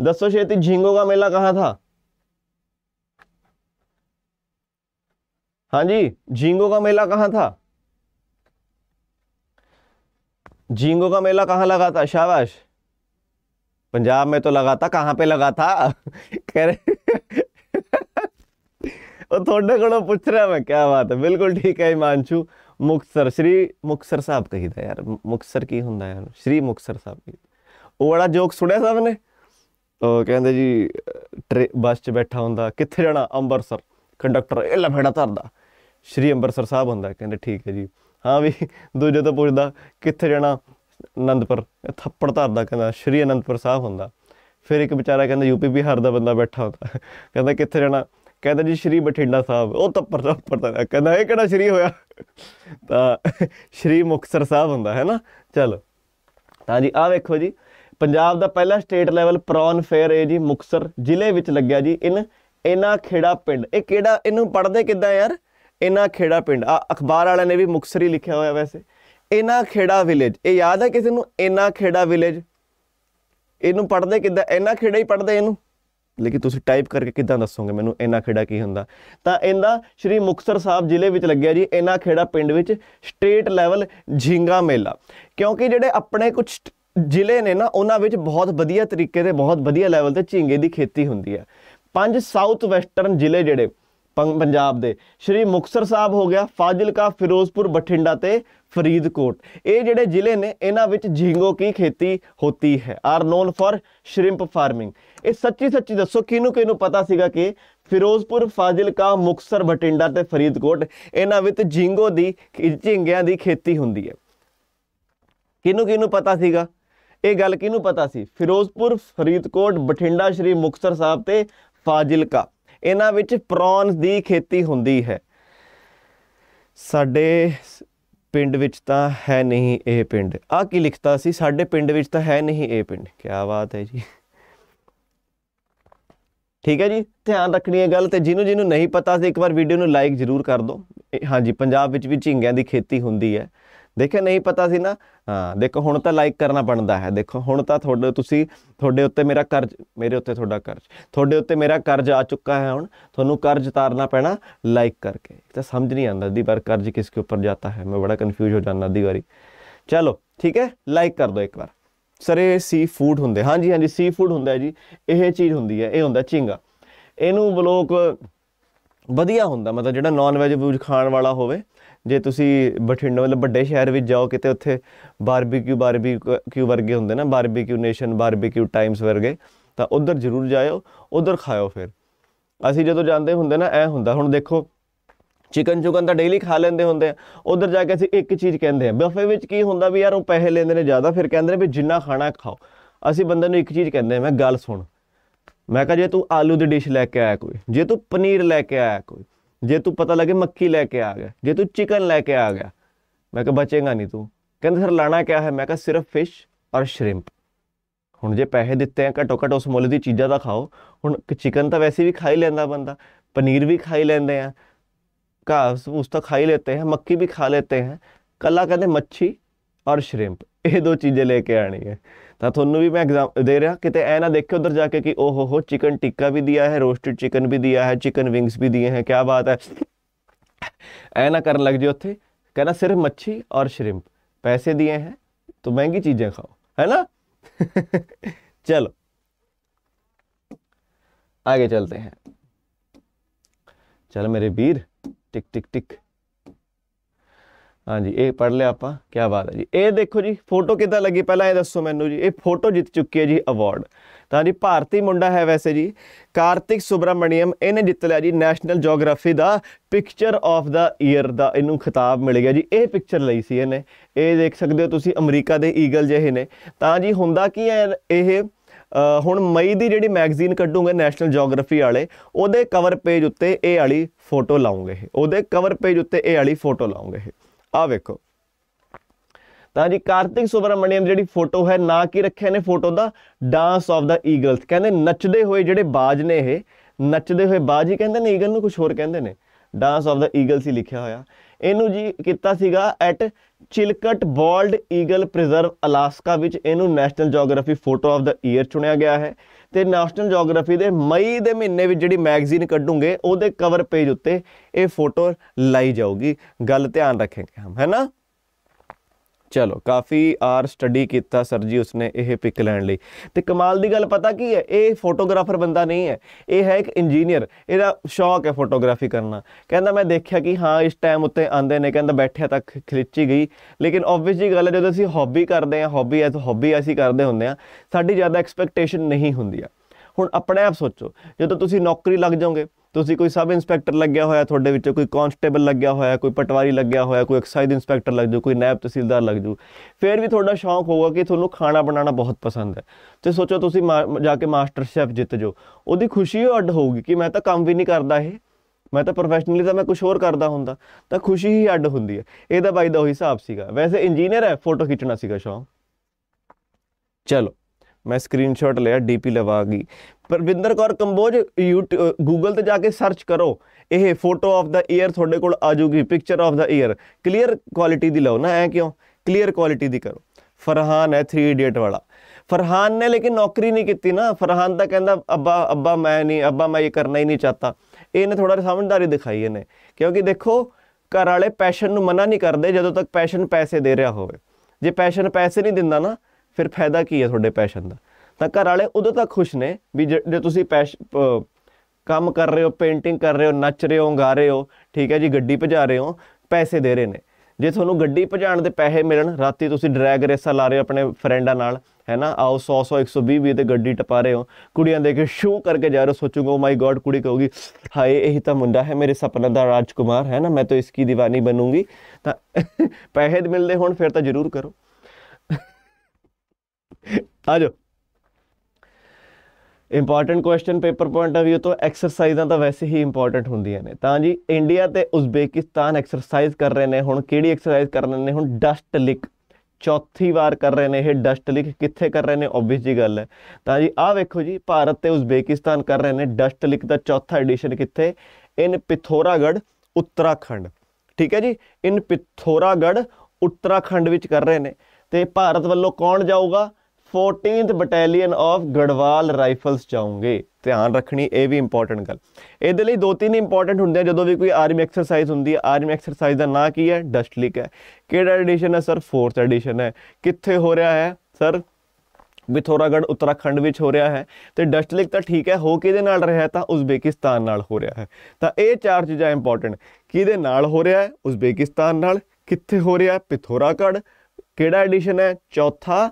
दसो छेती ਛੇਤੀ का मेला कहाँ था हाँ जी झींगो का मेला कहाँ था झींगो का मेला कहाँ लगा था शाबाश पंजाब में तो लगा था कहाँ पे लगा था कह रहे और थोड़े को पूछ रहा मैं क्या बात है बिल्कुल ठीक है हिमांशु ਮੁਕਸਰ ਸ਼੍ਰੀ ਮੁਕਸਰ ਸਾਹਿਬ ਕਹੀਦਾ ਯਾਰ ਮੁਕਸਰ ਕੀ ਹੁੰਦਾ ਯਾਰ ਸ਼੍ਰੀ ਮੁਕਸਰ ਸਾਹਿਬ ਉਹ ਵਾਲਾ ਜੋਕ ਸੁਣਿਆ ਸਭ ਨੇ ਉਹ ਕਹਿੰਦੇ ਜੀ ਬੱਸ 'ਚ ਬੈਠਾ ਹੁੰਦਾ ਕਿੱਥੇ ਜਾਣਾ ਅੰਮ੍ਰਿਤਸਰ ਕੰਡਕਟਰ ਇਹ ਲਫੇੜਾ ਧਰਦਾ ਸ਼੍ਰੀ ਅੰਮ੍ਰਿਤਸਰ ਸਾਹਿਬ ਹੁੰਦਾ ਕਹਿੰਦੇ ਠੀਕ ਹੈ ਜੀ ਹਾਂ ਵੀ ਦੂਜੇ ਤੋਂ ਪੁੱਛਦਾ ਕਿੱਥੇ ਜਾਣਾ ਅਨੰਦਪੁਰ ਥੱਪੜ ਧਰਦਾ ਕਹਿੰਦਾ ਸ਼੍ਰੀ ਅਨੰਦਪੁਰ ਸਾਹਿਬ ਹੁੰਦਾ ਫਿਰ ਇੱਕ ਵਿਚਾਰਾ ਕਹਿੰਦਾ ਯੂਪੀ ਬਿਹਾਰ ਦਾ ਬੰਦਾ ਬੈਠਾ ਹੁੰਦਾ ਕਹਿੰਦਾ ਕਿੱਥੇ ਜਾਣਾ ਕਹਿੰਦਾ ਜੀ ਸ਼੍ਰੀ ਬਠਿੰਡਾ ਸਾਹਿਬ ਉਹ ਤਾਂ ਪਰਦਾ ਪਰਦਾ ਕਹਿੰਦਾ ਇਹ ਕਿਹੜਾ ਸ਼੍ਰੀ ਹੋਇਆ ਤਾਂ ਸ਼੍ਰੀ ਮੁਕਸਰ ਸਾਹਿਬ ਹੁੰਦਾ ਹੈ ਨਾ ਚਲ ਤਾਂ ਜੀ ਆਹ ਵੇਖੋ ਜੀ ਪੰਜਾਬ ਦਾ ਪਹਿਲਾ ਸਟੇਟ ਲੈਵਲ ਪ੍ਰੌਨ ਫੇਅਰ ਹੈ ਜੀ ਮੁਕਸਰ ਜ਼ਿਲ੍ਹੇ ਵਿੱਚ ਲੱਗਿਆ ਜੀ ਇਨ ਇਨਾ ਖੇੜਾ ਪਿੰਡ ਇਹ ਕਿਹੜਾ ਇਹਨੂੰ ਪੜਦੇ ਕਿੱਦਾਂ ਯਾਰ ਇਨਾ ਖੇੜਾ ਪਿੰਡ ਆ ਅਖਬਾਰ ਵਾਲਿਆਂ ਨੇ ਵੀ ਮੁਕਸਰੀ ਲਿਖਿਆ ਹੋਇਆ ਵੈਸੇ ਇਨਾ ਖੇੜਾ ਵਿਲੇਜ ਇਹ ਯਾਦ ਹੈ ਕਿਸੇ ਨੂੰ ਇਨਾ ਖੇੜਾ ਵਿਲੇਜ ਇਹਨੂੰ ਪੜਦੇ ਕਿੱਦਾਂ ਇਨਾ ਖੇੜਾ ਹੀ ਪੜਦੇ ਇਹਨੂੰ ਲੇਕਿਨ ਤੁਸੀਂ ਟਾਈਪ ਕਰਕੇ ਕਿੱਦਾਂ ਦੱਸੋਗੇ ਮੈਨੂੰ ਇਨਾ ਖੇੜਾ ਕੀ ਹੁੰਦਾ ਤਾਂ ਇਹਦਾ ਸ਼੍ਰੀ ਮੁਕਤਸਰ ਸਾਹਿਬ ਜ਼ਿਲ੍ਹੇ ਵਿੱਚ ਲੱਗਿਆ ਜੀ ਇਨਾ ਖੇੜਾ ਪਿੰਡ ਵਿੱਚ ਸਟੇਟ ਲੈਵਲ ਝਿੰਗਾ ਮੇਲਾ ਕਿਉਂਕਿ ਜਿਹੜੇ ਆਪਣੇ ਕੁਝ ਜ਼ਿਲ੍ਹੇ ਨੇ ਨਾ ਉਹਨਾਂ ਵਿੱਚ ਬਹੁਤ ਵਧੀਆ ਤਰੀਕੇ ਦੇ ਬਹੁਤ ਵਧੀਆ ਲੈਵਲ ਤੇ ਝਿੰਗੇ ਦੀ ਖੇਤੀ ਹੁੰਦੀ ਹੈ ਪੰਜ ਸਾਊਥ ਵੈਸਟਰਨ ਜ਼ਿਲ੍ਹੇ ਜਿਹੜੇ ਪੰਜਾਬ ਦੇ ਸ਼੍ਰੀ ਮੁਕਸਰ ਸਾਹਿਬ ਹੋ ਗਿਆ ਫਾਜ਼ਿਲਕਾ ਫਿਰੋਜ਼ਪੁਰ ਬਠਿੰਡਾ ਤੇ ਫਰੀਦਕੋਟ ਇਹ ਜਿਹੜੇ ਜ਼ਿਲ੍ਹੇ ਨੇ ਇਹਨਾਂ ਵਿੱਚ ਝੀਂਗੋ ਕੀ ਖੇਤੀ ਹੁੰਦੀ ਹੈ are known for shrimp farming ਇਹ ਸੱਚੀ ਸੱਚੀ ਦੱਸੋ ਕਿਹਨੂੰ ਕਿਹਨੂੰ ਪਤਾ ਸੀਗਾ ਕਿ ਫਿਰੋਜ਼ਪੁਰ ਫਾਜ਼ਿਲਕਾ ਮੁਕਸਰ ਬਠਿੰਡਾ ਤੇ ਫਰੀਦਕੋਟ ਇਹਨਾਂ ਵਿੱਚ ਝੀਂਗੋ ਦੀ ਝਿੰਗਿਆਂ ਦੀ ਖੇਤੀ ਹੁੰਦੀ ਹੈ ਕਿਹਨੂੰ ਕਿਹਨੂੰ ਪਤਾ ਸੀਗਾ ਇਹ ਗੱਲ ਕਿਹਨੂੰ ਪਤਾ ਸੀ ਫਿਰੋਜ਼ਪੁਰ ਫਰੀਦਕੋਟ ਬਠਿੰਡਾ ਸ਼੍ਰੀ ਮੁਕਸਰ ਸਾਹਿਬ ਤੇ ਫਾਜ਼ਿਲਕਾ ਇਹਨਾਂ ਵਿੱਚ ਪ੍ਰੌਨਸ ਦੀ ਖੇਤੀ ਹੁੰਦੀ ਹੈ ਸਾਡੇ ਪਿੰਡ ਵਿੱਚ ਤਾਂ ਹੈ ਨਹੀਂ ਇਹ ਪਿੰਡ ਆ ਕੀ ਲਿਖਤਾ ਸੀ ਸਾਡੇ ਪਿੰਡ ਵਿੱਚ ਤਾਂ ਹੈ ਨਹੀਂ ਇਹ ਪਿੰਡ ਕੀ ਬਾਤ ਹੈ ਜੀ ਠੀਕ ਹੈ ਜੀ ਧਿਆਨ ਰੱਖਣੀ ਹੈ ਗੱਲ ਤੇ ਜਿਹਨੂੰ ਜਿਹਨੂੰ ਨਹੀਂ ਪਤਾ ਸੀ ਇੱਕ ਵਾਰ ਵੀਡੀਓ ਨੂੰ ਲਾਈਕ ਜ਼ਰੂਰ ਕਰ ਦਿਓ ਹਾਂਜੀ ਪੰਜਾਬ ਵਿੱਚ ਵੀ ਝਿੰਗਿਆਂ ਦੀ ਖੇਤੀ ਹੁੰਦੀ ਹੈ ਦੇਖਿਆ ਨਹੀਂ ਪਤਾ ਸੀ ਨਾ ਹਾਂ ਦੇਖੋ ਹੁਣ ਤਾਂ ਲਾਈਕ ਕਰਨਾ ਬਣਦਾ ਹੈ ਦੇਖੋ ਹੁਣ ਤਾਂ ਤੁਹਾਡੇ ਤੁਸੀਂ ਤੁਹਾਡੇ ਉੱਤੇ ਮੇਰਾ ਕਰਜ਼ ਮੇਰੇ ਉੱਤੇ ਤੁਹਾਡਾ ਕਰਜ਼ ਤੁਹਾਡੇ ਉੱਤੇ ਮੇਰਾ ਕਰਜ਼ ਆ ਚੁੱਕਾ ਹੈ ਹੁਣ ਤੁਹਾਨੂੰ ਕਰਜ਼ ਤਾਰਨਾ ਪੈਣਾ ਲਾਈਕ ਕਰਕੇ ਤਾਂ ਸਮਝ ਨਹੀਂ ਆਉਂਦਾ ਦੀ ਪਰ ਕਰਜ਼ ਕਿਸ ਕੇ ਉੱਪਰ ਜਾਂਦਾ ਹੈ ਮੈਂ ਬੜਾ ਕਨਫਿਊਜ਼ ਹੋ ਜਾਂਦਾ ਦੀ ਵਾਰੀ ਚਲੋ ਠੀਕ ਹੈ ਲਾਈਕ ਕਰ ਦਿਓ ਇੱਕ ਵਾਰ ਸਰੇ ਸੀ ਫੂਡ ਹੁੰਦੇ ਹਾਂਜੀ ਹਾਂਜੀ ਸੀ ਫੂਡ ਹੁੰਦਾ ਜੀ ਇਹ ਚੀਜ਼ ਹੁੰਦੀ ਹੈ ਇਹ ਹੁੰਦਾ ਚਿੰਗਾ ਇਹਨੂੰ ਬਲੋਕ ਵਧੀਆ ਹੁੰਦਾ ਮਤਲਬ ਜਿਹੜਾ ਨਾਨ ਵੈਜ ਖਾਣ ਵਾਲਾ ਹੋਵੇ ਜੇ ਤੁਸੀਂ ਬਠਿੰਡਾ ਮਤਲਬ ਵੱਡੇ ਸ਼ਹਿਰ ਵਿੱਚ ਜਾਓ ਕਿਤੇ ਉੱਥੇ ਬਾਰਬੀਕਿਊ ਬਾਰਬੀਕਿਊ ਵਰਗੇ ਹੁੰਦੇ ਨਾ ਬਾਰਬੀਕਿਊ ਨੇਸ਼ਨ ਬਾਰਬੀਕਿਊ ਟਾਈਮਸ ਵਰਗੇ ਤਾਂ ਉਧਰ ਜ਼ਰੂਰ ਜਾਇਓ ਉਧਰ ਖਾਓ ਫਿਰ ਅਸੀਂ ਜਦੋਂ ਜਾਂਦੇ ਹੁੰਦੇ ਨਾ ਐ ਹੁੰਦਾ ਹੁਣ ਦੇਖੋ ਚਿਕਨ ਚੁਕਨ ਤਾਂ ਡੇਲੀ ਖਾ ਲੈਂਦੇ ਹੁੰਦੇ ਆ ਉਧਰ ਜਾ ਕੇ ਅਸੀਂ ਇੱਕ ਚੀਜ਼ ਕਹਿੰਦੇ ਆ ਬਫੇ ਵਿੱਚ ਕੀ ਹੁੰਦਾ ਵੀ ਯਾਰ ਉਹ ਪੈਸੇ ਲੈਂਦੇ ਨੇ ਜ਼ਿਆਦਾ ਫਿਰ ਕਹਿੰਦੇ ਨੇ ਵੀ ਜਿੰਨਾ ਖਾਣਾ ਖਾਓ ਅਸੀਂ ਬੰਦੇ ਨੂੰ ਇੱਕ ਚੀਜ਼ ਕਹਿੰਦੇ ਆ ਮੈਂ ਗੱਲ ਸੁਣ ਮੈਂ ਕਹਾਂ ਜੇ ਤੂੰ ਆਲੂ ਦੀ ਡਿਸ਼ ਲੈ ਕੇ ਆਇਆ ਕੋਈ ਜੇ ਤੂੰ ਪਨੀਰ ਲੈ ਕੇ ਆਇਆ ਕੋਈ ਜੇ ਤੂੰ ਪਤਾ ਲੱਗੇ ਮੱਕੀ ਲੈ ਕੇ ਆ ਗਿਆ ਜੇ ਤੂੰ ਚਿਕਨ ਲੈ ਕੇ ਆ ਗਿਆ ਮੈਂ ਕਿਹਾ ਬਚੇਗਾ ਨਹੀਂ ਤੂੰ ਕਹਿੰਦੇ ਸਰ ਲਾਣਾ ਕਿਆ ਹੈ ਮੈਂ ਕਿਹਾ ਸਿਰਫ ਫਿਸ਼ ਔਰ ਸ਼੍ਰਿੰਪ ਹੁਣ ਜੇ ਪੈਸੇ ਦਿੱਤੇ ਆ ਘਟੋ ਘਟ ਉਸ ਮੁੱਲ ਦੀ ਚੀਜ਼ਾਂ ਦਾ ਖਾਓ ਹੁਣ ਚਿਕਨ ਤਾਂ ਵੈਸੇ ਵੀ ਖਾਈ ਲੈਂਦਾ ਬੰਦਾ ਪਨੀਰ ਵੀ ਖਾਈ ਲੈਂਦੇ ਆ ਘਾਸ ਉਸ ਤਾਂ ਖਾਈ ਲੈਤੇ ਹੈ ਮੱਕੀ ਵੀ ਖਾ ਲੈਤੇ ਹੈ ਕੱਲਾ ਕਹਿੰਦੇ ਮੱਛੀ ਔਰ ਸ਼੍ਰਿੰਪ ਇਹ ਦੋ ਚੀਜ਼ਾਂ ਲੈ ਕੇ ਆਣੀ ਹੈ तो ਤੁਹਾਨੂੰ भी मैं एग्जाम दे रहा कि ਐ ਨਾ ਦੇਖਿਓ ਉਧਰ ਜਾ ਕੇ ਕਿ ਓ ਹੋ ਹੋ ਚਿਕਨ ਟਿੱਕਾ ਵੀ ਦਿਆ चिकन ਰੋਸਟਡ ਚਿਕਨ ਵੀ ਦਿਆ भी दिए हैं क्या बात है ऐ ना कर लग जाए उत्थे कहना सिर्फ मच्छी और श्रिम्प पैसे दिए हैं तो महंगी चीज़ें खाओ है ना चलो आगे चलते हैं चल मेरे वीर टिक टिक टिक ਹਾਂਜੀ ਇਹ ਪੜ ਲਿਆ ਆਪਾਂ ਕੀ ਬਾਤ ਹੈ ਜੀ ਇਹ ਦੇਖੋ ਜੀ ਫੋਟੋ ਕਿਦਾਂ ਲੱਗੀ ਪਹਿਲਾਂ ਇਹ ਦੱਸੋ ਮੈਨੂੰ ਜੀ ਇਹ ਫੋਟੋ ਜਿੱਤ ਚੁੱਕੀ ਹੈ ਜੀ ਅਵਾਰਡ ਤਾਂ ਜੀ ਭਾਰਤੀ ਮੁੰਡਾ ਹੈ ਵੈਸੇ ਜੀ ਕਾਰਤਿਕ ਸੁਬਰਾਮਣੀਅਮ ਇਹਨੇ ਜਿੱਤ ਲਿਆ ਜੀ ਨੈਸ਼ਨਲ ਜੀਓਗ੍ਰਾਫੀ ਦਾ ਪਿਕਚਰ ਆਫ ਦਾ ਈਅਰ ਦਾ ਇਹਨੂੰ ਖਿਤਾਬ ਮਿਲ ਗਿਆ ਜੀ ਇਹ ਪਿਕਚਰ ਲਈ ਸੀ ਇਹਨੇ ਇਹ ਦੇਖ ਸਕਦੇ ਹੋ ਤੁਸੀਂ ਅਮਰੀਕਾ ਦੇ ਈਗਲ ਜਿਹੇ ਨੇ ਤਾਂ ਜੀ ਹੁੰਦਾ ਕੀ ਹੈ ਇਹ ਹੁਣ ਮਈ ਦੀ ਜਿਹੜੀ ਮੈਗਜ਼ੀਨ ਕੱਢੂਗੇ ਨੈਸ਼ਨਲ ਜੀਓਗ੍ਰਾਫੀ ਵਾਲੇ ਉਹਦੇ ਕਵਰ ਪੇਜ ਉੱਤੇ ਇਹ ਵਾਲੀ ਫੋਟੋ ਲਾਉਂਗੇ ਉਹਦੇ ਕਵਰ ਪੇਜ ਉੱਤੇ ਇਹ ਵਾਲੀ ਫੋਟੋ ਲਾਉਂਗੇ ਆ ਵੇਖੋ ਤਾਂ ਜੀ ਕਾਰਤਿਕ ਸੁਬਰਮਣੀਅਮ ਜਿਹੜੀ ਫੋਟੋ ਹੈ ਨਾ ਕੀ ਰੱਖਿਆ ਨੇ ਫੋਟੋ ਦਾ ਡਾਂਸ ਆਫ ਦਾ ਈਗਲਸ ਕਹਿੰਦੇ ਨੱਚਦੇ ਹੋਏ ਜਿਹੜੇ ਬਾਜ ਨੇ ਇਹ ਨੱਚਦੇ ਹੋਏ ਬਾਜ ਹੀ ਕਹਿੰਦੇ ਨੇ ਈਗਲ ਨੂੰ ਕੁਝ ਹੋਰ ਕਹਿੰਦੇ ਨੇ ਡਾਂਸ ਆਫ ਦਾ ਈਗਲਸ ਹੀ ਲਿਖਿਆ ਹੋਇਆ ਇਹਨੂੰ ਜੀ ਕੀਤਾ ਸੀਗਾ at Chilkat bald eagle preserve Alaska ਵਿੱਚ ਇਹਨੂੰ National Geographic photo of the year ਚੁਣਿਆ ਗਿਆ ਹੈ ਤੇ ਨੈਸ਼ਨਲ ਜੀਓਗ੍ਰਾਫੀ ਦੇ ਮਈ ਦੇ ਮਹੀਨੇ ਵਿੱਚ ਜਿਹੜੀ ਮੈਗਜ਼ੀਨ ਕੱਢੂਗੇ ਉਹਦੇ ਕਵਰ ਪੇਜ ਉੱਤੇ ਇਹ ਫੋਟੋ ਲਾਈ ਜਾਊਗੀ ਗੱਲ ਧਿਆਨ ਰੱਖेंगे ਹਮ ਚਲੋ ਕਾਫੀ ਆਰ ਸਟੱਡੀ ਕੀਤਾ ਸਰ ਜੀ ਉਸਨੇ ਇਹ ਪਿਕ ਲੈਣ ਲਈ ਤੇ ਕਮਾਲ ਦੀ ਗੱਲ ਪਤਾ ਕੀ ਹੈ ਇਹ ਫੋਟੋਗ੍ਰਾਫਰ ਬੰਦਾ ਨਹੀਂ ਹੈ ਇਹ ਹੈ ਇੱਕ ਇੰਜੀਨੀਅਰ ਇਹਦਾ ਸ਼ੌਕ ਹੈ ਫੋਟੋਗ੍ਰਾਫੀ ਕਰਨਾ ਕਹਿੰਦਾ ਮੈਂ ਦੇਖਿਆ ਕਿ ਹਾਂ ਇਸ ਟਾਈਮ ਉੱਤੇ ਆਂਦੇ ਨੇ ਕਹਿੰਦਾ ਬੈਠਿਆ ਤੱਕ ਖਿਲਚੀ ਗਈ ਲੇਕਿਨ ਆਬਵੀਅਸ ਜੀ ਗੱਲ ਹੈ ਜਦੋਂ ਅਸੀਂ ਹੌਬੀ ਕਰਦੇ ਹਾਂ ਹੌਬੀ ਐਜ਼ ਹੌਬੀ ਅਸੀਂ ਕਰਦੇ ਹੁੰਦੇ ਆ ਸਾਡੀ ਜ਼ਿਆਦਾ ਐਕਸਪੈਕਟੇਸ਼ਨ ਨਹੀਂ ਹੁੰਦੀ ਆ ਹੁਣ ਆਪਣੇ ਆਪ ਸੋਚੋ ਜਦੋਂ ਤੁਸੀਂ ਨੌਕਰੀ ਲੱਗ ਜਾਓਗੇ ਤੁਸੀਂ ਕੋਈ ਸਬ ਇੰਸਪੈਕਟਰ ਲੱਗਿਆ ਹੋਇਆ ਤੁਹਾਡੇ ਵਿੱਚ ਕੋਈ ਕਨਸਟੇਬਲ ਲੱਗਿਆ ਹੋਇਆ ਕੋਈ ਪਟਵਾਰੀ ਲੱਗਿਆ ਹੋਇਆ ਕੋਈ ਐਕਸਾਈਜ਼ ਇੰਸਪੈਕਟਰ ਲੱਗ ਜੂ ਕੋਈ ਨਾਇਬ ਤਹਿਸੀਲਦਾਰ ਲੱਗ ਜੂ ਫਿਰ ਵੀ ਤੁਹਾਡਾ ਸ਼ੌਂਕ ਹੋਊਗਾ ਕਿ ਤੁਹਾਨੂੰ ਖਾਣਾ ਬਣਾਉਣਾ ਬਹੁਤ ਪਸੰਦ ਹੈ ਤੇ ਸੋਚੋ ਤੁਸੀਂ ਜਾ ਕੇ ਮਾਸਟਰ ਸ਼ੈਫ ਜਿੱਤ ਜੋ ਉਹਦੀ ਖੁਸ਼ੀ ਅੱਡ ਹੋਊਗੀ ਕਿ ਮੈਂ ਤਾਂ ਕੰਮ ਵੀ ਨਹੀਂ ਕਰਦਾ ਇਹ ਮੈਂ ਤਾਂ ਪ੍ਰੋਫੈਸ਼ਨਲੀ ਤਾਂ ਮੈਂ ਕੁਝ ਹੋਰ ਕਰਦਾ ਹੁੰਦਾ ਤਾਂ ਖੁਸ਼ੀ ਹੀ ਅੱਡ ਹੁੰਦੀ ਹੈ ਇਹਦਾ ਬਾਈ ਦਾ ਉਹੀ ਹਿਸਾਬ ਸੀਗਾ ਵੈਸੇ ਇੰਜੀਨੀਅਰ ਹੈ ਫੋਟੋ ਖਿੱਚਣਾ ਸੀਗਾ ਸ਼ੌਂਕ ਚਲੋ ਮੈਂ ਸਕਰੀਨਸ਼ਾਟ ਲਿਆ ਡੀਪੀ ਲਵਾ ਗਈ ਪਰਵਿੰਦਰ ਕੌਰ ਕੰਬੋਜ ਗੂਗਲ ਤੇ ਜਾ ਕੇ ਸਰਚ ਕਰੋ ਇਹ ਫੋਟੋ ਆਫ ਦਾ ਈਅਰ ਤੁਹਾਡੇ ਕੋਲ ਆ ਜੂਗੀ picture of the year clear quality ਦੀ ਲਓ ਨਾ ਐ ਕਿਉਂ ਕਲੀਅਰ ਕੁਆਲਿਟੀ ਦੀ ਕਰੋ ਫਰਹਾਨ ਹੈ 3 ਇਡੀਅਟ ਵਾਲਾ ਫਰਹਾਨ ਨੇ ਲੇਕਿਨ ਨੌਕਰੀ ਨਹੀਂ ਕੀਤੀ ਨਾ ਫਰਹਾਨ ਤਾਂ ਕਹਿੰਦਾ ਅੱਬਾ ਅੱਬਾ ਮੈਂ ਨਹੀਂ ਅੱਬਾ ਮੈਂ ਇਹ ਕਰਨਾ ਹੀ ਨਹੀਂ ਚਾਹਤਾ ਇਹਨੇ ਥੋੜਾ ਸਮਝਦਾਰੀ ਦਿਖਾਈ ਇਹਨੇ ਕਿਉਂਕਿ ਦੇਖੋ ਘਰ ਵਾਲੇ ਪੈਸ਼ਨ ਨੂੰ ਮਨਾ ਨਹੀਂ ਕਰਦੇ ਜਦੋਂ ਤੱਕ ਪੈਸ਼ਨ ਪੈਸੇ ਦੇ ਰਿਹਾ ਹੋਵੇ ਜੇ ਪੈਸ਼ਨ ਪੈਸੇ ਨਹੀਂ ਦਿੰਦਾ ਨਾ ਫਿਰ ਫਾਇਦਾ ਕੀ ਹੈ ਤੁਹਾਡੇ ਪੈਸ਼ਨ ਦਾ ਤਾਂ ਘਰ ਵਾਲੇ ਉਦੋਂ ਤੱਕ ਖੁਸ਼ ਨੇ ਵੀ ਜੇ ਤੁਸੀਂ ਕੰਮ ਕਰ ਰਹੇ ਹੋ ਪੇਂਟਿੰਗ ਕਰ ਰਹੇ ਹੋ ਨੱਚ ਰਹੇ ਹੋ ਗਾ ਰਹੇ ਹੋ ਠੀਕ ਹੈ ਜੀ ਗੱਡੀ ਭਜਾ ਰਹੇ ਹੋ ਪੈਸੇ ਦੇ ਰਹੇ ਨੇ ਜੇ ਤੁਹਾਨੂੰ ਗੱਡੀ ਭਜਾਣ ਦੇ ਪੈਸੇ ਮਿਲਣ ਰਾਤੀ ਤੁਸੀਂ ਡਰੈਗ ਰੇਸਾਂ ਲਾ ਰਹੇ ਹੋ ਆਪਣੇ ਫਰੈਂਡਾਂ ਨਾਲ ਹੈ ਨਾ ਆਓ 100 100 120 ਵੀ ਤੇ ਗੱਡੀ ਟਪਾ ਰਹੇ ਹੋ ਕੁੜੀਆਂ ਦੇ ਕੇ ਸ਼ੂ ਕਰਕੇ ਜਾ ਰਹੇ ਸੋਚੂਗਾ ਮਾਈ ਗੋਡ ਕੁੜੀ ਕਹੂਗੀ ਹਾਏ ਇਹ ਤਾਂ ਮੁੰਡਾ ਹੈ ਮੇਰੇ ਸੁਪਨਾ ਦਾ ਰਾਜਕੁਮਾਰ ਹੈ ਨਾ ਮੈਂ ਤਾਂ ਇਸ ਦੀ دیਵਾਨੀ ਬਣੂੰਗੀ ਤਾਂ ਪੈਸੇ ਮਿਲਦੇ ਹੋਣ ਫਿਰ ਤਾਂ ਜ਼ਰੂਰ ਕਰੋ ਆ ਜਾਓ important question paper point of View ਤੋਂ ਐਕਸਰਸਾਈਜ਼ਾਂ ਤਾਂ ਵੈਸੇ ਹੀ ਇੰਪੋਰਟੈਂਟ ਹੁੰਦੀਆਂ ਨੇ ਤਾਂ ਜੀ ਇੰਡੀਆ ਤੇ ਉਜ਼ਬੇਕਿਸਤਾਨ ਐਕਸਰਸਾਈਜ਼ ਕਰ ਰਹੇ ਨੇ ਹੁਣ ਕਿਹੜੀ ਐਕਸਰਸਾਈਜ਼ ਕਰ ਰਹੇ ਨੇ ਹੁਣ ਡਸਟ ਲਿਕ ਚੌਥੀ ਵਾਰ ਕਰ ਰਹੇ ਨੇ ਇਹ ਡਸਟ ਲਿਕ ਕਿੱਥੇ ਕਰ ਰਹੇ ਨੇ ਆਬਵੀਅਸ ਜੀ ਗੱਲ ਹੈ ਤਾਂ ਜੀ ਆਹ ਵੇਖੋ ਜੀ ਭਾਰਤ ਤੇ ਉਜ਼ਬੇਕਿਸਤਾਨ ਕਰ ਰਹੇ ਨੇ ਡਸਟ ਲਿਕ ਦਾ ਚੌਥਾ ਐਡੀਸ਼ਨ ਕਿੱਥੇ ਇਨ ਪਿਥੋਰਾਗੜ ਉੱਤਰਾਖੰਡ ਠੀਕ ਹੈ ਜੀ ਇਨ ਪਿਥੋਰਾਗੜ ਉੱਤਰਾਖੰਡ ਵਿੱਚ ਕਰ ਰਹੇ ਨੇ ਤੇ ਭਾਰਤ ਵੱਲੋਂ ਕੌਣ ਜਾਊਗਾ 14th battalion of Garhwal rifles ਚਾਹੂੰਗੇ ਧਿਆਨ ਰੱਖਣੀ ਇਹ ਵੀ ਇੰਪੋਰਟੈਂਟ ਗੱਲ ਇਹਦੇ ਲਈ ਦੋ ਤਿੰਨ ਇੰਪੋਰਟੈਂਟ ਹੁੰਦੇ ਆ ਜਦੋਂ ਵੀ ਕੋਈ ਆਰਮੀ ਐਕਸਰਸਾਈਜ਼ ਹੁੰਦੀ ਹੈ ਆਰਮੀ ਐਕਸਰਸਾਈਜ਼ ਦਾ ਨਾਂ ਕੀ ਹੈ ਡਸਟਲਿਕ ਹੈ ਕਿਹੜਾ ਐਡੀਸ਼ਨ ਹੈ ਸਰ 4th ਐਡੀਸ਼ਨ ਹੈ ਕਿੱਥੇ ਹੋ ਰਿਹਾ ਹੈ ਸਰ ਵਿਥੋਰਾਗੜ ਉੱਤਰਾਖੰਡ ਵਿੱਚ ਹੋ ਰਿਹਾ ਹੈ ਤੇ ਡਸਟਲਿਕ ਤਾਂ ਠੀਕ ਹੈ ਹੋ ਕਿਹਦੇ ਨਾਲ ਰਿਹਾ ਤਾਂ ਉਜ਼ਬੇਕਿਸਤਾਨ ਨਾਲ ਹੋ ਰਿਹਾ ਹੈ ਤਾਂ ਇਹ ਚਾਰ ਚੀਜ਼ਾਂ ਇੰਪੋਰਟੈਂਟ ਕਿਹਦੇ ਨਾਲ ਹੋ ਰਿਹਾ ਹੈ ਉਜ਼ਬੇਕਿਸਤਾਨ ਨਾਲ ਕਿੱਥੇ ਹੋ ਰਿਹਾ ਹੈ ਪਿਥੋਰਾਗੜ ਕਿਹੜਾ ਐਡੀਸ਼ਨ ਹੈ ਚੌਥਾ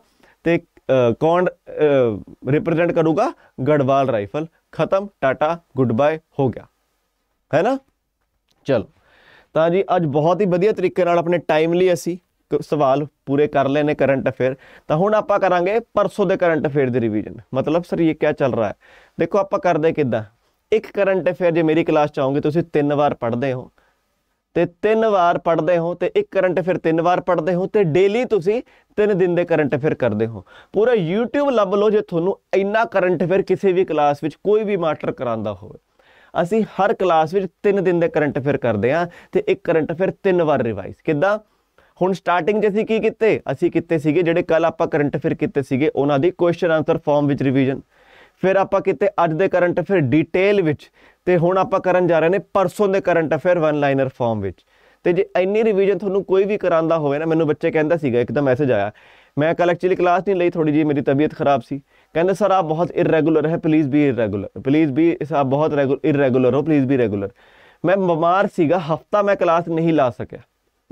कौन रिप्रेजेंट करूंगा गढ़वाल राइफल ਖਤਮ ਟਾਟਾ ਗੁੱਡ ਬਾਏ ਹੋ ਗਿਆ ਹੈ ਨਾ ਚਲ ਤਾਂ ਜੀ ਅੱਜ ਬਹੁਤ ਹੀ ਵਧੀਆ ਤਰੀਕੇ ਨਾਲ ਆਪਣੇ ਟਾਈਮਲੀ ਅਸੀਂ ਸਵਾਲ ਪੂਰੇ ਕਰ ਲਏ ਨੇ ਕਰੰਟ ਅਫੇਅਰ ਤਾਂ ਹੁਣ ਆਪਾਂ ਕਰਾਂਗੇ ਪਰਸੋ ਦੇ ਕਰੰਟ ਅਫੇਅਰ ਦੀ ਰਿਵੀਜ਼ਨ ਮਤਲਬ ਸਰ ਇਹ ਕੀ ਚੱਲ ਰਿਹਾ ਹੈ ਦੇਖੋ ਆਪਾਂ ਕਰਦੇ ਕਿਦਾਂ ਇੱਕ ਕਰੰਟ ਅਫੇਅਰ ਜੇ ਮੇਰੀ ਕਲਾਸ ਚ ਆਉਂਗੇ ਤੁਸੀਂ ਤਿੰਨ ਵਾਰ ਪੜ੍ਹਦੇ ਹੋ ਤੇ ਤਿੰਨ ਵਾਰ ਪੜ੍ਹਦੇ ਹੋ ਤੇ ਇੱਕ ਕਰੰਟ ਅਫੇਅਰ ਤਿੰਨ ਵਾਰ ਪੜ੍ਹਦੇ ਹੋ ਤੇ ਡੇਲੀ ਤੁਸੀਂ ਤਿੰਨ ਦਿਨ ਦੇ ਕਰੰਟ ਅਫੇਅਰ ਕਰਦੇ ਹੋ ਪੂਰਾ YouTube ਲੱਭ ਲਓ ਜੇ ਤੁਹਾਨੂੰ ਇੰਨਾ ਕਰੰਟ ਅਫੇਅਰ ਕਿਸੇ ਵੀ ਕਲਾਸ ਵਿੱਚ ਕੋਈ ਵੀ ਮਾਸਟਰ ਕਰਾਉਂਦਾ ਹੋਵੇ ਅਸੀਂ ਹਰ ਕਲਾਸ ਵਿੱਚ ਤਿੰਨ ਦਿਨ ਦੇ ਕਰੰਟ ਅਫੇਅਰ ਕਰਦੇ ਆ ਤੇ ਇੱਕ ਕਰੰਟ ਅਫੇਅਰ ਤਿੰਨ ਵਾਰ ਰਿਵਾਈਜ਼ ਕਿਦਾਂ ਹੁਣ ਸਟਾਰਟਿੰਗ 'ਚ ਅਸੀਂ ਕੀ ਕੀਤੇ ਅਸੀਂ ਕੀਤੇ ਸੀਗੇ ਜਿਹੜੇ ਕੱਲ ਆਪਾਂ ਕਰੰਟ ਅਫੇਅਰ ਕੀਤੇ ਸੀਗੇ ਉਹਨਾਂ ਦੀ ਕੁਐਸਚਨ ਆਨਸਰ ਫਾਰਮ ਵਿੱਚ ਰਿਵੀਜ਼ਨ ਫਿਰ ਆਪਾਂ ਕੀਤੇ ਅੱਜ ਦੇ ਕਰੰਟ ਅਫੇਅਰ ਡਿਟੇਲ ਵਿੱਚ ਤੇ ਹੁਣ ਆਪਾਂ ਕਰਨ ਜਾ ਰਹੇ ਨੇ ਪਰਸੋਂ ਦੇ current affair one liner form ਵਿੱਚ ਤੇ ਜੇ ਇੰਨੀ ਰਿਵੀਜ਼ਨ ਤੁਹਾਨੂੰ ਕੋਈ ਵੀ ਕਰਾਂਦਾ ਹੋਵੇ ਨਾ ਮੈਨੂੰ ਬੱਚੇ ਕਹਿੰਦਾ ਸੀਗਾ ਇੱਕ ਤਾਂ ਮੈਸੇਜ ਆਇਆ ਮੈਂ ਕੱਲ ਐਕਚੁਅਲੀ ਕਲਾਸ ਨਹੀਂ ਲਈ ਥੋੜੀ ਜੀ ਮੇਰੀ ਤਬੀਅਤ ਖਰਾਬ ਸੀ ਕਹਿੰਦੇ ਸਰ ਆਪ ਬਹੁਤ ਇਰੈਗੂਲਰ ਹੈ please be irregular please be ਆਪ ਬਹੁਤ ਇਰੈਗੂਲਰ ਹੋ ਪਲੀਜ਼ ਬੀ ਰੈਗੂਲਰ ਮੈਂ ਬਿਮਾਰ ਸੀਗਾ ਹਫਤਾ ਮੈਂ ਕਲਾਸ ਨਹੀਂ ਲਾ ਸਕਿਆ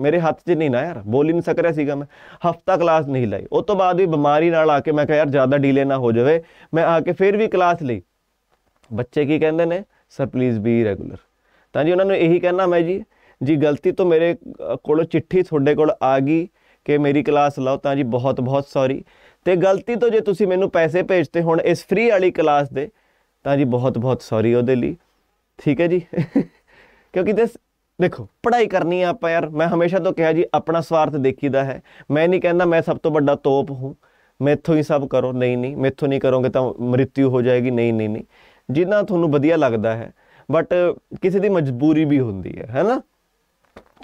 ਮੇਰੇ ਹੱਥ 'ਚ ਨਹੀਂ ਨਾ ਯਾਰ ਬੋਲ ਹੀ ਨਹੀਂ ਸਕ ਰਿਹਾ ਸੀਗਾ ਮੈਂ ਹਫਤਾ ਕਲਾਸ ਨਹੀਂ ਲਈ ਉਸ ਤੋਂ ਬਾਅਦ ਵੀ ਬਿਮਾਰੀ ਨਾਲ ਆ ਕੇ ਮੈਂ ਕਿਹਾ ਯਾਰ ਜ਼ਿਆਦਾ ਡੀਲੇ ਨਾ ਹੋ ਜਾਵੇ ਮੈਂ ਆ ਕੇ ਫਿਰ ਵੀ ਕਲਾਸ ਲਈ ਬੱਚੇ ਕੀ ਕਹਿੰਦੇ ਨੇ ਸਰ ਪਲੀਜ਼ ਬੀ ਰੈਗੂਲਰ ਤਾਂ ਜੀ ਉਹਨਾਂ ਨੂੰ ਇਹੀ ਕਹਿਣਾ ਮੈਂ ਜੀ ਜੀ ਗਲਤੀ ਤੋਂ ਮੇਰੇ ਕੋਲੋਂ ਚਿੱਠੀ ਤੁਹਾਡੇ ਕੋਲ ਆ ਗਈ ਕਿ ਮੇਰੀ ਕਲਾਸ ਲਓ ਤਾਂ ਜੀ ਬਹੁਤ ਬਹੁਤ ਸੌਰੀ ਤੇ ਗਲਤੀ ਤੋਂ ਜੇ ਤੁਸੀਂ ਮੈਨੂੰ ਪੈਸੇ ਭੇਜਤੇ ਹੁਣ ਇਸ ਫ੍ਰੀ ਵਾਲੀ ਕਲਾਸ ਦੇ ਤਾਂ ਜੀ ਬਹੁਤ ਬਹੁਤ ਸੌਰੀ ਉਹਦੇ ਲਈ ਠੀਕ ਹੈ ਜੀ ਕਿਉਂਕਿ ਦਿਸ ਦੇਖੋ ਪੜ੍ਹਾਈ ਕਰਨੀ ਆ ਆਪਾਂ ਯਾਰ ਮੈਂ ਹਮੇਸ਼ਾ ਤੋਂ ਕਿਹਾ ਜੀ ਆਪਣਾ ਸਵਾਰਥ ਦੇਖੀਦਾ ਹੈ ਮੈਂ ਨਹੀਂ ਕਹਿੰਦਾ ਮੈਂ ਸਭ ਤੋਂ ਵੱਡਾ ਤੋਪ ਹੂੰ ਮੈਥੋਂ ਹੀ ਸਭ ਕਰੋ ਨਹੀਂ ਨਹੀਂ ਮੈਥੋਂ ਨਹੀਂ ਕਰੋਗੇ ਤਾਂ ਮ੍ਰਿਤਿਉ ਹੋ ਜਾਏਗੀ ਨਹੀਂ ਨਹੀਂ ਨਹੀਂ ਜਿੰਨਾ ਤੁਹਾਨੂੰ ਵਧੀਆ ਲੱਗਦਾ ਹੈ ਬਟ ਕਿਸੇ ਦੀ ਮਜਬੂਰੀ ਵੀ ਹੁੰਦੀ ਹੈ ਹੈਨਾ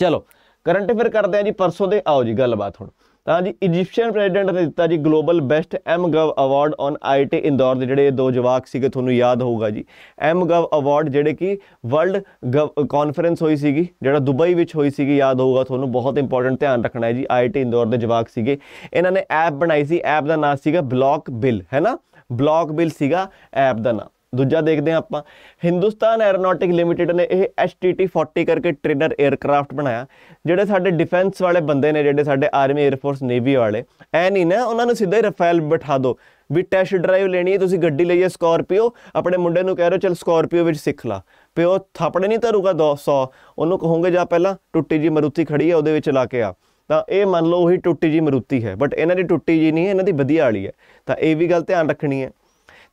ਚਲੋ ਕਰੰਟ ਅਫੇਅਰ ਕਰਦੇ ਆ ਜੀ ਪਰਸੋਂ ਦੇ ਆਓ ਜੀ ਗੱਲਬਾਤ ਹੁਣ ਤਾਂ ਜੀ ਇਜੀਪਸ਼ੀਅਨ ਪ੍ਰੈਜ਼ੀਡੈਂਟ ਨੇ ਦਿੱਤਾ ਜੀ global best M gov award on IT Indore ਦੇ ਜਿਹੜੇ ਦੋ ਜਵਾਕ ਸੀਗੇ ਤੁਹਾਨੂੰ ਯਾਦ ਹੋਊਗਾ ਜੀ ਐਮ ਗਵ ਅਵਾਰਡ ਜਿਹੜੇ ਕਿ ਵਰਲਡ ਕਾਨਫਰੰਸ ਹੋਈ ਸੀਗੀ ਜਿਹੜਾ ਦੁਬਈ ਵਿੱਚ ਹੋਈ ਸੀਗੀ ਯਾਦ ਹੋਊਗਾ ਤੁਹਾਨੂੰ ਬਹੁਤ ਇੰਪੋਰਟੈਂਟ ਧਿਆਨ ਰੱਖਣਾ ਹੈ ਜੀ ਆਈਟੀ ਇੰਦੌਰ ਦੇ ਜਵਾਕ ਸੀਗੇ ਇਹਨਾਂ ਨੇ ਐਪ ਬਣਾਈ ਸੀ ਐਪ ਦਾ ਨਾਮ ਸੀਗਾ ਬਲੌਕ ਬਿਲ ਹੈ ਨਾ ਬਲੌਕ ਬਿਲ ਸੀਗਾ ਐਪ ਦਾ ਨਾਮ ਦੂਜਾ ਦੇਖਦੇ ਹਾਂ ਆਪਾਂ ਹਿੰਦੁਸਤਾਨ ਐਰੋਨੌਟਿਕ ਲਿਮਿਟਿਡ ਨੇ ਇਹ HTT 40 ਕਰਕੇ ਟ੍ਰੇਨਰ 에ਅਰਕ੍ਰਾਫਟ ਬਣਾਇਆ ਜਿਹੜੇ ਸਾਡੇ ਡਿਫੈਂਸ ਵਾਲੇ ਬੰਦੇ ਨੇ ਜਿਹੜੇ ਸਾਡੇ ਆਰਮੀ 에ਅਰਫੋਰਸ ਨੇਵੀ ਵਾਲੇ ਐ ਨਹੀਂ ਨਾ ਉਹਨਾਂ ਨੂੰ ਸਿੱਧਾ ਹੀ ਰਫਾਇਲ ਬਿਠਾ ਦੋ ਵੀ ਟੈਸਟ ਡਰਾਈਵ ਲੈਣੀ ਹੈ ਤੁਸੀਂ ਗੱਡੀ ਲਈਏ ਸਕਾਰਪੀਓ ਆਪਣੇ ਮੁੰਡੇ ਨੂੰ ਕਹਿ ਰਹੇ ਚਲ ਸਕਾਰਪੀਓ ਵਿੱਚ ਸਿੱਖ ਲਾ ਪਿਓ ਥਾਪੜੇ ਨਹੀਂ ਧਰੂਗਾ 200 ਉਹਨੂੰ ਕਹੋਗੇ ਜਾ ਪਹਿਲਾਂ ਟੁੱਟੀ ਜੀ ਮਰੂਤੀ ਖੜੀ ਹੈ ਉਹਦੇ ਵਿੱਚ ਲਾ ਕੇ ਆ ਤਾਂ ਇਹ ਮੰਨ ਲਓ ਉਹੀ ਟੁੱਟੀ ਜੀ ਮਰੂਤੀ ਹੈ ਬਟ ਇਹਨਾਂ ਦੀ ਟੁੱਟੀ ਜੀ ਨਹੀਂ ਹੈ ਇਹਨਾਂ ਦੀ ਵਧੀਆ ਵਾਲੀ ਹੈ ਤਾਂ ਇਹ ਵੀ ਗੱਲ ਧਿਆਨ ਰੱਖਣੀ ਹੈ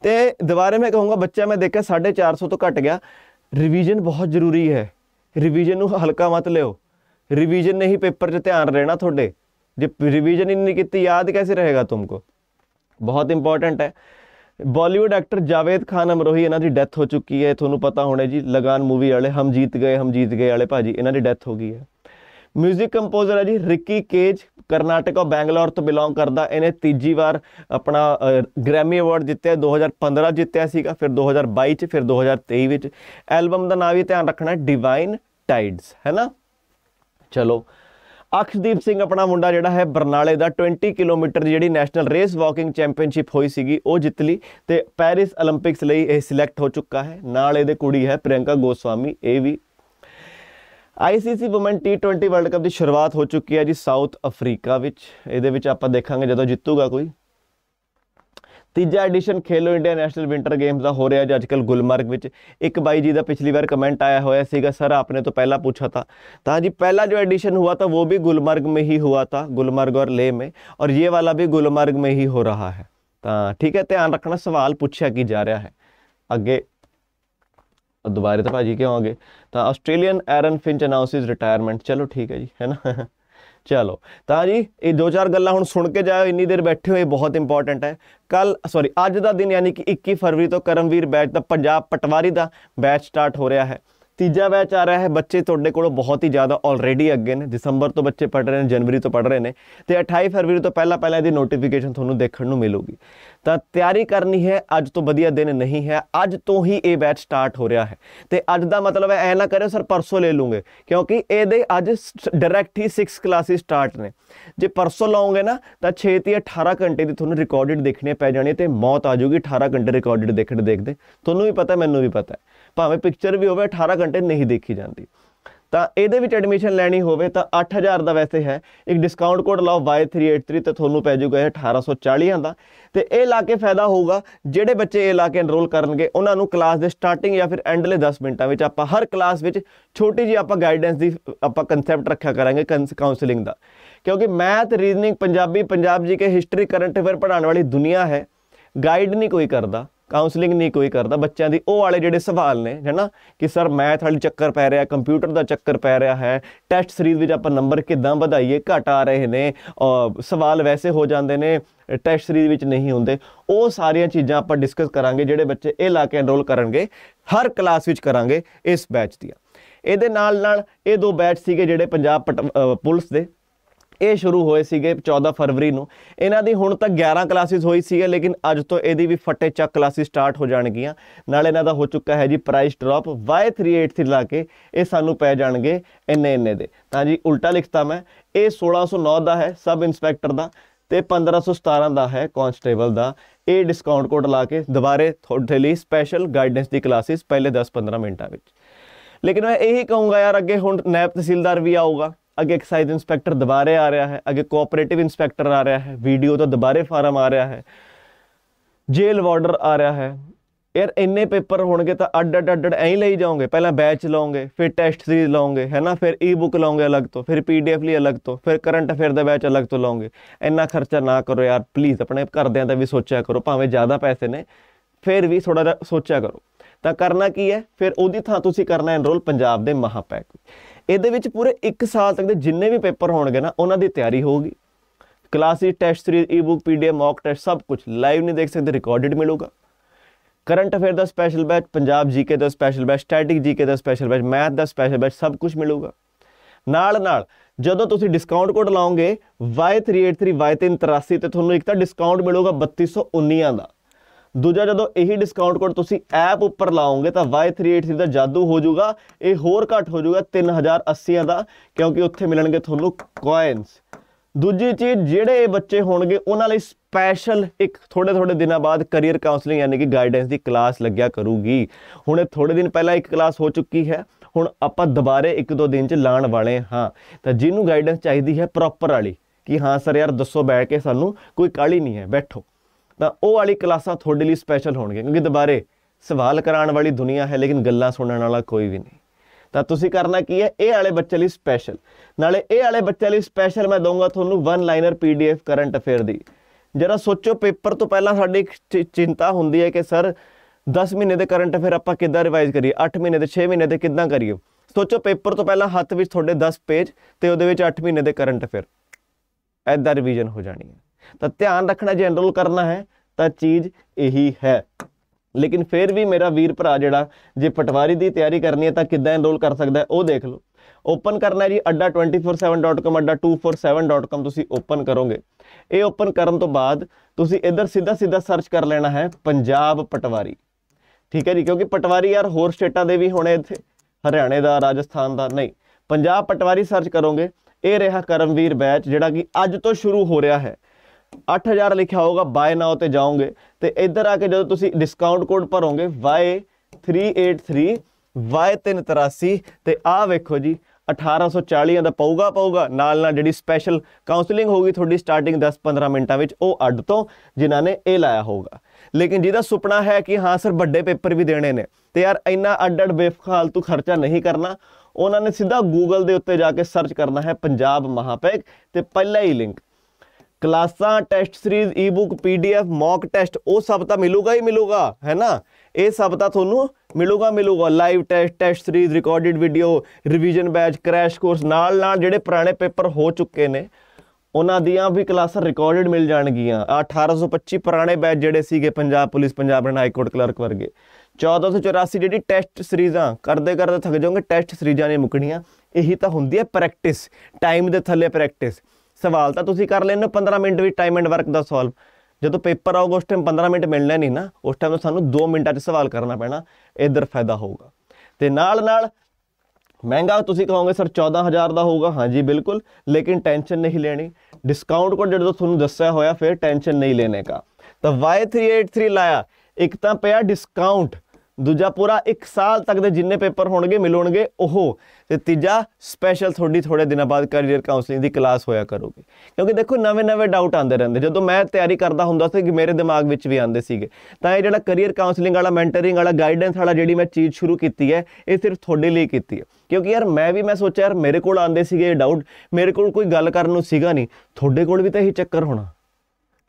ਤੇ ਦੁਬਾਰੇ ਮੈਂ ਕਹੂੰਗਾ ਬੱਚਾ ਮੈਂ ਦੇਖਿਆ 450 ਤੋਂ ਘਟ ਗਿਆ ਰਿਵੀਜ਼ਨ ਬਹੁਤ ਜ਼ਰੂਰੀ ਹੈ ਰਿਵੀਜ਼ਨ ਨੂੰ ਹਲਕਾ ਮਤ ਲਿਓ ਰਿਵੀਜ਼ਨ ਨਹੀਂ ਪੇਪਰ 'ਚ ਧਿਆਨ ਰਹਿਣਾ ਤੁਹਾਡੇ ਜੇ ਰਿਵੀਜ਼ਨ ਹੀ ਨਹੀਂ ਕੀਤੀ ਯਾਦ ਕੈਸੇ ਰਹੇਗਾ ਤੁਮਕੋ ਬਹੁਤ ਇੰਪੋਰਟੈਂਟ ਹੈ ਬਾਲੀਵੁੱਡ ਐਕਟਰ ਜਾਵੇਦ ਖਾਨ ਅਮਰੋਹੀ ਇਹਨਾਂ ਦੀ ਡੈਥ ਹੋ ਚੁੱਕੀ ਹੈ ਤੁਹਾਨੂੰ ਪਤਾ ਹੋਣਾ ਜੀ ਲਗਾਨ ਮੂਵੀ ਵਾਲੇ ਹਮ ਜੀਤ ਗਏ ਹਮ ਜੀਤ ਗਏ ਵਾਲੇ ਭਾਜੀ ਇਹਨਾਂ ਦੀ ਡੈਥ ਹੋ ਗਈ ਹੈ ਮਿਊਜ਼ਿਕ ਕੰਪੋਜ਼ਰ ਹੈ ਜੀ ਰਿੱਕੀ ਕੇਜ ਕਰਨਾਟਕਾ ਬੈਂਗਲੌਰ ਤੋਂ ਬਿਲੋਂਗ ਕਰਦਾ ਇਹਨੇ ਤੀਜੀ ਵਾਰ ਆਪਣਾ ਗ੍ਰੈਮੀ ਅਵਾਰਡ ਜਿੱਤਿਆ 2015 ਜਿੱਤਿਆ ਸੀਗਾ ਫਿਰ 2022 ਚ ਫਿਰ 2023 ਵਿੱਚ ਐਲਬਮ ਦਾ ਨਾਮ ਵੀ ਧਿਆਨ ਰੱਖਣਾ ਡਿਵਾਈਨ ਟਾਈਡਸ ਹੈ ਨਾ ਚਲੋ ਅਖਸ਼ਦੀਪ ਸਿੰਘ ਆਪਣਾ ਮੁੰਡਾ ਜਿਹੜਾ ਹੈ ਬਰਨਾਲੇ ਦਾ 20 ਕਿਲੋਮੀਟਰ ਦੀ ਜਿਹੜੀ ਨੈਸ਼ਨਲ ਰੇਸ ਵਾਕਿੰਗ ਚੈਂਪੀਅਨਸ਼ਿਪ ਹੋਈ ਸੀਗੀ ਉਹ ਜਿੱਤ ਲਈ ਤੇ ਪੈਰਿਸ 올림픽ਸ ਲਈ ਇਹ ਸਿਲੈਕਟ ਹੋ ਚੁੱਕਾ ਹੈ ਨਾਲ ਇਹਦੇ ਕੁੜੀ ਹੈ ਪ੍ਰਿਯੰਕਾ ਗੋਸਵਾਮੀ ਇਹ ਵੀ ICC women T20 world cup ਦੀ ਸ਼ੁਰੂਆਤ ਹੋ ਚੁੱਕੀ ਹੈ ਜੀ ਸਾਊਥ ਅਫਰੀਕਾ ਵਿੱਚ ਇਹਦੇ ਵਿੱਚ ਆਪਾਂ ਦੇਖਾਂਗੇ ਜਦੋਂ ਜਿੱਤੂਗਾ ਕੋਈ ਤੀਜਾ edition Khelo India national winter games ਦਾ ਹੋ ਰਿਹਾ ਜੀ ਅੱਜਕੱਲ ਗੁਲਮਰਗ ਵਿੱਚ ਇੱਕ ਬਾਈ ਜੀ ਦਾ ਪਿਛਲੀ ਵਾਰ ਕਮੈਂਟ ਆਇਆ ਹੋਇਆ ਸੀਗਾ ਸਰ ਆਪਨੇ ਤੋਂ ਪਹਿਲਾਂ ਪੁੱਛਾ ਤਾਂ ਤਾਂ ਜੀ ਪਹਿਲਾ ਜੋ ਐਡੀਸ਼ਨ ਹੋਇਆ ਤਾਂ ਉਹ ਵੀ ਗੁਲਮਰਗ ਮੇ ਹੀ ਹੋਇਆ ਤਾਂ ਗੁਲਮਰਗ ਔਰ ਲੇ ਮੇ ਔਰ ਇਹ ਵਾਲਾ ਵੀ ਗੁਲਮਰਗ ਮੇ ਹੀ ਹੋ ਰਹਾ ਹੈ ਤਾਂ ਠੀਕ ਹੈ ਧਿਆਨ ਰੱਖਣਾ ਸਵਾਲ ਪੁੱਛਿਆ ਕੀ ਜਾ ਰਿਹਾ ਹੈ ਅੱਗੇ ਦੁਬਾਰੇ ਤਾਂ ਭਾਜੀ ਕਿਉਂ ਆਗੇ ਤਾਂ Australian Aaron Finch announces retirement ਚਲੋ ਠੀਕ ਹੈ ਜੀ ਹੈਨਾ ਚਲੋ ਤਾਂ ਜੀ ਇਹ ਦੋ ਚਾਰ ਗੱਲਾਂ ਹੁਣ ਸੁਣ ਕੇ ਜਾਓ ਇੰਨੀ ਦੇਰ ਬੈਠੇ ਹੋਏ ਬਹੁਤ ਇੰਪੋਰਟੈਂਟ ਹੈ ਕੱਲ ਸੌਰੀ ਅੱਜ ਦਾ ਦਿਨ ਯਾਨੀ ਕਿ 21 ਫਰਵਰੀ ਤੋਂ ਕਰਮਵੀਰ ਬੈਚ ਦਾ ਪੰਜਾਬ ਪਟਵਾਰੀ ਦਾ ਬੈਚ ਸਟਾਰਟ ਹੋ ਰਿਹਾ ਹੈ ਤੀਜਾ ਬੈਚ ਆ ਰਿਹਾ ਹੈ ਬੱਚੇ ਤੁਹਾਡੇ ਕੋਲੋਂ ਬਹੁਤ ਹੀ ਜ਼ਿਆਦਾ ਆਲਰੇਡੀ ਅੱਗੇ ਨੇ ਦਸੰਬਰ ਤੋਂ ਬੱਚੇ ਪੜ ਰਹੇ ਨੇ ਜਨਵਰੀ ਤੋਂ ਪੜ ਰਹੇ ਨੇ ਤੇ 28 ਫਰਵਰੀ ਤੋਂ ਪਹਿਲਾਂ ਪਹਿਲਾਂ ਇਹਦੀ ਨੋਟੀਫਿਕੇਸ਼ਨ ਤੁਹਾਨੂੰ ਦੇਖਣ ਨੂੰ ਮਿਲੂਗੀ ਤਾਂ ਤਿਆਰੀ ਕਰਨੀ ਹੈ ਅੱਜ ਤੋਂ ਵਧੀਆ ਦਿਨ ਨਹੀਂ ਹੈ ਅੱਜ ਤੋਂ ਹੀ ਇਹ ਬੈਚ ਸਟਾਰਟ ਹੋ ਰਿਹਾ ਹੈ ਤੇ ਅੱਜ ਦਾ ਮਤਲਬ ਹੈ ਐ ਨਾ ਕਰਿਓ ਸਰ ਪਰਸੋਂ ਲੈ ਲੂਗੇ ਕਿਉਂਕਿ ਇਹਦੇ ਅੱਜ ਡਾਇਰੈਕਟ ਹੀ 6 ਕਲਾਸਿਸ ਸਟਾਰਟ ਨੇ ਜੇ ਪਰਸੋਂ ਲਾਉਂਗੇ ਨਾ ਤਾਂ 6 ਤੇ 18 ਘੰਟੇ ਦੀ ਤੁਹਾਨੂੰ ਰਿਕਾਰਡਡ ਦੇਖਣੇ ਪੈ ਜਾਣੇ ਤੇ ਮੌਤ ਆ ਜਾਊਗੀ 18 ਘੰਟੇ ਰਿਕਾਰਡਡ ਦੇਖਣ ਦੇਖਦੇ ਤੁਹਾਨੂੰ ਵੀ ਪਤਾ ਮੈਨੂੰ ਵੀ ਪਤਾ ਭਾਵੇਂ ਪਿਕਚਰ ਵੀ ਹੋਵੇ 18 ਘੰਟੇ ਨਹੀਂ ਦੇਖੀ ਜਾਂਦੀ ਤਾਂ ਇਹਦੇ ਵਿੱਚ ਐਡਮਿਸ਼ਨ ਲੈਣੀ ਹੋਵੇ ਤਾਂ 8000 ਦਾ ਵੈਸੇ ਹੈ ਇੱਕ ਡਿਸਕਾਊਂਟ ਕੋਡ ਲਾਓ Y383 ਤੇ ਤੁਹਾਨੂੰ ਪੈ ਜਾਊਗਾ 1840 ਦਾ ਤੇ ਇਹ ਲਾ ਕੇ ਫਾਇਦਾ ਹੋਊਗਾ ਜਿਹੜੇ ਬੱਚੇ ਇਹ ਲਾ ਕੇ ਐਨਰੋਲ ਕਰਨਗੇ ਉਹਨਾਂ ਨੂੰ ਕਲਾਸ ਦੇ ਸਟਾਰਟਿੰਗ ਜਾਂ ਫਿਰ ਐਂਡਲੇ 10 ਮਿੰਟਾਂ ਵਿੱਚ ਆਪਾਂ ਹਰ ਕਲਾਸ ਵਿੱਚ ਛੋਟੀ ਜੀ ਆਪਾਂ ਗਾਈਡੈਂਸ ਦੀ ਆਪਾਂ ਕਨਸੈਪਟ ਰੱਖਿਆ ਕਰਾਂਗੇ ਕਾਉਂਸਲਿੰਗ ਦਾ ਕਿਉਂਕਿ math reasoning Punjabi Punjab G K history current affair ਪੜਾਉਣ ਵਾਲੀ ਦੁਨੀਆ ਹੈ ਗਾਈਡ ਨਹੀਂ ਕੋਈ ਕਰਦਾ ਕਾਉਂਸਲਿੰਗ ਨਹੀਂ ਕੋਈ ਕਰਦਾ ਬੱਚਿਆਂ ਦੀ ਉਹ ਵਾਲੇ ਜਿਹੜੇ ਸਵਾਲ ਨੇ ਹੈਨਾ ਕਿ ਸਰ ਮੈਥ ਵਾਲੀ ਚੱਕਰ ਪੈ ਰਿਹਾ ਕੰਪਿਊਟਰ ਦਾ ਚੱਕਰ ਪੈ ਰਿਹਾ ਹੈ ਟੈਸਟ ਸੀਰੀਜ਼ ਵਿੱਚ ਆਪਾਂ ਨੰਬਰ ਕਿਦਾਂ ਵਧਾਈਏ ਘਟ ਆ ਰਹੇ ਨੇ ਸਵਾਲ ਵੈਸੇ ਹੋ ਜਾਂਦੇ ਨੇ ਟੈਸਟ ਸੀਰੀਜ਼ ਵਿੱਚ ਨਹੀਂ ਹੁੰਦੇ ਉਹ ਸਾਰੀਆਂ ਚੀਜ਼ਾਂ ਆਪਾਂ ਡਿਸਕਸ ਕਰਾਂਗੇ ਜਿਹੜੇ ਬੱਚੇ ਇਹ ਲਾ ਕੇ ਐਨਰੋਲ ਕਰਨਗੇ ਹਰ ਕਲਾਸ ਵਿੱਚ ਕਰਾਂਗੇ ਇਸ ਬੈਚ ਦੀਆਂ ਇਹਦੇ ਨਾਲ ਨਾਲ ਇਹ ਦੋ ਬੈਚ ਸੀਗੇ ਜਿਹੜੇ ਪੰਜਾਬ ਪੁਲਿਸ ਦੇ ਇਹ ਸ਼ੁਰੂ ਹੋਏ ਸੀਗੇ 14 ਫਰਵਰੀ ਨੂੰ ਇਹਨਾਂ ਦੀ ਹੁਣ ਤੱਕ 11 ਕਲਾਸਿਸ ਹੋਈ ਸੀਗੇ ਲੇਕਿਨ ਅੱਜ ਤੋਂ ਇਹਦੀ ਵੀ ਫੱਟੇ ਚੱਕ ਕਲਾਸਿਸ ਸਟਾਰਟ ਹੋ ਜਾਣਗੀਆਂ ਨਾਲ ਇਹਨਾਂ ਦਾ ਹੋ ਚੁੱਕਾ ਹੈ ਜੀ ਪ੍ਰਾਈਸ ਡ੍ਰੌਪ Y383 ਲਾ ਕੇ ਇਹ ਸਾਨੂੰ ਪੈ ਜਾਣਗੇ ਇੰਨੇ ਇੰਨੇ ਦੇ ਤਾਂ ਜੀ ਉਲਟਾ ਲਿਖਤਾ ਮੈਂ ਇਹ 1609 ਦਾ ਹੈ ਸਬ ਇਨਸਪੈਕਟਰ ਦਾ ਤੇ 1517 ਦਾ ਹੈ ਕਨਸਟੇਬਲ ਦਾ ਇਹ ਡਿਸਕਾਊਂਟ ਕੋਡ ਲਾ ਕੇ ਦੁਬਾਰੇ ਤੁਹਾਡੇ ਲਈ ਸਪੈਸ਼ਲ ਗਾਈਡੈਂਸ ਦੀ ਕਲਾਸਿਸ ਪਹਿਲੇ 10-15 ਮਿੰਟਾਂ ਵਿੱਚ ਲੇਕਿਨ ਮੈਂ ਇਹੀ ਕਹੂੰਗਾ ਯਾਰ ਅੱਗੇ ਹੁਣ ਨੈਪ ਤਹਿਸੀਲਦਾਰ ਵੀ ਆਊਗਾ ਅੱਗੇ ਐਕਸਾਈਜ਼ ਇਨਸਪੈਕਟਰ ਦੁਬਾਰੇ ਆ ਰਿਹਾ ਹੈ ਅੱਗੇ ਕੋਆਪਰੇਟਿਵ ਇਨਸਪੈਕਟਰ ਆ ਰਿਹਾ ਹੈ ਵੀਡੀਓ ਤੋਂ ਦੁਬਾਰੇ ਫਾਰਮ ਆ ਰਿਹਾ ਹੈ ਜੇਲ ਵਾਰਡਰ ਆ ਰਿਹਾ ਹੈ ਯਾਰ ਇੰਨੇ ਪੇਪਰ ਹੋਣਗੇ ਤਾਂ ਅੱਡ ਅੱਡ ਅੱਡ ਐਂ ਲਈ ਜਾਓਗੇ ਪਹਿਲਾਂ ਬੈਚ ਲਾਓਗੇ ਫਿਰ ਟੈਸਟ ਸੀਰੀਜ਼ ਲਾਓਗੇ ਹੈਨਾ ਫਿਰ ਈ-ਬੁੱਕ ਲਾਓਗੇ ਅਲੱਗ ਤੋਂ ਫਿਰ ਪੀਡੀਐਫ ਲਈ ਅਲੱਗ ਤੋਂ ਫਿਰ ਕਰੰਟ ਅਫੇਅਰ ਦਾ ਬੈਚ ਅਲੱਗ ਤੋਂ ਲਾਓਗੇ ਇੰਨਾ ਖਰਚਾ ਨਾ ਕਰੋ ਯਾਰ ਪਲੀਜ਼ ਆਪਣੇ ਘਰਦਿਆਂ ਦਾ ਵੀ ਸੋਚਿਆ ਕਰੋ ਭਾਵੇਂ ਜ਼ਿਆਦਾ ਪੈਸੇ ਨੇ ਫਿਰ ਵੀ ਥੋੜਾ ਜਿਹਾ ਸੋਚਿਆ ਕਰੋ ਤਾਂ ਕਰਨਾ ਕੀ ਹੈ ਫਿਰ ਉਹਦੀ ਥਾਂ ਤੁਸੀਂ ਕਰਨਾ ਐਨਰੋਲ ਪੰਜਾਬ ਦੇ ਮਹਾਪੈਕ ਇਹਦੇ ਵਿੱਚ ਪੂਰੇ 1 ਸਾਲ ਤੱਕ ਦੇ ਜਿੰਨੇ ਵੀ ਪੇਪਰ ਹੋਣਗੇ ਨਾ ਉਹਨਾਂ ਦੀ ਤਿਆਰੀ ਹੋਊਗੀ ਕਲਾਸੀ test series e book PDF mock test ਸਭ ਕੁਝ ਲਾਈਵ ਨਹੀਂ ਦੇਖ ਸਕਦੇ ਰਿਕਾਰਡਡ ਮਿਲੂਗਾ ਕਰੰਟ ਅਫੇਅਰ ਦਾ ਸਪੈਸ਼ਲ ਬੈਚ ਪੰਜਾਬ ਜੀਕੇ ਦਾ ਸਪੈਸ਼ਲ ਬੈਚ ਸਟੈਟਿਕ ਜੀਕੇ ਦਾ ਸਪੈਸ਼ਲ ਬੈਚ ਮੈਥ ਦਾ ਸਪੈਸ਼ਲ ਬੈਚ ਸਭ ਕੁਝ ਮਿਲੂਗਾ ਨਾਲ ਨਾਲ ਜਦੋਂ ਤੁਸੀਂ ਡਿਸਕਾਊਂਟ ਕੋਡ ਲਾਓਗੇ Y383 Y383 ਤੇ ਤੁਹਾਨੂੰ ਇੱਕ ਤਾਂ ਡਿਸਕਾਊਂਟ ਮਿਲੂਗਾ 3219 ਦਾ ਦੂਜਾ ਜਦੋਂ ਇਹੀ ਡਿਸਕਾਊਂਟ ਕੋਡ ਤੁਸੀਂ ਐਪ ਉੱਪਰ ਲਾਓਗੇ ਤਾਂ Y383 ਦਾ ਜਾਦੂ ਹੋ ਜਾਊਗਾ ਇਹ ਹੋਰ ਘੱਟ ਹੋ ਜਾਊਗਾ 3080 ਦਾ ਕਿਉਂਕਿ ਉੱਥੇ ਮਿਲਣਗੇ ਤੁਹਾਨੂੰ ਕੋਇਨਸ ਦੂਜੀ ਚੀਜ਼ ਜਿਹੜੇ ਬੱਚੇ ਹੋਣਗੇ ਉਹਨਾਂ ਲਈ ਸਪੈਸ਼ਲ ਇੱਕ ਥੋੜੇ ਥੋੜੇ ਦਿਨਾਂ ਬਾਅਦ ਕੈਰੀਅਰ ਕਾਉਂਸਲਿੰਗ ਯਾਨੀ ਕਿ ਗਾਈਡੈਂਸ ਦੀ ਕਲਾਸ ਲੱਗਿਆ ਕਰੂਗੀ ਹੁਣ ਥੋੜੇ ਦਿਨ ਪਹਿਲਾਂ ਇੱਕ ਕਲਾਸ ਹੋ ਚੁੱਕੀ ਹੈ ਹੁਣ ਆਪਾਂ ਦੁਬਾਰੇ ਇੱਕ ਦੋ ਦਿਨ ਚ ਲਾਣ ਵਾਲੇ ਹਾਂ ਤਾਂ ਜਿਹਨੂੰ ਗਾਈਡੈਂਸ ਚਾਹੀਦੀ ਹੈ ਪ੍ਰੋਪਰ ਵਾਲੀ ਕਿ ਹਾਂ ਸਰ ਯਾਰ ਦੱਸੋ ਬੈਠ ਕੇ ਸਾਨੂੰ ਕੋਈ ਕਾਲੀ ਨਹੀਂ ਹੈ ਬੈਠੋ ਤਾਂ ਉਹ ਵਾਲੀ ਕਲਾਸਾਂ ਤੁਹਾਡੇ ਲਈ ਸਪੈਸ਼ਲ ਹੋਣਗੇ ਕਿਉਂਕਿ ਦੁਬਾਰੇ ਸਵਾਲ ਕਰਾਉਣ ਵਾਲੀ ਦੁਨੀਆ ਹੈ ਲੇਕਿਨ ਗੱਲਾਂ ਸੁਣਨ ਵਾਲਾ ਕੋਈ ਵੀ ਨਹੀਂ ਤਾਂ ਤੁਸੀਂ ਕਰਨਾ ਕੀ ਹੈ ਇਹ ਵਾਲੇ ਬੱਚੇ ਲਈ ਸਪੈਸ਼ਲ ਨਾਲੇ ਇਹ ਵਾਲੇ ਬੱਚੇ ਲਈ ਸਪੈਸ਼ਲ ਮੈਂ ਦਊਂਗਾ ਤੁਹਾਨੂੰ one liner PDF current affair ਦੀ ਜਰਾ ਸੋਚੋ ਪੇਪਰ ਤੋਂ ਪਹਿਲਾਂ ਸਾਡੀ ਇੱਕ ਚਿੰਤਾ ਹੁੰਦੀ ਹੈ ਕਿ ਸਰ 10 ਮਹੀਨੇ ਦੇ ਕਰੰਟ ਅਫੇਅਰ ਆਪਾਂ ਕਿੱਦਾਂ ਰਿਵਾਈਜ਼ ਕਰੀਏ 8 ਮਹੀਨੇ ਦੇ 6 ਮਹੀਨੇ ਦੇ ਕਿੱਦਾਂ ਕਰੀਏ ਸੋਚੋ ਪੇਪਰ ਤੋਂ ਪਹਿਲਾਂ ਹੱਥ ਵਿੱਚ ਤੁਹਾਡੇ 10 ਪੇਜ ਤੇ ਉਹਦੇ ਵਿੱਚ 8 ਮਹੀਨੇ ਦੇ ਕਰੰਟ ਅਫੇਅਰ ਐਦਾਂ ਰਿਵੀਜ਼ਨ ਹੋ ਜਾਣੀ ਹੈ ਤਾਂ ਧਿਆਨ ਰੱਖਣਾ ਜੇ ਐਨਰੋਲ ਕਰਨਾ ਹੈ ਤਾਂ ਚੀਜ਼ ਇਹੀ ਹੈ ਲੇਕਿਨ ਫਿਰ ਵੀ ਮੇਰਾ ਵੀਰ ਭਰਾ ਜਿਹੜਾ ਜੇ ਪਟਵਾਰੀ ਦੀ ਤਿਆਰੀ ਕਰਨੀ ਹੈ ਤਾਂ ਕਿੱਦਾਂ ਐਨਰੋਲ ਕਰ ਸਕਦਾ ਉਹ ਦੇਖ ਲਓ ਓਪਨ ਕਰਨਾ ਜੀ adda247.com adda247.com ਤੁਸੀਂ ਓਪਨ ਕਰੋਗੇ ਇਹ ਓਪਨ ਕਰਨ ਤੋਂ ਬਾਅਦ ਤੁਸੀਂ ਇੱਧਰ ਸਿੱਧਾ ਸਿੱਧਾ ਸਰਚ ਕਰ ਲੈਣਾ ਹੈ ਪੰਜਾਬ ਪਟਵਾਰੀ ਠੀਕ ਹੈ ਜੀ ਕਿਉਂਕਿ ਪਟਵਾਰੀ ਯਾਰ ਹੋਰ ਸਟੇਟਾਂ ਦੇ ਵੀ ਹੋਣੇ ਇੱਥੇ ਹਰਿਆਣੇ ਦਾ ਰਾਜਸਥਾਨ ਦਾ ਨਹੀਂ ਪੰਜਾਬ ਪਟਵਾਰੀ ਸਰਚ ਕਰੋਗੇ ਇਹ ਰਿਹਾ ਕਰਮਵੀਰ ਬੈਚ ਜਿਹੜਾ ਕਿ ਅੱਜ ਤੋਂ ਸ਼ੁਰੂ ਹੋ ਰਿਹਾ ਹੈ 8000 ਲਿਖਿਆ ਹੋਗਾ ਬਾਏ ਨਾਓ ਤੇ ਜਾਓਗੇ ਤੇ ਇੱਧਰ ਆ ਕੇ ਜਦੋਂ ਤੁਸੀਂ ਡਿਸਕਾਊਂਟ ਕੋਡ ਭਰੋਗੇ Y383 Y383 ਤੇ ਆ ਵੇਖੋ ਜੀ 1840 ਦਾ ਪਊਗਾ ਪਊਗਾ ਨਾਲ ਨਾਲ ਜਿਹੜੀ ਸਪੈਸ਼ਲ ਕਾਉਂਸਲਿੰਗ ਹੋਊਗੀ ਤੁਹਾਡੀ ਸਟਾਰਟਿੰਗ 10-15 ਮਿੰਟਾਂ ਵਿੱਚ ਉਹ ਅੱਡ ਤੋਂ ਜਿਨ੍ਹਾਂ ਨੇ ਇਹ ਲਾਇਆ ਹੋਊਗਾ ਲੇਕਿਨ ਜਿਹਦਾ ਸੁਪਨਾ ਹੈ ਕਿ ਹਾਂ ਸਰ ਵੱਡੇ ਪੇਪਰ ਵੀ ਦੇਣੇ ਨੇ ਤੇ ਯਾਰ ਇੰਨਾ ਅੱਡ-ਅੱਡ ਬੇਫਾਲਤੂ ਖਰਚਾ ਨਹੀਂ ਕਰਨਾ ਉਹਨਾਂ ਨੇ ਸਿੱਧਾ Google ਦੇ ਉੱਤੇ ਜਾ ਕੇ ਸਰਚ ਕਰਨਾ ਹੈ ਪੰਜਾਬ ਮਹਾਪੈਕ ਤੇ ਪਹਿਲਾ ਹੀ ਲਿੰਕ ਕਲਾਸਾਂ test series e book PDF mock test ਉਹ ਸਭ ਤਾਂ ਮਿਲੂਗਾ ਹੀ ਮਿਲੂਗਾ ਹੈ ਨਾ ਇਹ ਸਭ ਤਾਂ ਤੁਹਾਨੂੰ ਮਿਲੂਗਾ ਮਿਲੂਗਾ live test test series recorded video revision batch crash course ਨਾਲ ਨਾਲ ਜਿਹੜੇ ਪੁਰਾਣੇ ਪੇਪਰ ਹੋ ਚੁੱਕੇ ਨੇ ਉਹਨਾਂ ਦੀਆਂ ਵੀ ਕਲਾਸਾਂ ਰਿਕਾਰਡਡ ਮਿਲ ਜਾਣਗੀਆਂ 1825 ਪੁਰਾਣੇ ਬੈਚ ਜਿਹੜੇ ਸੀਗੇ Punjab police Punjab high court clerk ਵਰਗੇ 1484 ਜਿਹੜੀ ਟੈਸਟ ਸੀਰੀਜ਼ਾਂ ਕਰਦੇ ਕਰਦੇ ਥੱਕ ਜਾਓਗੇ ਟੈਸਟ ਸੀਰੀਜ਼ਾਂ ਨੇ ਮੁਕਣੀਆਂ ਇਹੀ ਤਾਂ ਹੁੰਦੀ ਹੈ ਪ੍ਰੈਕਟਿਸ ਟਾਈਮ ਦੇ ਥੱਲੇ ਪ੍ਰੈਕਟਿਸ ਸਵਾਲ ਤਾਂ ਤੁਸੀਂ ਕਰ ਲੈਣੇ 15 ਮਿੰਟ ਵਿੱਚ ਟਾਈਮ ਐਂਡ ਵਰਕ ਦਾ ਸੋਲਵ ਜਦੋਂ ਪੇਪਰ ਆਊਗਾ ਉਸ ਟਾਈਮ 15 ਮਿੰਟ ਮਿਲਣਾ ਨਹੀਂ ਨਾ ਉਸ ਟਾਈਮ ਸਾਨੂੰ 2 ਮਿੰਟਾਂ 'ਚ ਸਵਾਲ ਕਰਨਾ ਪੈਣਾ ਇਧਰ ਫਾਇਦਾ ਹੋਊਗਾ ਤੇ ਨਾਲ ਨਾਲ ਮਹਿੰਗਾ ਤੁਸੀਂ ਕਹੋਗੇ ਸਰ 14000 ਦਾ ਹੋਊਗਾ ਹਾਂਜੀ ਬਿਲਕੁਲ ਲੇਕਿਨ ਟੈਨਸ਼ਨ ਨਹੀਂ ਲੈਣੀ ਡਿਸਕਾਊਂਟ ਕੋਡ ਜਿਹੜਾ ਤੁਹਾਨੂੰ ਦੱਸਿਆ ਹੋਇਆ ਫਿਰ ਟੈਨਸ਼ਨ ਨਹੀਂ ਲੈਣੇ ਦਾ ਤਾਂ Y383 ਲਾਇਆ ਇੱਕ ਤਾਂ ਪਿਆ ਡਿਸਕਾਊਂਟ ਦੂਜਾ ਪੂਰਾ 1 ਸਾਲ ਤੱਕ ਦੇ ਜਿੰਨੇ ਪੇਪਰ ਹੋਣਗੇ ਮਿਲਣਗੇ ਉਹ ਤੇ ਤੀਜਾ ਸਪੈਸ਼ਲ ਥੋੜੀ ਥੋੜੇ ਦਿਨਾਂ ਬਾਅਦ ਕੈਰੀਅਰ ਕਾਉਂਸਲਿੰਗ ਦੀ ਕਲਾਸ ਹੋਇਆ ਕਰੋਗੇ ਕਿਉਂਕਿ ਦੇਖੋ ਨਵੇਂ-ਨਵੇਂ ਡਾਊਟ ਆਉਂਦੇ ਰਹਿੰਦੇ ਜਦੋਂ ਮੈਂ ਤਿਆਰੀ ਕਰਦਾ ਹੁੰਦਾ ਸੀ ਕਿ ਮੇਰੇ ਦਿਮਾਗ ਵਿੱਚ ਵੀ ਆਉਂਦੇ ਸੀਗੇ ਤਾਂ ਇਹ ਜਿਹੜਾ ਕੈਰੀਅਰ ਕਾਉਂਸਲਿੰਗ ਵਾਲਾ ਮੈਂਟਰਿੰਗ ਵਾਲਾ ਗਾਈਡੈਂਸ ਵਾਲਾ ਜਿਹੜੀ ਮੈਂ ਚੀਜ਼ ਸ਼ੁਰੂ ਕੀਤੀ ਹੈ ਇਹ ਸਿਰਫ ਤੁਹਾਡੇ ਲਈ ਕੀਤੀ ਹੈ ਕਿਉਂਕਿ ਯਾਰ ਮੈਂ ਵੀ ਮੈਂ ਸੋਚਿਆ ਯਾਰ ਮੇਰੇ ਕੋਲ ਆਉਂਦੇ ਸੀਗੇ ਇਹ ਡਾਊਟ ਮੇਰੇ ਕੋਲ ਕੋਈ ਗੱਲ ਕਰਨ ਨੂੰ ਸੀਗਾ ਨਹੀਂ ਤੁਹਾਡੇ ਕੋਲ ਵੀ ਤਾਂ ਇਹ ਚੱਕਰ ਹੋਣਾ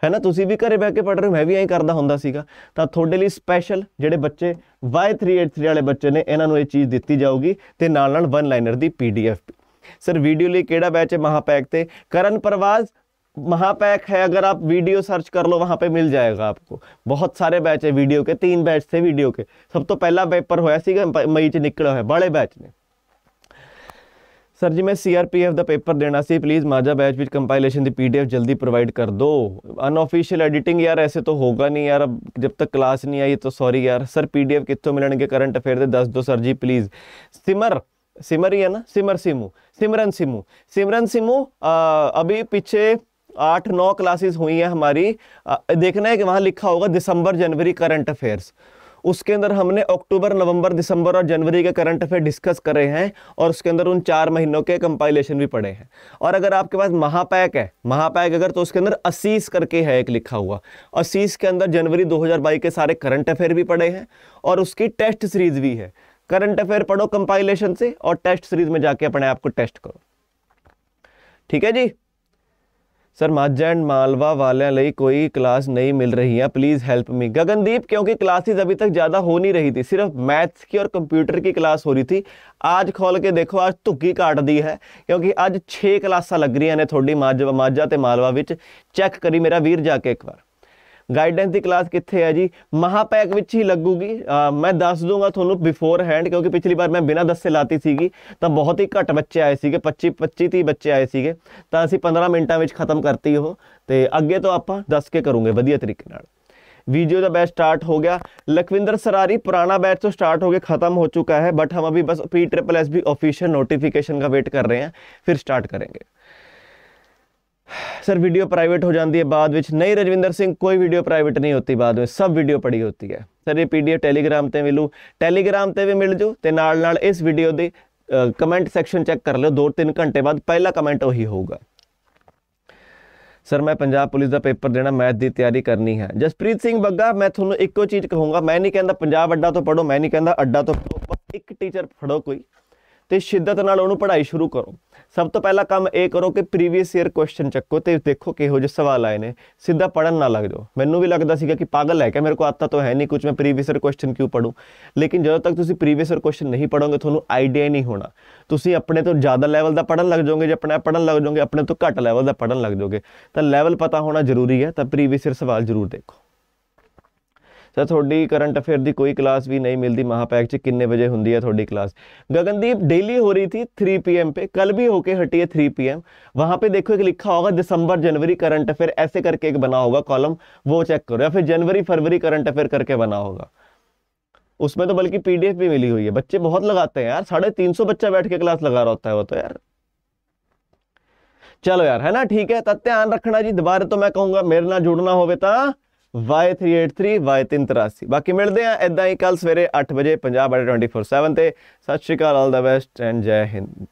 ਹੈ ਨਾ ਤੁਸੀਂ ਵੀ ਘਰੇ ਬਹਿ ਕੇ ਪੜ ਰਹੇ ਹੋ ਮੈਂ ਵੀ ਐਂ ਕਰਦਾ ਹੁੰਦਾ ਸੀਗਾ ਤਾਂ ਤੁਹਾਡੇ ਲਈ ਸਪੈਸ਼ਲ ਜਿਹੜੇ ਬੱਚੇ Y383 ਵਾਲੇ ਬੱਚੇ ਨੇ ਇਹਨਾਂ ਨੂੰ ਇਹ ਚੀਜ਼ ਦਿੱਤੀ ਜਾਊਗੀ ਤੇ ਨਾਲ ਨਾਲ ਵਨ ਲਾਈਨਰ ਦੀ ਪੀਡੀਐਫ ਸਰ ਵੀਡੀਓ ਲਈ ਕਿਹੜਾ ਬੈਚ ਹੈ ਮਹਾਪੈਕ ਤੇ ਕਰਨ ਪ੍ਰਵਾਸ ਮਹਾਪੈਕ ਹੈ ਅਗਰ ਆਪ ਵੀਡੀਓ ਸਰਚ ਕਰ ਲੋ ਵਹਾਂ ਪੇ ਮਿਲ ਜਾਏਗਾ ਆਪਕੋ ਬਹੁਤ ਸਾਰੇ ਬੈਚ ਹੈ ਵੀਡੀਓ ਕੇ ਤਿੰਨ ਬੈਚ ਸੇ ਵੀਡੀਓ ਕੇ ਸਭ ਤੋਂ ਪਹਿਲਾ ਪੇਪਰ ਹੋਇਆ ਸੀਗਾ ਮਈ ਚ ਨਿਕਲਿਆ ਹੋਇਆ ਬਾਲੇ ਬੈਚ ਨੇ सर जी मैं सी आर पी एफ़ का पेपर देना से प्लीज़ माजा बैच में कंपाइलेशन की पी डी एफ जल्दी प्रोवाइड कर दो अनऑफिशियल एडिटिंग यार ऐसे तो होगा नहीं यार अब जब तक क्लास नहीं आई तो सॉरी यार सर पी डी एफ कितों मिलने करंट अफेयर के दस दो सर जी प्लीज़ सिमर सिमर ही है ना सिमर सिमू सिमरन सिमू सिमरन सिमू अभी पीछे आठ नौ क्लासेस हुई हैं हमारी आ, देखना है कि वहाँ लिखा होगा दिसंबर जनवरी करंट अफेयर्स उसके अंदर हमने अक्टूबर नवंबर दिसंबर और जनवरी के करंट अफेयर डिस्कस करे हैं और उसके अंदर उन चार महीनों के कंपाइलेशन भी पड़े हैं और अगर आपके पास महापैक है महापैक अगर तो उसके अंदर असीस करके है एक लिखा हुआ असीस के अंदर जनवरी दो के सारे करंट अफेयर भी पड़े हैं और उसकी टेस्ट सीरीज भी है करंट अफेयर पढ़ो कंपाइलेशन से और टेस्ट सीरीज में जाके अपने आप को टेस्ट करो ठीक है जी ਸਰ ਮਾਝਾ ਐਂਡ ਮਾਲਵਾ ਵਾਲਿਆਂ ਲਈ ਕੋਈ ਕਲਾਸ ਨਹੀਂ ਮਿਲ ਰਹੀ है ਪਲੀਜ਼ ਹੈਲਪ ਮੀ ਗਗਨਦੀਪ ਕਿਉਂਕਿ ਕਲਾਸਿਸ ਅਭੀ ਤੱਕ ਜ਼ਿਆਦਾ ਹੋ ਨਹੀਂ ਰਹੀ ਸੀ ਸਿਰਫ ਮੈਥਸ ਕੀ ਔਰ ਕੰਪਿਊਟਰ ਕੀ ਕਲਾਸ ਹੋ ਰਹੀ ਸੀ ਅੱਜ ਖੋਲ ਕੇ ਦੇਖੋ ਅੱਜ ਧੁੱਕੀ ਕਾਟਦੀ ਹੈ ਕਿਉਂਕਿ ਅੱਜ 6 ਕਲਾਸਾਂ ਲੱਗ ਰਹੀਆਂ ਨੇ ਤੁਹਾਡੀ ਮਾਝਾ ਮਾਝਾ ਤੇ ਮਾਲਵਾ ਵਿੱਚ ਚੈੱਕ ਕਰੀ ਮੇਰਾ ਵੀਰ ਜਾ ਕੇ ਇੱਕ ਵਾਰ गाइडेंस की क्लास कितने है जी महापैक ही लगेगी मैं दस दूंगा थोड़ू बिफोर हैंड क्योंकि पिछली बार मैं बिना दस्य लाती थी तो बहुत ही घट बच्चे आए थे पच्ची पच्ची ती बच्चे आए थे तो असी पंद्रह मिनटा में खत्म करती हो तो अगे तो आप दस के करूँगे वजिए तरीके वीडियो का बैच स्टार्ट हो गया लखविंदर सरारी पुराना बैच तो स्टार्ट हो गया खत्म हो चुका है बट हम अभी बस P triple S B official notification का वेट कर रहे हैं फिर स्टार्ट करेंगे ਸਰ ਵੀਡੀਓ ਪ੍ਰਾਈਵੇਟ ਹੋ ਜਾਂਦੀ ਹੈ ਬਾਅਦ ਵਿੱਚ ਨਹੀਂ ਰਜਵਿੰਦਰ ਸਿੰਘ ਕੋਈ ਵੀਡੀਓ ਪ੍ਰਾਈਵੇਟ ਨਹੀਂ ਹੁੰਦੀ ਬਾਅਦ ਵਿੱਚ ਸਭ ਵੀਡੀਓ ਪੜੀ ਹੁੰਦੀ ਹੈ ਸਰ ਇਹ ਪੀਡੀਐਫ ਟੈਲੀਗ੍ਰਾਮ ਤੇ ਮਿਲੂ ਟੈਲੀਗ੍ਰਾਮ ਤੇ ਵੀ ਮਿਲ ਜੂ ਤੇ ਨਾਲ ਨਾਲ ਇਸ ਵੀਡੀਓ ਦੇ ਕਮੈਂਟ ਸੈਕਸ਼ਨ ਚੈੱਕ ਕਰ ਲਿਓ 2-3 ਘੰਟੇ ਬਾਅਦ ਪਹਿਲਾ ਕਮੈਂਟ ਉਹੀ ਹੋਊਗਾ ਸਰ ਮੈਂ ਪੰਜਾਬ ਪੁਲਿਸ ਦਾ ਪੇਪਰ ਦੇਣਾ ਮੈਥ ਦੀ ਤਿਆਰੀ ਕਰਨੀ ਹੈ ਜਸਪ੍ਰੀਤ ਸਿੰਘ ਬੱਗਾ ਮੈਂ ਤੁਹਾਨੂੰ ਇੱਕੋ ਚੀਜ਼ ਕਹੂੰਗਾ ਮੈਂ ਨਹੀਂ ਕਹਿੰਦਾ ਪੰਜਾਬ ਅੱਡਾ ਤੋਂ ਪੜੋ ਮੈਂ ਨਹੀਂ ਕਹਿੰਦਾ ਅੱਡਾ ਤੋਂ ਪੜੋ ਇੱਕ ਟੀਚਰ ਫੜੋ ਕੋਈ ਤੇ ਸ਼ਿੱਦਤ ਨਾਲ ਉਹਨੂੰ ਪੜ੍ਹਾਈ ਸ਼ੁਰੂ ਕਰੋ ਸਭ ਤੋਂ ਪਹਿਲਾ ਕੰਮ ਇਹ ਕਰੋ ਕਿ ਪ੍ਰੀਵੀਅਸ ਈਅਰ ਕੁਐਸਚਨ ਚੱਕੋ ਤੇ ਦੇਖੋ ਕਿਹੋ ਜਿਹੇ ਸਵਾਲ ਆਏ ਨੇ ਸਿੱਧਾ ਪੜਨ ਨਾ ਲੱਗ ਜਾਓ ਮੈਨੂੰ ਵੀ ਲੱਗਦਾ ਸੀਗਾ ਕਿ ਪਾਗਲ ਹੈ ਕਿ ਮੇਰੇ ਕੋ ਆਤਾ ਤਾਂ ਹੈ ਨਹੀਂ ਕੁਝ ਮੈਂ ਪ੍ਰੀਵੀਅਸ ਈਅਰ ਕੁਐਸਚਨ ਕਿਉਂ ਪੜੂ ਲੇਕਿਨ ਜਦੋਂ ਤੱਕ ਤੁਸੀਂ ਪ੍ਰੀਵੀਅਸ ਈਅਰ ਕੁਐਸਚਨ ਨਹੀਂ ਪੜੋਗੇ ਤੁਹਾਨੂੰ ਆਈਡੀਆ ਨਹੀਂ ਹੋਣਾ ਤੁਸੀਂ ਆਪਣੇ ਤੋਂ ਜ਼ਿਆਦਾ ਲੈਵਲ ਦਾ ਪੜਨ ਲੱਗ ਜਾਓਗੇ ਜੇ ਆਪਣਾ ਪੜਨ ਲੱਗ ਜਾਓਗੇ ਆਪਣੇ ਤੋਂ ਘੱਟ ਲੈਵਲ ਦਾ ਪੜਨ ਲੱਗ ਜਾਓਗੇ ਤਾਂ ਲੈਵਲ ਪਤਾ ਹੋਣਾ ਜ਼ਰੂਰੀ ਹੈ ਤਾਂ ਪ੍ਰੀਵੀਅਸ ਈਅਰ ਸਵਾਲ ਜ਼ਰੂਰ ਦੇਖੋ सर थोड़ी करंट अफेयर की कोई क्लास भी नहीं मिलती महापैक च किन्ने बजे होंगी है थोड़ी क्लास गगनदीप डेली हो रही थी 3 पीएम पे कल भी होके हटी है थ्री पी एम वहां पर देखो एक लिखा होगा दिसंबर जनवरी करंट अफेयर ऐसे करके एक बना होगा कॉलम वो चेक करो या फिर जनवरी फरवरी करंट अफेयर करके बना होगा उसमें तो बल्कि पी डी एफ भी मिली हुई है बच्चे बहुत लगाते हैं यार साढ़े तीन सौ बच्चा बैठ के क्लास लगा रहा होता है वो तो यार चलो यार है ना ठीक है तब ध्यान रखना जी दोबारा तो मैं कहूंगा मेरे ना जुड़ना हो Y383 Y383 ਬਾਕੀ ਮਿਲਦੇ ਆ ਇਦਾਂ ਹੀ ਕੱਲ ਸਵੇਰੇ 8 ਵਜੇ ਪੰਜਾਬ 24/7 ਤੇ ਸਤਿ ਸ਼੍ਰੀ ਅਕਾਲ ਆਲ ਦਾ ਬੈਸਟ ਐਂਡ ਜੈ ਹਿੰਦ